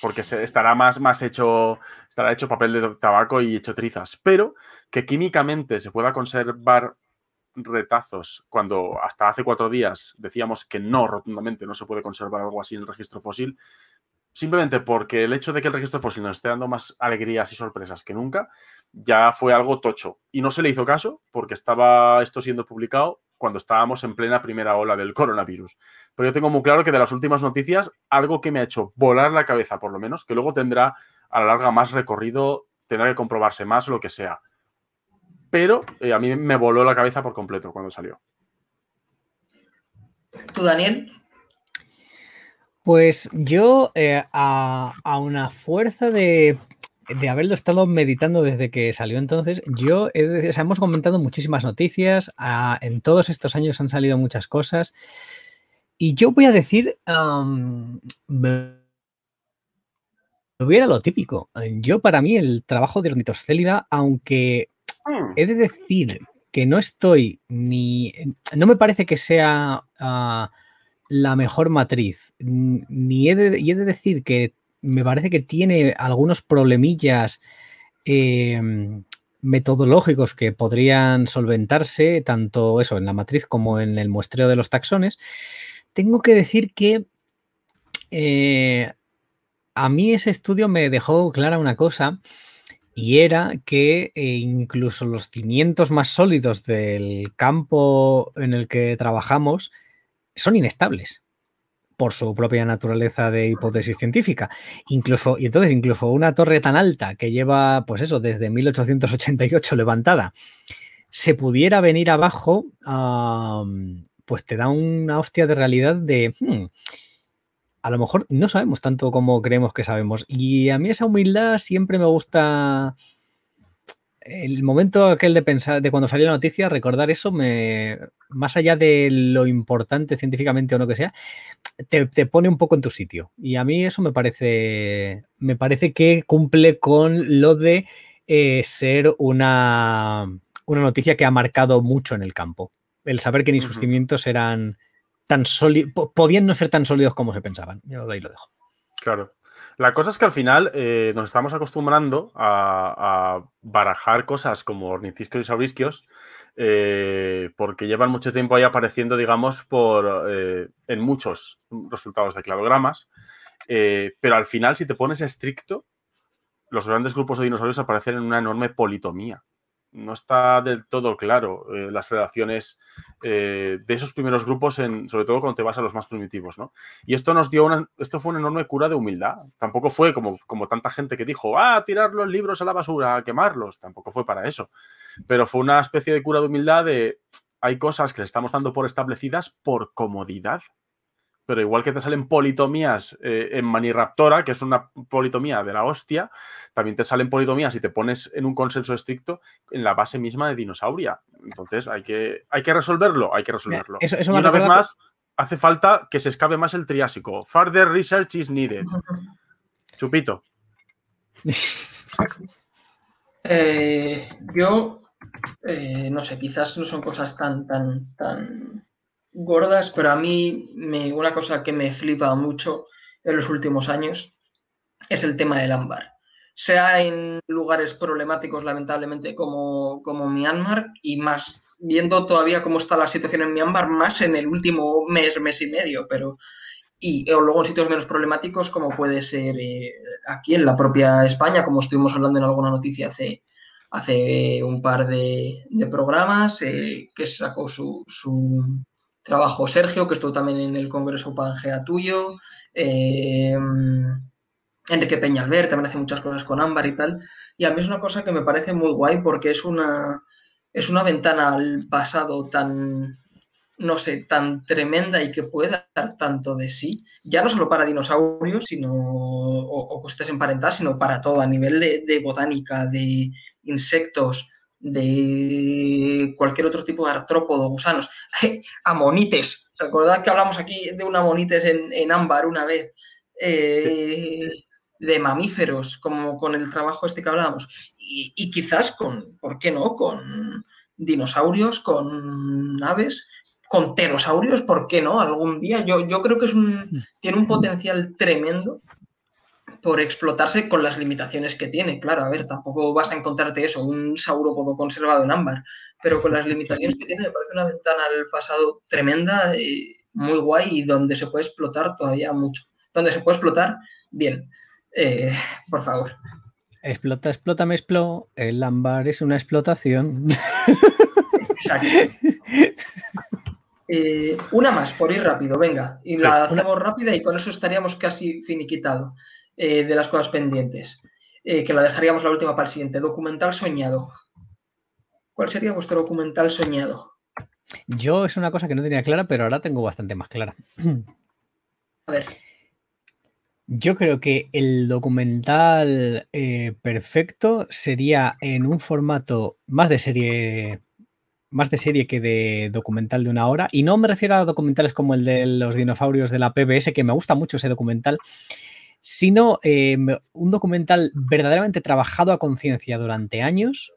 Porque estará más, más hecho, estará hecho papel de tabaco y hecho trizas. Pero que químicamente se pueda conservar retazos cuando hasta hace cuatro días decíamos que no, rotundamente no se puede conservar algo así en el registro fósil, simplemente porque el hecho de que el registro fósil nos esté dando más alegrías y sorpresas que nunca, ya fue algo tocho. Y no se le hizo caso porque estaba esto siendo publicado cuando estábamos en plena primera ola del coronavirus. Pero yo tengo muy claro que de las últimas noticias, algo que me ha hecho volar la cabeza, por lo menos, que luego tendrá a la larga más recorrido, tendrá que comprobarse más, lo que sea. Pero eh, a mí me voló la cabeza por completo cuando salió. ¿Tú, Daniel? Pues yo, eh, a, una fuerza de, haberlo estado meditando desde que salió entonces, yo hemos comentado muchísimas noticias, ah, en todos estos años han salido muchas cosas, y yo voy a decir, me hubiera lo típico. Yo para mí el trabajo de Ornitoscélida, aunque mm. he de decir que no estoy ni, no me parece que sea... Ah, la mejor matriz. Ni de, y he de decir que me parece que tiene algunos problemillas em, metodológicos que podrían solventarse, tanto eso, en la matriz como en el muestreo de los taxones. Tengo que decir que eh, a mí ese estudio me dejó clara una cosa. Y era que eh, incluso los cimientos más sólidos del campo en el que trabajamos son inestables por su propia naturaleza de hipótesis científica. Incluso, y entonces, incluso una torre tan alta que lleva, pues eso, desde 1888 levantada, se pudiera venir abajo, pues te da una hostia de realidad de, hmm, a lo mejor no sabemos tanto como creemos que sabemos. Y a mí esa humildad siempre me gusta el momento aquel de pensar, de cuando salió la noticia, recordar eso, me, más allá de lo importante científicamente o no que sea, te, pone un poco en tu sitio. Y a mí eso me parece, me parece que cumple con lo de eh, ser una, noticia que ha marcado mucho en el campo. El saber que ni sus cimientos eran tan sólidos, podían no ser tan sólidos como se pensaban. Yo ahí lo dejo. Claro. La cosa es que al final eh, nos estamos acostumbrando a, barajar cosas como ornicisquios y saurisquios eh, porque llevan mucho tiempo ahí apareciendo, digamos, por, eh, en muchos resultados de cladogramas. pero al final, si te pones estricto, los grandes grupos de dinosaurios aparecen en una enorme politomía no está del todo claro eh, las relaciones eh, de esos primeros grupos, en, sobre todo cuando te vas a los más primitivos, ¿no? Y esto nos dio una, esto fue una enorme cura de humildad. Tampoco fue como, como tanta gente que dijo, ah, tirar los libros a la basura, a quemarlos. Tampoco fue para eso. Pero fue una especie de cura de humildad de hay cosas que le estamos dando por establecidas por comodidad pero igual que te salen politomías eh, en Maniraptora, que es una politomía de la hostia, también te salen politomías y te pones en un consenso estricto en la base misma de dinosauria. Entonces hay que, hay que resolverlo, hay que resolverlo. y una vez más, hace falta que se escape más el Triásico. Further research is needed. Chupito. Eh, yo eh, no sé, quizás no son cosas tan, tan, tan gordas, pero a mí me, una cosa que me flipa mucho en los últimos años es el tema del ámbar. Sea en lugares problemáticos, lamentablemente, como, Myanmar, y más viendo todavía cómo está la situación en Myanmar, más en el último mes, mes y medio, pero. Y luego en sitios menos problemáticos, como puede ser eh, aquí en la propia España, como estuvimos hablando en alguna noticia hace, hace un par de, programas, eh, que sacó su Trabajo Sergio, que estuvo también en el Congreso Pangea tuyo. Eh, Enrique Peñalver también hace muchas cosas con Ámbar y tal. Y a mí es una cosa que me parece muy guay porque es una, es una ventana al pasado tan, no sé, tan tremenda y que puede dar tanto de sí, ya no solo para dinosaurios, sino, o, o cosas emparentadas, sino para todo, a nivel de botánica, de insectos, de cualquier otro tipo de artrópodo, gusanos, amonites. Recordad que hablamos aquí de un amonites en, ámbar una vez, eh, de mamíferos, como con el trabajo este que hablábamos, y, quizás con, ¿por qué no?, con dinosaurios, con aves, con pterosaurios, ¿por qué no?, algún día. Yo, yo creo que es un, tiene un potencial tremendo por explotarse con las limitaciones que tiene. Claro, a ver, tampoco vas a encontrarte eso, un saurópodo conservado en ámbar, pero con las limitaciones que tiene me parece una ventana al pasado tremenda, y muy guay y donde se puede explotar todavía mucho. Donde se puede explotar, bien. Eh, por favor. Explota, explota, me explo. El ámbar es una explotación. Exacto. Eh, una más, por ir rápido, venga. Y la hacemos rápida y con eso estaríamos casi finiquitado. Eh, de las cosas pendientes, eh, que la dejaríamos la última para el siguiente. Documental soñado. ¿Cuál sería vuestro documental soñado? Yo es una cosa que no tenía clara, pero ahora tengo bastante más clara. A ver. Yo creo que el documental eh, perfecto sería en un formato más de serie más de serie que de documental de una hora. Y no me refiero a documentales como el de los dinosaurios de la PBS, que me gusta mucho ese documental, sino eh, un documental verdaderamente trabajado a conciencia durante años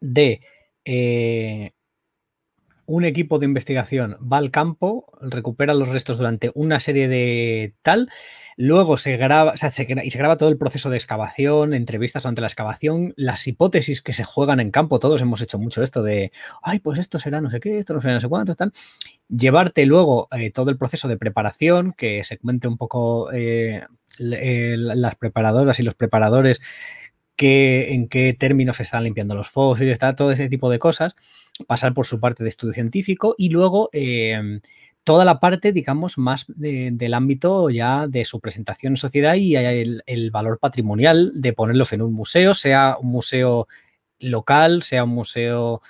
de eh, un equipo de investigación va al campo, recupera los restos durante una serie de tal, luego se graba, o sea, se y se graba todo el proceso de excavación, entrevistas durante la excavación, las hipótesis que se juegan en campo, todos hemos hecho mucho esto de, ay, pues esto será no sé qué, esto no será no sé cuánto, tal. Llevarte luego eh, todo el proceso de preparación, que se cuente un poco las preparadoras y los preparadores que, en qué términos están limpiando los fósiles, está todo ese tipo de cosas, pasar por su parte de estudio científico y luego em, toda la parte, digamos, más del ámbito ya de su presentación en sociedad y el, el, valor patrimonial de ponerlos en un museo, sea un museo local, sea un museo...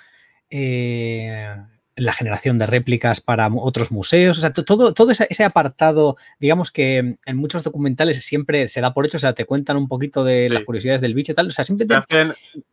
Eh, la generación de réplicas para otros museos, o sea, todo, todo ese apartado, digamos que en muchos documentales siempre se da por hecho, o sea, te cuentan un poquito de las curiosidades del bicho y tal, o sea,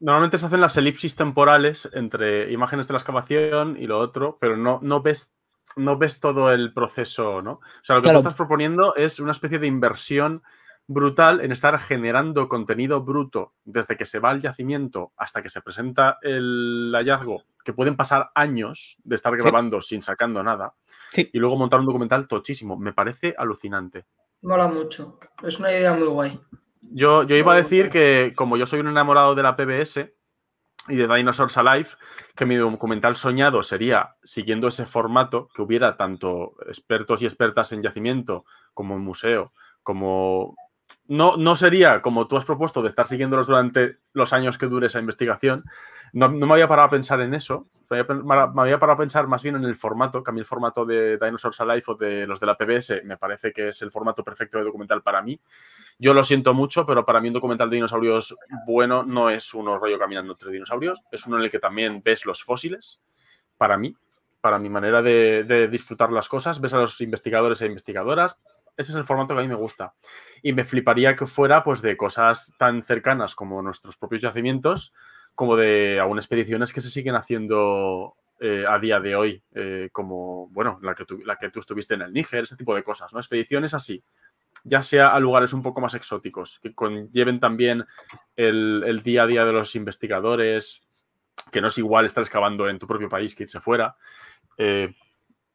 normalmente se hacen las elipsis temporales entre imágenes de la excavación y lo otro, pero no, no ves no ves todo el proceso, ¿no? O sea, lo que tú estás proponiendo es una especie de inversión brutal en estar generando contenido bruto desde que se va al yacimiento hasta que se presenta el hallazgo, que pueden pasar años de estar grabando sin sacando nada, y luego montar un documental tochísimo. Me parece alucinante. Mola mucho. Es una idea muy guay. Yo, yo iba a decir que como yo soy un enamorado de la PBS y de Dinosaurs Alive, que mi documental soñado sería, siguiendo ese formato, que hubiera tanto expertos y expertas en yacimiento como en museo, como no, no sería como tú has propuesto de estar siguiéndolos durante los años que dure esa investigación. No, me había parado a pensar en eso. Me había parado a pensar más bien en el formato, que a el formato de Dinosaurs Alive o de los de la PBS me parece que es el formato perfecto de documental para mí. Yo lo siento mucho, pero para mí un documental de dinosaurios bueno no es uno rollo caminando entre dinosaurios, es uno en el que también ves los fósiles, para mí, para mi manera de, de disfrutar las cosas, ves a los investigadores e investigadoras, ese es el formato que a mí me gusta. Y me fliparía que fuera pues de cosas tan cercanas como nuestros propios yacimientos, como de algunas expediciones que se siguen haciendo eh, a día de hoy, eh, como, bueno, la que, tú, la que tú estuviste en el Níger, ese tipo de cosas, ¿no? Expediciones así, ya sea a lugares un poco más exóticos, que conlleven también el, día a día de los investigadores, que no es igual estar excavando en tu propio país que irse fuera. Eh,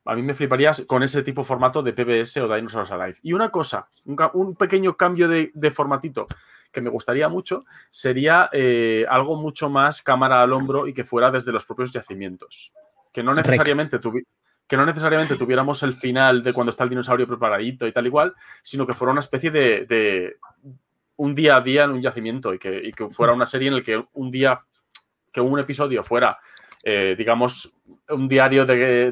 a mí me fliparía con ese tipo de formato de PBS o Dinosaurs Alive. Y una cosa, un, pequeño cambio de, formatito que me gustaría mucho sería eh, algo mucho más cámara al hombro y que fuera desde los propios yacimientos. Que no necesariamente que no necesariamente tuviéramos el final de cuando está el dinosaurio preparadito y tal igual, sino que fuera una especie de, un día a día en un yacimiento y que, y que fuera una serie en la que un día, que un episodio fuera eh, digamos, un diario de,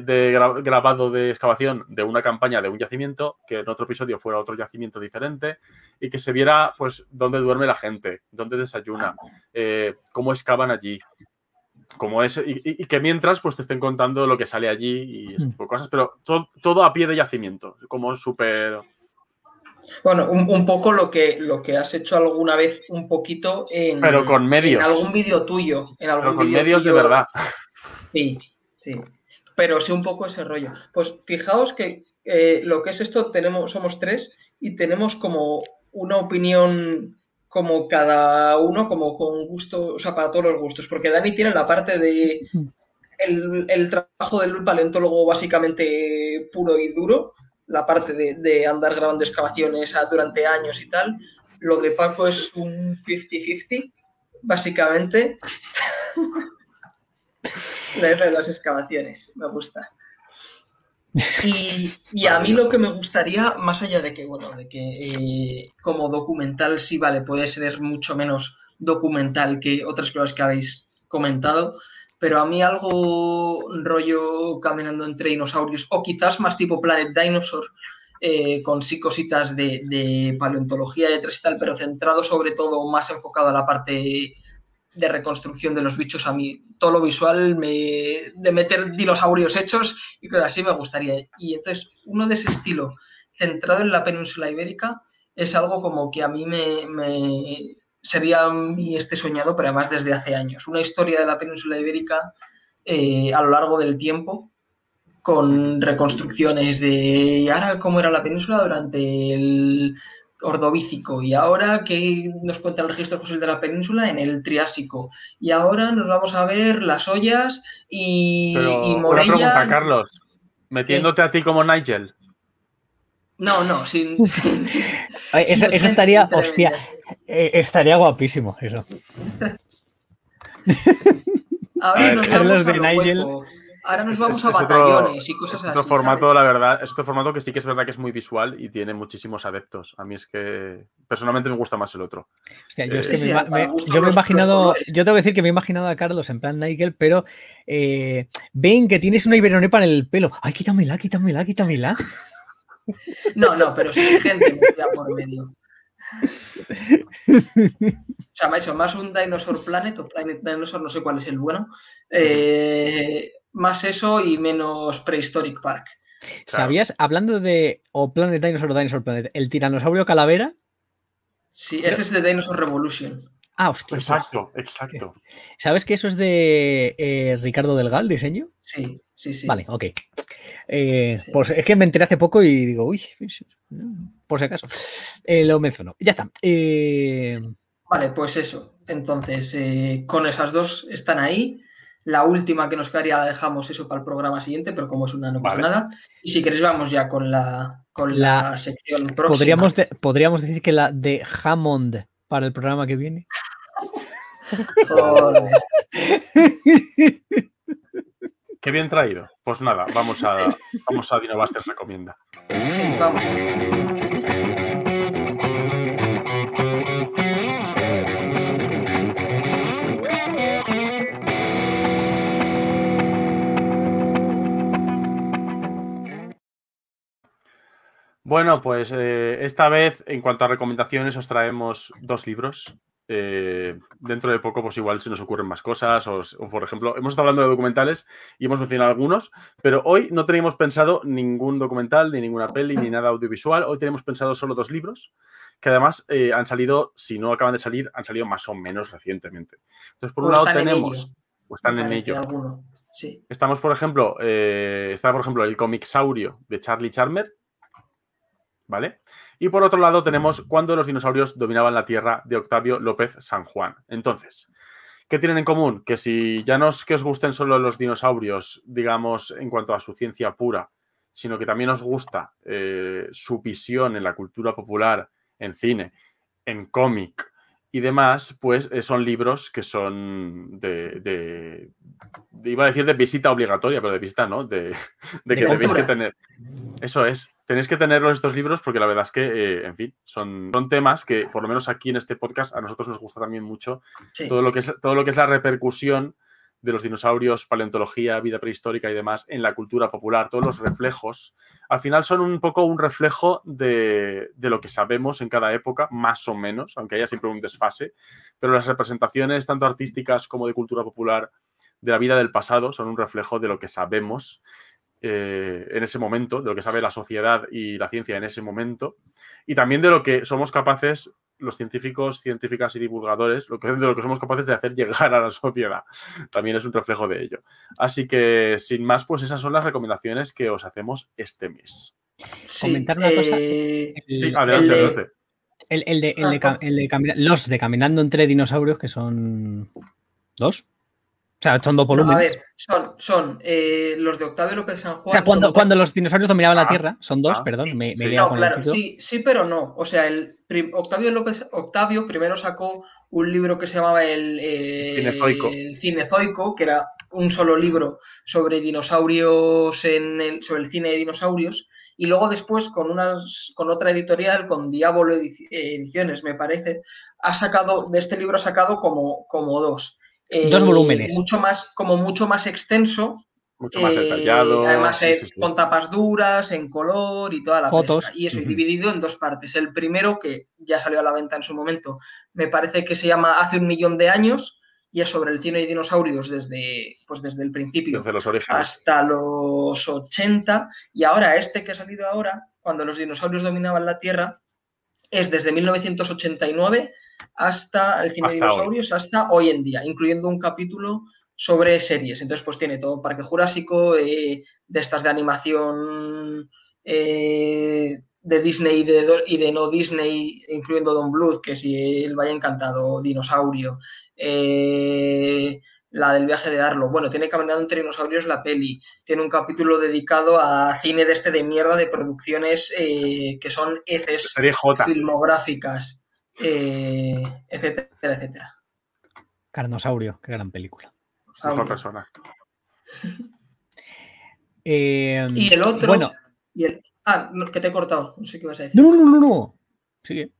grabado de excavación de una campaña de un yacimiento, que en otro episodio fuera otro yacimiento diferente, y que se viera, pues, dónde duerme la gente, dónde desayuna, ah. eh, cómo excavan allí, es, y, que mientras pues te estén contando lo que sale allí y este hmm. tipo de cosas, pero todo a pie de yacimiento, como súper bueno, un, poco lo que, lo que has hecho alguna vez, un poquito en, Pero con medios. en algún vídeo tuyo. En con medios de verdad. Sí, sí. Pero sí, un poco ese rollo. Pues fijaos que eh, lo que es esto, tenemos, somos tres y tenemos como una opinión como cada uno, como con gusto, o sea, para todos los gustos. Porque Dani tiene la parte de el, el trabajo del paleontólogo básicamente puro y duro, la parte de, andar grabando excavaciones ah, durante años y tal. Lo de Paco es un 50-50, básicamente. la de las excavaciones, me gusta. Y, y, a mí lo que me gustaría, más allá de que, bueno, de que eh, como documental sí, vale, puede ser mucho menos documental que otras cosas que habéis comentado, pero a mí algo rollo caminando entre dinosaurios o quizás más tipo Planet Dinosaur, eh, con sí cositas de, paleontología de tres y tal, pero centrado sobre todo más enfocado a la parte de reconstrucción de los bichos. A mí todo lo visual me, de meter dinosaurios hechos y que así me gustaría. Y entonces uno de ese estilo centrado en la península ibérica es algo como que a mí me sería mi este soñado, pero además desde hace años. Una historia de la península ibérica eh, a lo largo del tiempo, con reconstrucciones de ahora cómo era la península durante el Ordovícico y ahora que nos cuenta el registro fósil de la península en el Triásico. Y ahora nos vamos a ver las ollas y, Una pregunta, Carlos, metiéndote a ti como Nigel. No, no, sin, eso, estaría, hostia, eh, estaría guapísimo eso. Carlos de Nigel. Ahora nos vamos a batallones y cosas así. Otro formato, la verdad, es otro formato que sí que es verdad que es muy visual y tiene muchísimos adeptos. A mí es que personalmente me gusta más el otro. Hostia, yo, me, he imaginado, yo voy a decir que me he imaginado a Carlos en plan Nigel, pero eh, ven que tienes una iberonepa en el pelo. Ay, quítamela, quítamela, quítamela. No, no, pero hay gente por medio. O sea, eso, más un Dinosaur Planet o Planet Dinosaur, no sé cuál es el bueno. Eh, más eso y menos Prehistoric Park. ¿Sabías, hablando de o Planet Dinosaur o Dinosaur Planet, el tiranosaurio calavera? Sí, ese es de Dinosaur Revolution. Ah, pues, Exacto, exacto. ¿Sabes que eso es de eh, Ricardo Delgal, diseño? Sí, sí, sí. Vale, ok. Eh, pues es que me enteré hace poco y digo, uy, por si acaso. Eh, lo menciono. Ya está. Vale, pues eso. Entonces, con esas dos están ahí. La última que nos quedaría la dejamos eso para el programa siguiente, pero como es una no pasa nada. Y si queréis vamos ya con la, con la, sección próxima. Podríamos, podríamos decir que la de Hammond para el programa que viene. Qué bien traído. Pues nada, vamos a, vamos a recomienda. Sí, vamos. Bueno, pues eh, esta vez en cuanto a recomendaciones os traemos dos libros eh, dentro de poco, pues igual se nos ocurren más cosas. O, por ejemplo, hemos estado hablando de documentales y hemos mencionado algunos, pero hoy no tenemos pensado ningún documental, ni ninguna peli, ni nada audiovisual. Hoy tenemos pensado solo dos libros que además eh, han salido, si no acaban de salir, han salido más o menos recientemente. Entonces, por un lado, tenemos. o están en ello. Estamos, por ejemplo, eh, está, por ejemplo, el cómic Saurio de Charlie Charmer. ¿Vale? Y por otro lado tenemos Cuando los dinosaurios dominaban la Tierra de Octavio López San Juan. Entonces, ¿qué tienen en común? Que si ya no es que os gusten solo los dinosaurios, digamos, en cuanto a su ciencia pura, sino que también os gusta eh, su visión en la cultura popular, en cine, en cómic y demás, pues eh, son libros que son de, iba a decir de visita obligatoria, pero de visita no, de, que debéis que tener. Eso es tenéis que tenerlos estos libros porque la verdad es que, eh, en fin, son, son, temas que, por lo menos aquí en este podcast, a nosotros nos gusta también mucho todo, lo que es, todo lo que es la repercusión de los dinosaurios, paleontología, vida prehistórica y demás en la cultura popular, todos los reflejos, al final son un poco un reflejo de, de, lo que sabemos en cada época, más o menos, aunque haya siempre un desfase, pero las representaciones tanto artísticas como de cultura popular de la vida del pasado son un reflejo de lo que sabemos eh, en ese momento, de lo que sabe la sociedad y la ciencia en ese momento, y también de lo que somos capaces los científicos, científicas y divulgadores, lo que, de lo que somos capaces de hacer llegar a la sociedad. También es un reflejo de ello. Así que, sin más, pues esas son las recomendaciones que os hacemos este mes. Comentar una cosa. Eh, sí, adelante, adelante. El, de, Los de Caminando entre Dinosaurios, que son dos, o sea, son dos volúmenes. son, son eh, los de Octavio López San Juan. O sea, cuando, cuando los dinosaurios dominaban la ah, Tierra, son dos, ah, perdón, me, sí, sí, pero no. O sea, el Octavio López, Octavio primero sacó un libro que se llamaba el, Cinezoico. que era un solo libro sobre dinosaurios en el, sobre el cine de dinosaurios. Y luego después con unas, con otra editorial, con Diablo Ediciones, me parece, ha sacado, de este libro ha sacado como, como dos. Dos eh, volúmenes. Mucho más, como mucho más extenso. Mucho más eh, detallado. Además, con tapas duras, en color y toda la Fotos. Y eso, dividido en dos partes. El primero, que ya salió a la venta en su momento, me parece que se llama Hace un millón de años, y es sobre el cine y dinosaurios desde, pues desde el principio hasta los 80. Y ahora, este que ha salido ahora, cuando los dinosaurios dominaban la Tierra, es desde 1989 hasta el cine de dinosaurios, hasta, hoy en día, incluyendo un capítulo sobre series. Entonces, pues tiene todo Parque Jurásico, eh, de estas de animación eh, de Disney y de, y de, no Disney, incluyendo Don Blood, que si él vaya encantado, Dinosaurio, eh, la del viaje de Arlo. Bueno, tiene Caminando entre Dinosaurios la peli. Tiene un capítulo dedicado a cine de este de mierda de producciones que son heces filmográficas. Eh, etcétera, etcétera. Carnosaurio, qué gran película. persona. Eh, y el otro. Bueno. ah, que te he cortado. No sé qué ibas a decir. No, no, no, no. Sigue.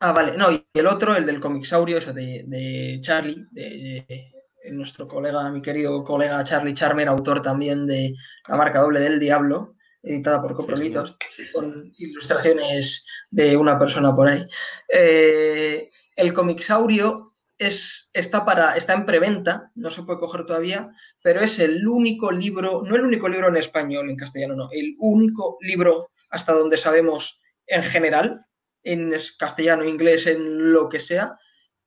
Ah, vale. No, y el otro, el del Comixaurio, o sea, de, Charlie, de, nuestro colega, mi querido colega Charlie Charmer, autor también de La marca doble del diablo, editada por compromitos, con ilustraciones de una persona por ahí. Eh, el Comixaurio es, está, para, está en preventa, no se puede coger todavía, pero es el único libro, no el único libro en español, en castellano no, el único libro hasta donde sabemos en general, en castellano, inglés, en lo que sea,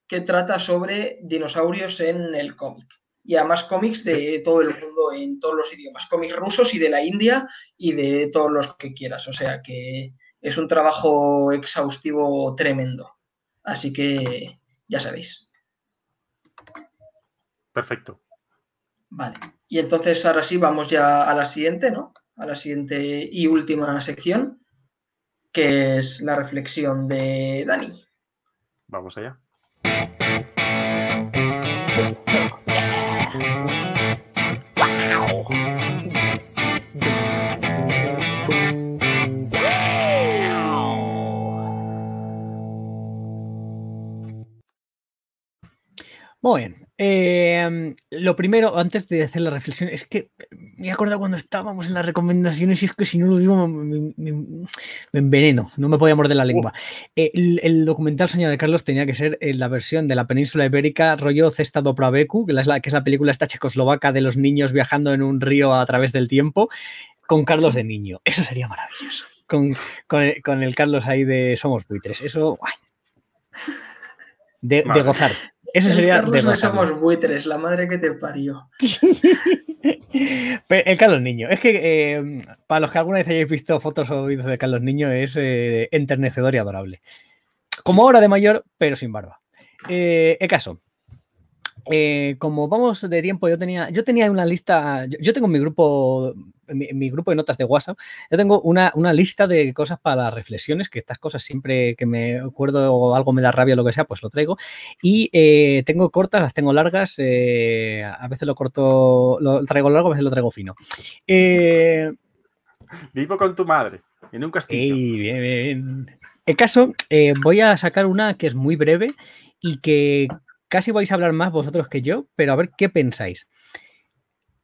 que trata sobre dinosaurios en el cómic y además cómics de todo el mundo en todos los idiomas, cómics rusos y de la India y de todos los que quieras. O sea que es un trabajo exhaustivo tremendo. Así que ya sabéis. Perfecto. Vale. Y entonces ahora sí vamos ya a la siguiente, ¿no? A la siguiente y última sección, que es la reflexión de Dani. Vamos allá. Muy bien. Em, lo primero, antes de hacer la reflexión, es que me acuerdo cuando estábamos en las recomendaciones y es que si no lo digo me, enveneno, no me podía morder la lengua. Eh, el, documental Soñado de Carlos tenía que ser eh, la versión de la península ibérica rollo Cesta do que es, la, que es película esta checoslovaca de los niños viajando en un río a través del tiempo, con Carlos de niño. Eso sería maravilloso. Con, el, Carlos ahí de Somos Buitres. Eso... de, gozar, eso sería Carlos no somos buitres, la madre que te parió. el Carlos Niño. Es que em, para los que alguna vez hayáis visto fotos o vídeos de Carlos Niño, es eh, enternecedor y adorable. Como ahora de mayor, pero sin barba. Eh, el caso. Eh, como vamos de tiempo, yo tenía, yo tenía una lista, yo, tengo mi grupo, mi, grupo de notas de WhatsApp, yo tengo una, lista de cosas para las reflexiones, que estas cosas siempre que me acuerdo o algo me da rabia, o lo que sea, pues lo traigo. Y eh, tengo cortas, las tengo largas, eh, a veces lo corto, lo traigo largo, a veces lo traigo fino. Vivo con tu madre, en un castillo. Ey, bien, bien. El caso, voy a sacar una que es muy breve y que Casi vais a hablar más vosotros que yo, pero a ver qué pensáis.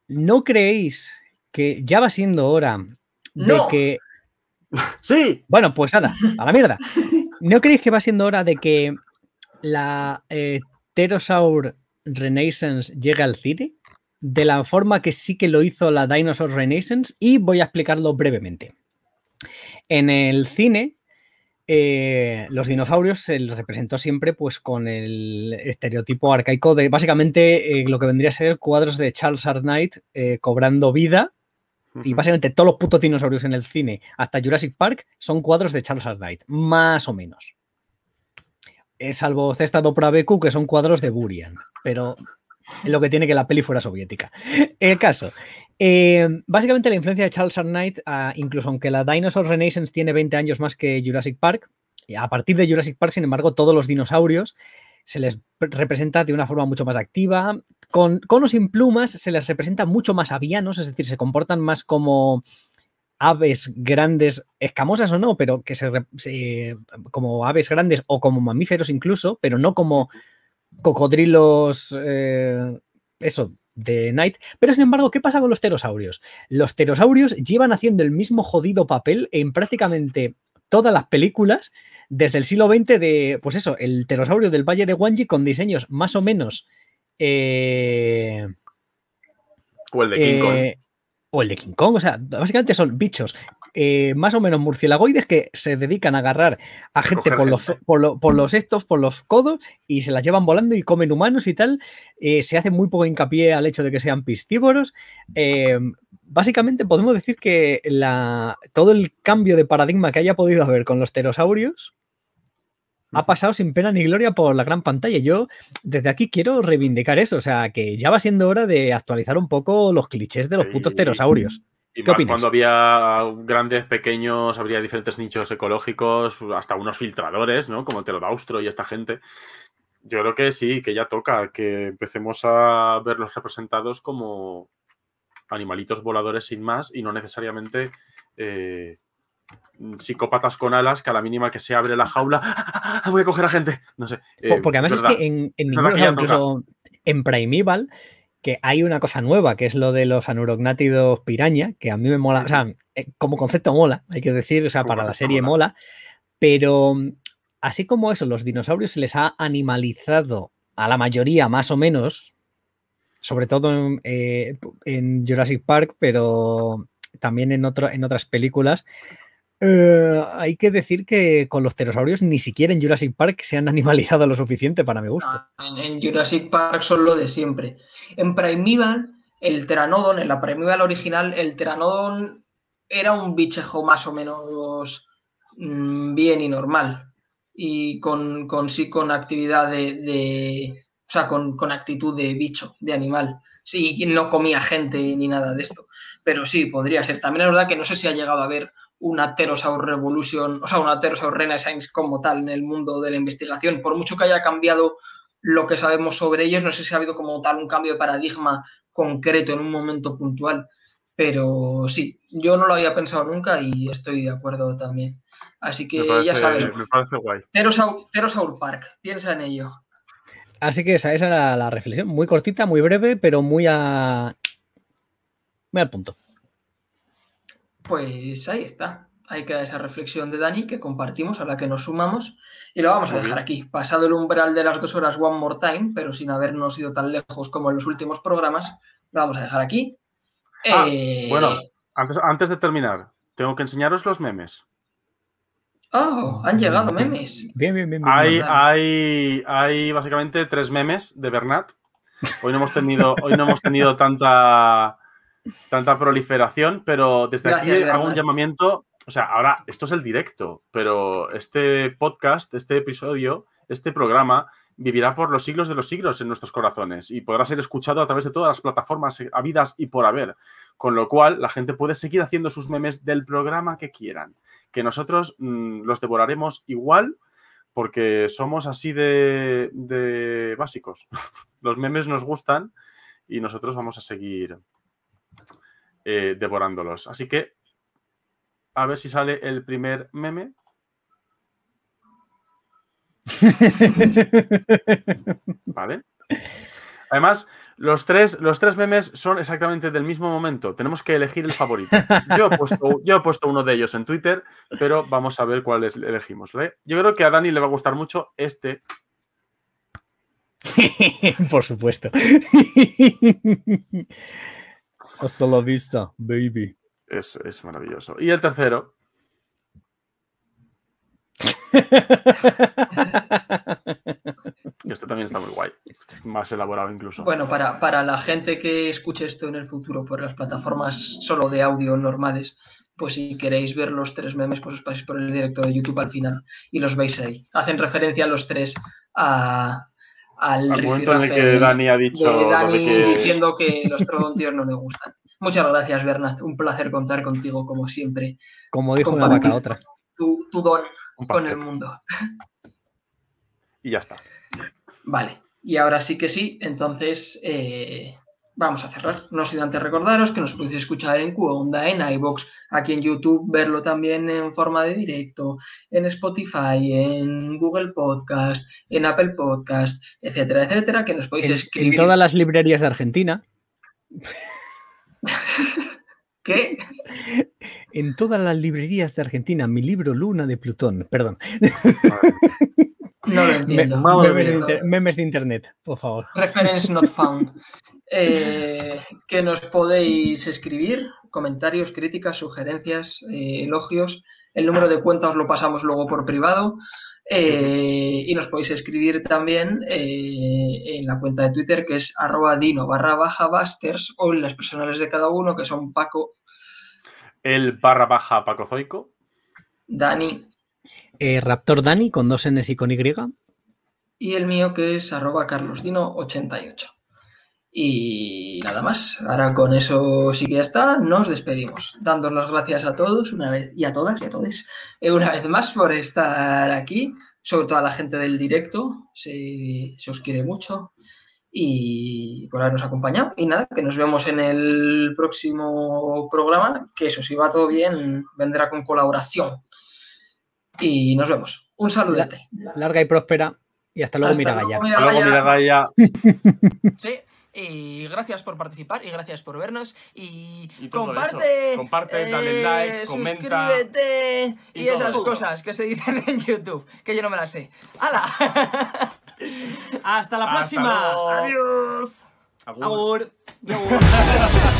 ¿No creéis que ya va siendo hora de que... Sí. Bueno, pues nada, a la mierda. ¿No creéis que va siendo hora de que la Pterosaur eh, Renaissance llegue al cine? De la forma que sí que lo hizo la Dinosaur Renaissance y voy a explicarlo brevemente. En el cine eh, los dinosaurios se los representó siempre pues con el estereotipo arcaico de básicamente eh, lo que vendría a ser cuadros de Charles Knight eh, cobrando vida. Y básicamente todos los putos dinosaurios en el cine, hasta Jurassic Park, son cuadros de Charles Knight, más o menos. Eh, salvo Cesta do Pravecu, que son cuadros de Burian. Pero lo que tiene que la peli fuera soviética. El caso. Eh, básicamente la influencia de Charles Knight, ah, incluso aunque la Dinosaur Renaissance tiene 20 años más que Jurassic Park, a partir de Jurassic Park, sin embargo, todos los dinosaurios se les representa de una forma mucho más activa. Con, con o sin plumas se les representa mucho más avianos, es decir, se comportan más como aves grandes, escamosas o no, pero que se, como aves grandes o como mamíferos incluso, pero no como cocodrilos, eh, eso, de night Pero sin embargo, ¿qué pasa con los pterosaurios? Los pterosaurios llevan haciendo el mismo jodido papel en prácticamente todas las películas desde el siglo XX de, pues eso, el pterosaurio del Valle de Wanji con diseños más o menos... Eh, o el de King Kong. Eh, o el de King Kong, o sea, básicamente son bichos eh, más o menos murcielagoides que se dedican a agarrar a gente, por, Los, por, los estos, por los codos y se las llevan volando y comen humanos y tal. Eh, se hace muy poco hincapié al hecho de que sean piscívoros. Eh, básicamente podemos decir que la, todo el cambio de paradigma que haya podido haber con los pterosaurios ha pasado sin pena ni gloria por la gran pantalla. Yo desde aquí quiero reivindicar eso, o sea, que ya va siendo hora de actualizar un poco los clichés de los putos pterosaurios. Y cuando había grandes, pequeños, habría diferentes nichos ecológicos, hasta unos filtradores, ¿no? Como Telodaustro y esta gente. Yo creo que sí, que ya toca, que empecemos a verlos representados como animalitos voladores sin más y no necesariamente eh, Mm, psicópatas con alas que a la mínima que se abre la jaula, voy a coger a gente. No sé. Eh, porque además es, que en, en Primeval, que hay una cosa nueva, que es lo de los anurognátidos piraña, que a mí me mola, o sea, eh, como concepto mola, hay que decir, o sea, para la serie mola. pero mm, así como eso, los dinosaurios se les ha animalizado a la mayoría más o menos, sobre todo en, eh, Jurassic Park, pero también en, otro, en otras películas, eh, hay que decir que con los pterosaurios ni siquiera en Jurassic Park se han animalizado lo suficiente para mi gusto. en, Jurassic Park son lo de siempre. En Primeval, el Pteranodon, en la Primeval original, el Pteranodon era un bichejo más o menos mm, bien y normal. Y con, sí, con actividad de, o sea, con, con, actitud de bicho, de animal. Sí, no comía gente ni nada de esto. Pero sí, podría ser. También es verdad que no sé si ha llegado a ver una Terosaur revolution, o sea, una pterosaur renaissance como tal en el mundo de la investigación. Por mucho que haya cambiado lo que sabemos sobre ellos, no sé si ha habido como tal un cambio de paradigma concreto en un momento puntual, pero sí, yo no lo había pensado nunca y estoy de acuerdo también. Así que ya sabes, pterosaur, Park, piensa en ello. Así que esa, es la reflexión, muy cortita, muy breve, pero muy a... Muy al punto. Pues ahí está. Ahí queda esa reflexión de Dani que compartimos, a la que nos sumamos. Y lo vamos a dejar aquí. Pasado el umbral de las dos horas One More Time, pero sin habernos ido tan lejos como en los últimos programas, lo vamos a dejar aquí. Ah, eh, bueno, antes, antes de terminar, tengo que enseñaros los memes. Oh, han llegado memes. bien, bien. bien hay, hay, básicamente tres memes de Bernat. Hoy no hemos tenido, hoy no hemos tenido tanta, tanta proliferación, pero desde aquí hago un llamamiento. O sea, ahora esto es el directo, pero este podcast, este episodio, este programa vivirá por los siglos de los siglos en nuestros corazones y podrá ser escuchado a través de todas las plataformas habidas y por haber. Con lo cual, la gente puede seguir haciendo sus memes del programa que quieran, que nosotros mm, los devoraremos igual porque somos así de básicos. los memes nos gustan y nosotros vamos a seguir eh, devorándolos. Así que a ver si sale el primer meme. vale. Además, los tres, los tres memes son exactamente del mismo momento. Tenemos que elegir el favorito. Yo he puesto, uno de ellos en Twitter, pero vamos a ver cuáles elegimos. Yo creo que a Dani le va a gustar mucho este. Por supuesto. Hasta la vista, baby. Es, es maravilloso. Y el tercero. este también está muy guay, este más elaborado incluso. Bueno, para, para la gente que escuche esto en el futuro por las plataformas solo de audio normales, pues si queréis ver los tres memes, pues os paséis por el directo de YouTube al final y los veis ahí. Hacen referencia a los tres a, al, momento en el que Dani ha dicho que... diciendo que los trodontios no le gustan. Muchas gracias, Bernat. Un placer contar contigo, como siempre. Como dijo una vaca otra. Tu, don con el mundo. Y ya está. Vale. Y ahora sí que sí. Entonces, eh, vamos a cerrar. No sin antes recordaros que nos podéis escuchar en Cuonda, en iBox, aquí en YouTube, verlo también en forma de directo, en Spotify, en Google Podcast, en Apple Podcast, etcétera, etcétera, que nos podéis escribir. En todas las librerías de Argentina. ¿Qué? En todas las librerías de Argentina, mi libro Luna de Plutón, perdón. No lo entiendo. memes, de internet, por favor. Reference not found. Eh, que nos podéis escribir, comentarios, críticas, sugerencias, eh, elogios. El número de cuentas os lo pasamos luego por privado. Eh, y nos podéis escribir también en la cuenta de Twitter que es arroba dino barra baja basters o en las personales de cada uno que son Paco. El barra baja Paco Zoico. Dani. Raptor Dani con dos Ns y con Y. Y el mío que es arroba carlosdino88. Y nada más, ahora con eso sí que ya está, nos despedimos, dándonos las gracias a todos una vez, y a todas y a todos eh, una vez más por estar aquí, sobre todo a la gente del directo, se, os quiere mucho y por habernos acompañado. Y nada, que nos vemos en el próximo programa, que eso, si va todo bien, vendrá con colaboración. Y nos vemos. Un saludete. Larga y próspera. Y hasta luego, Miragaya. Hasta luego, Miragaya. Y gracias por participar y gracias por vernos. Y, comparte, comparte, dale eh, like, Suscríbete y, esas cosas que se dicen en YouTube, que yo no me las sé. ¡Hala! Hasta la próxima. Luego. Adiós.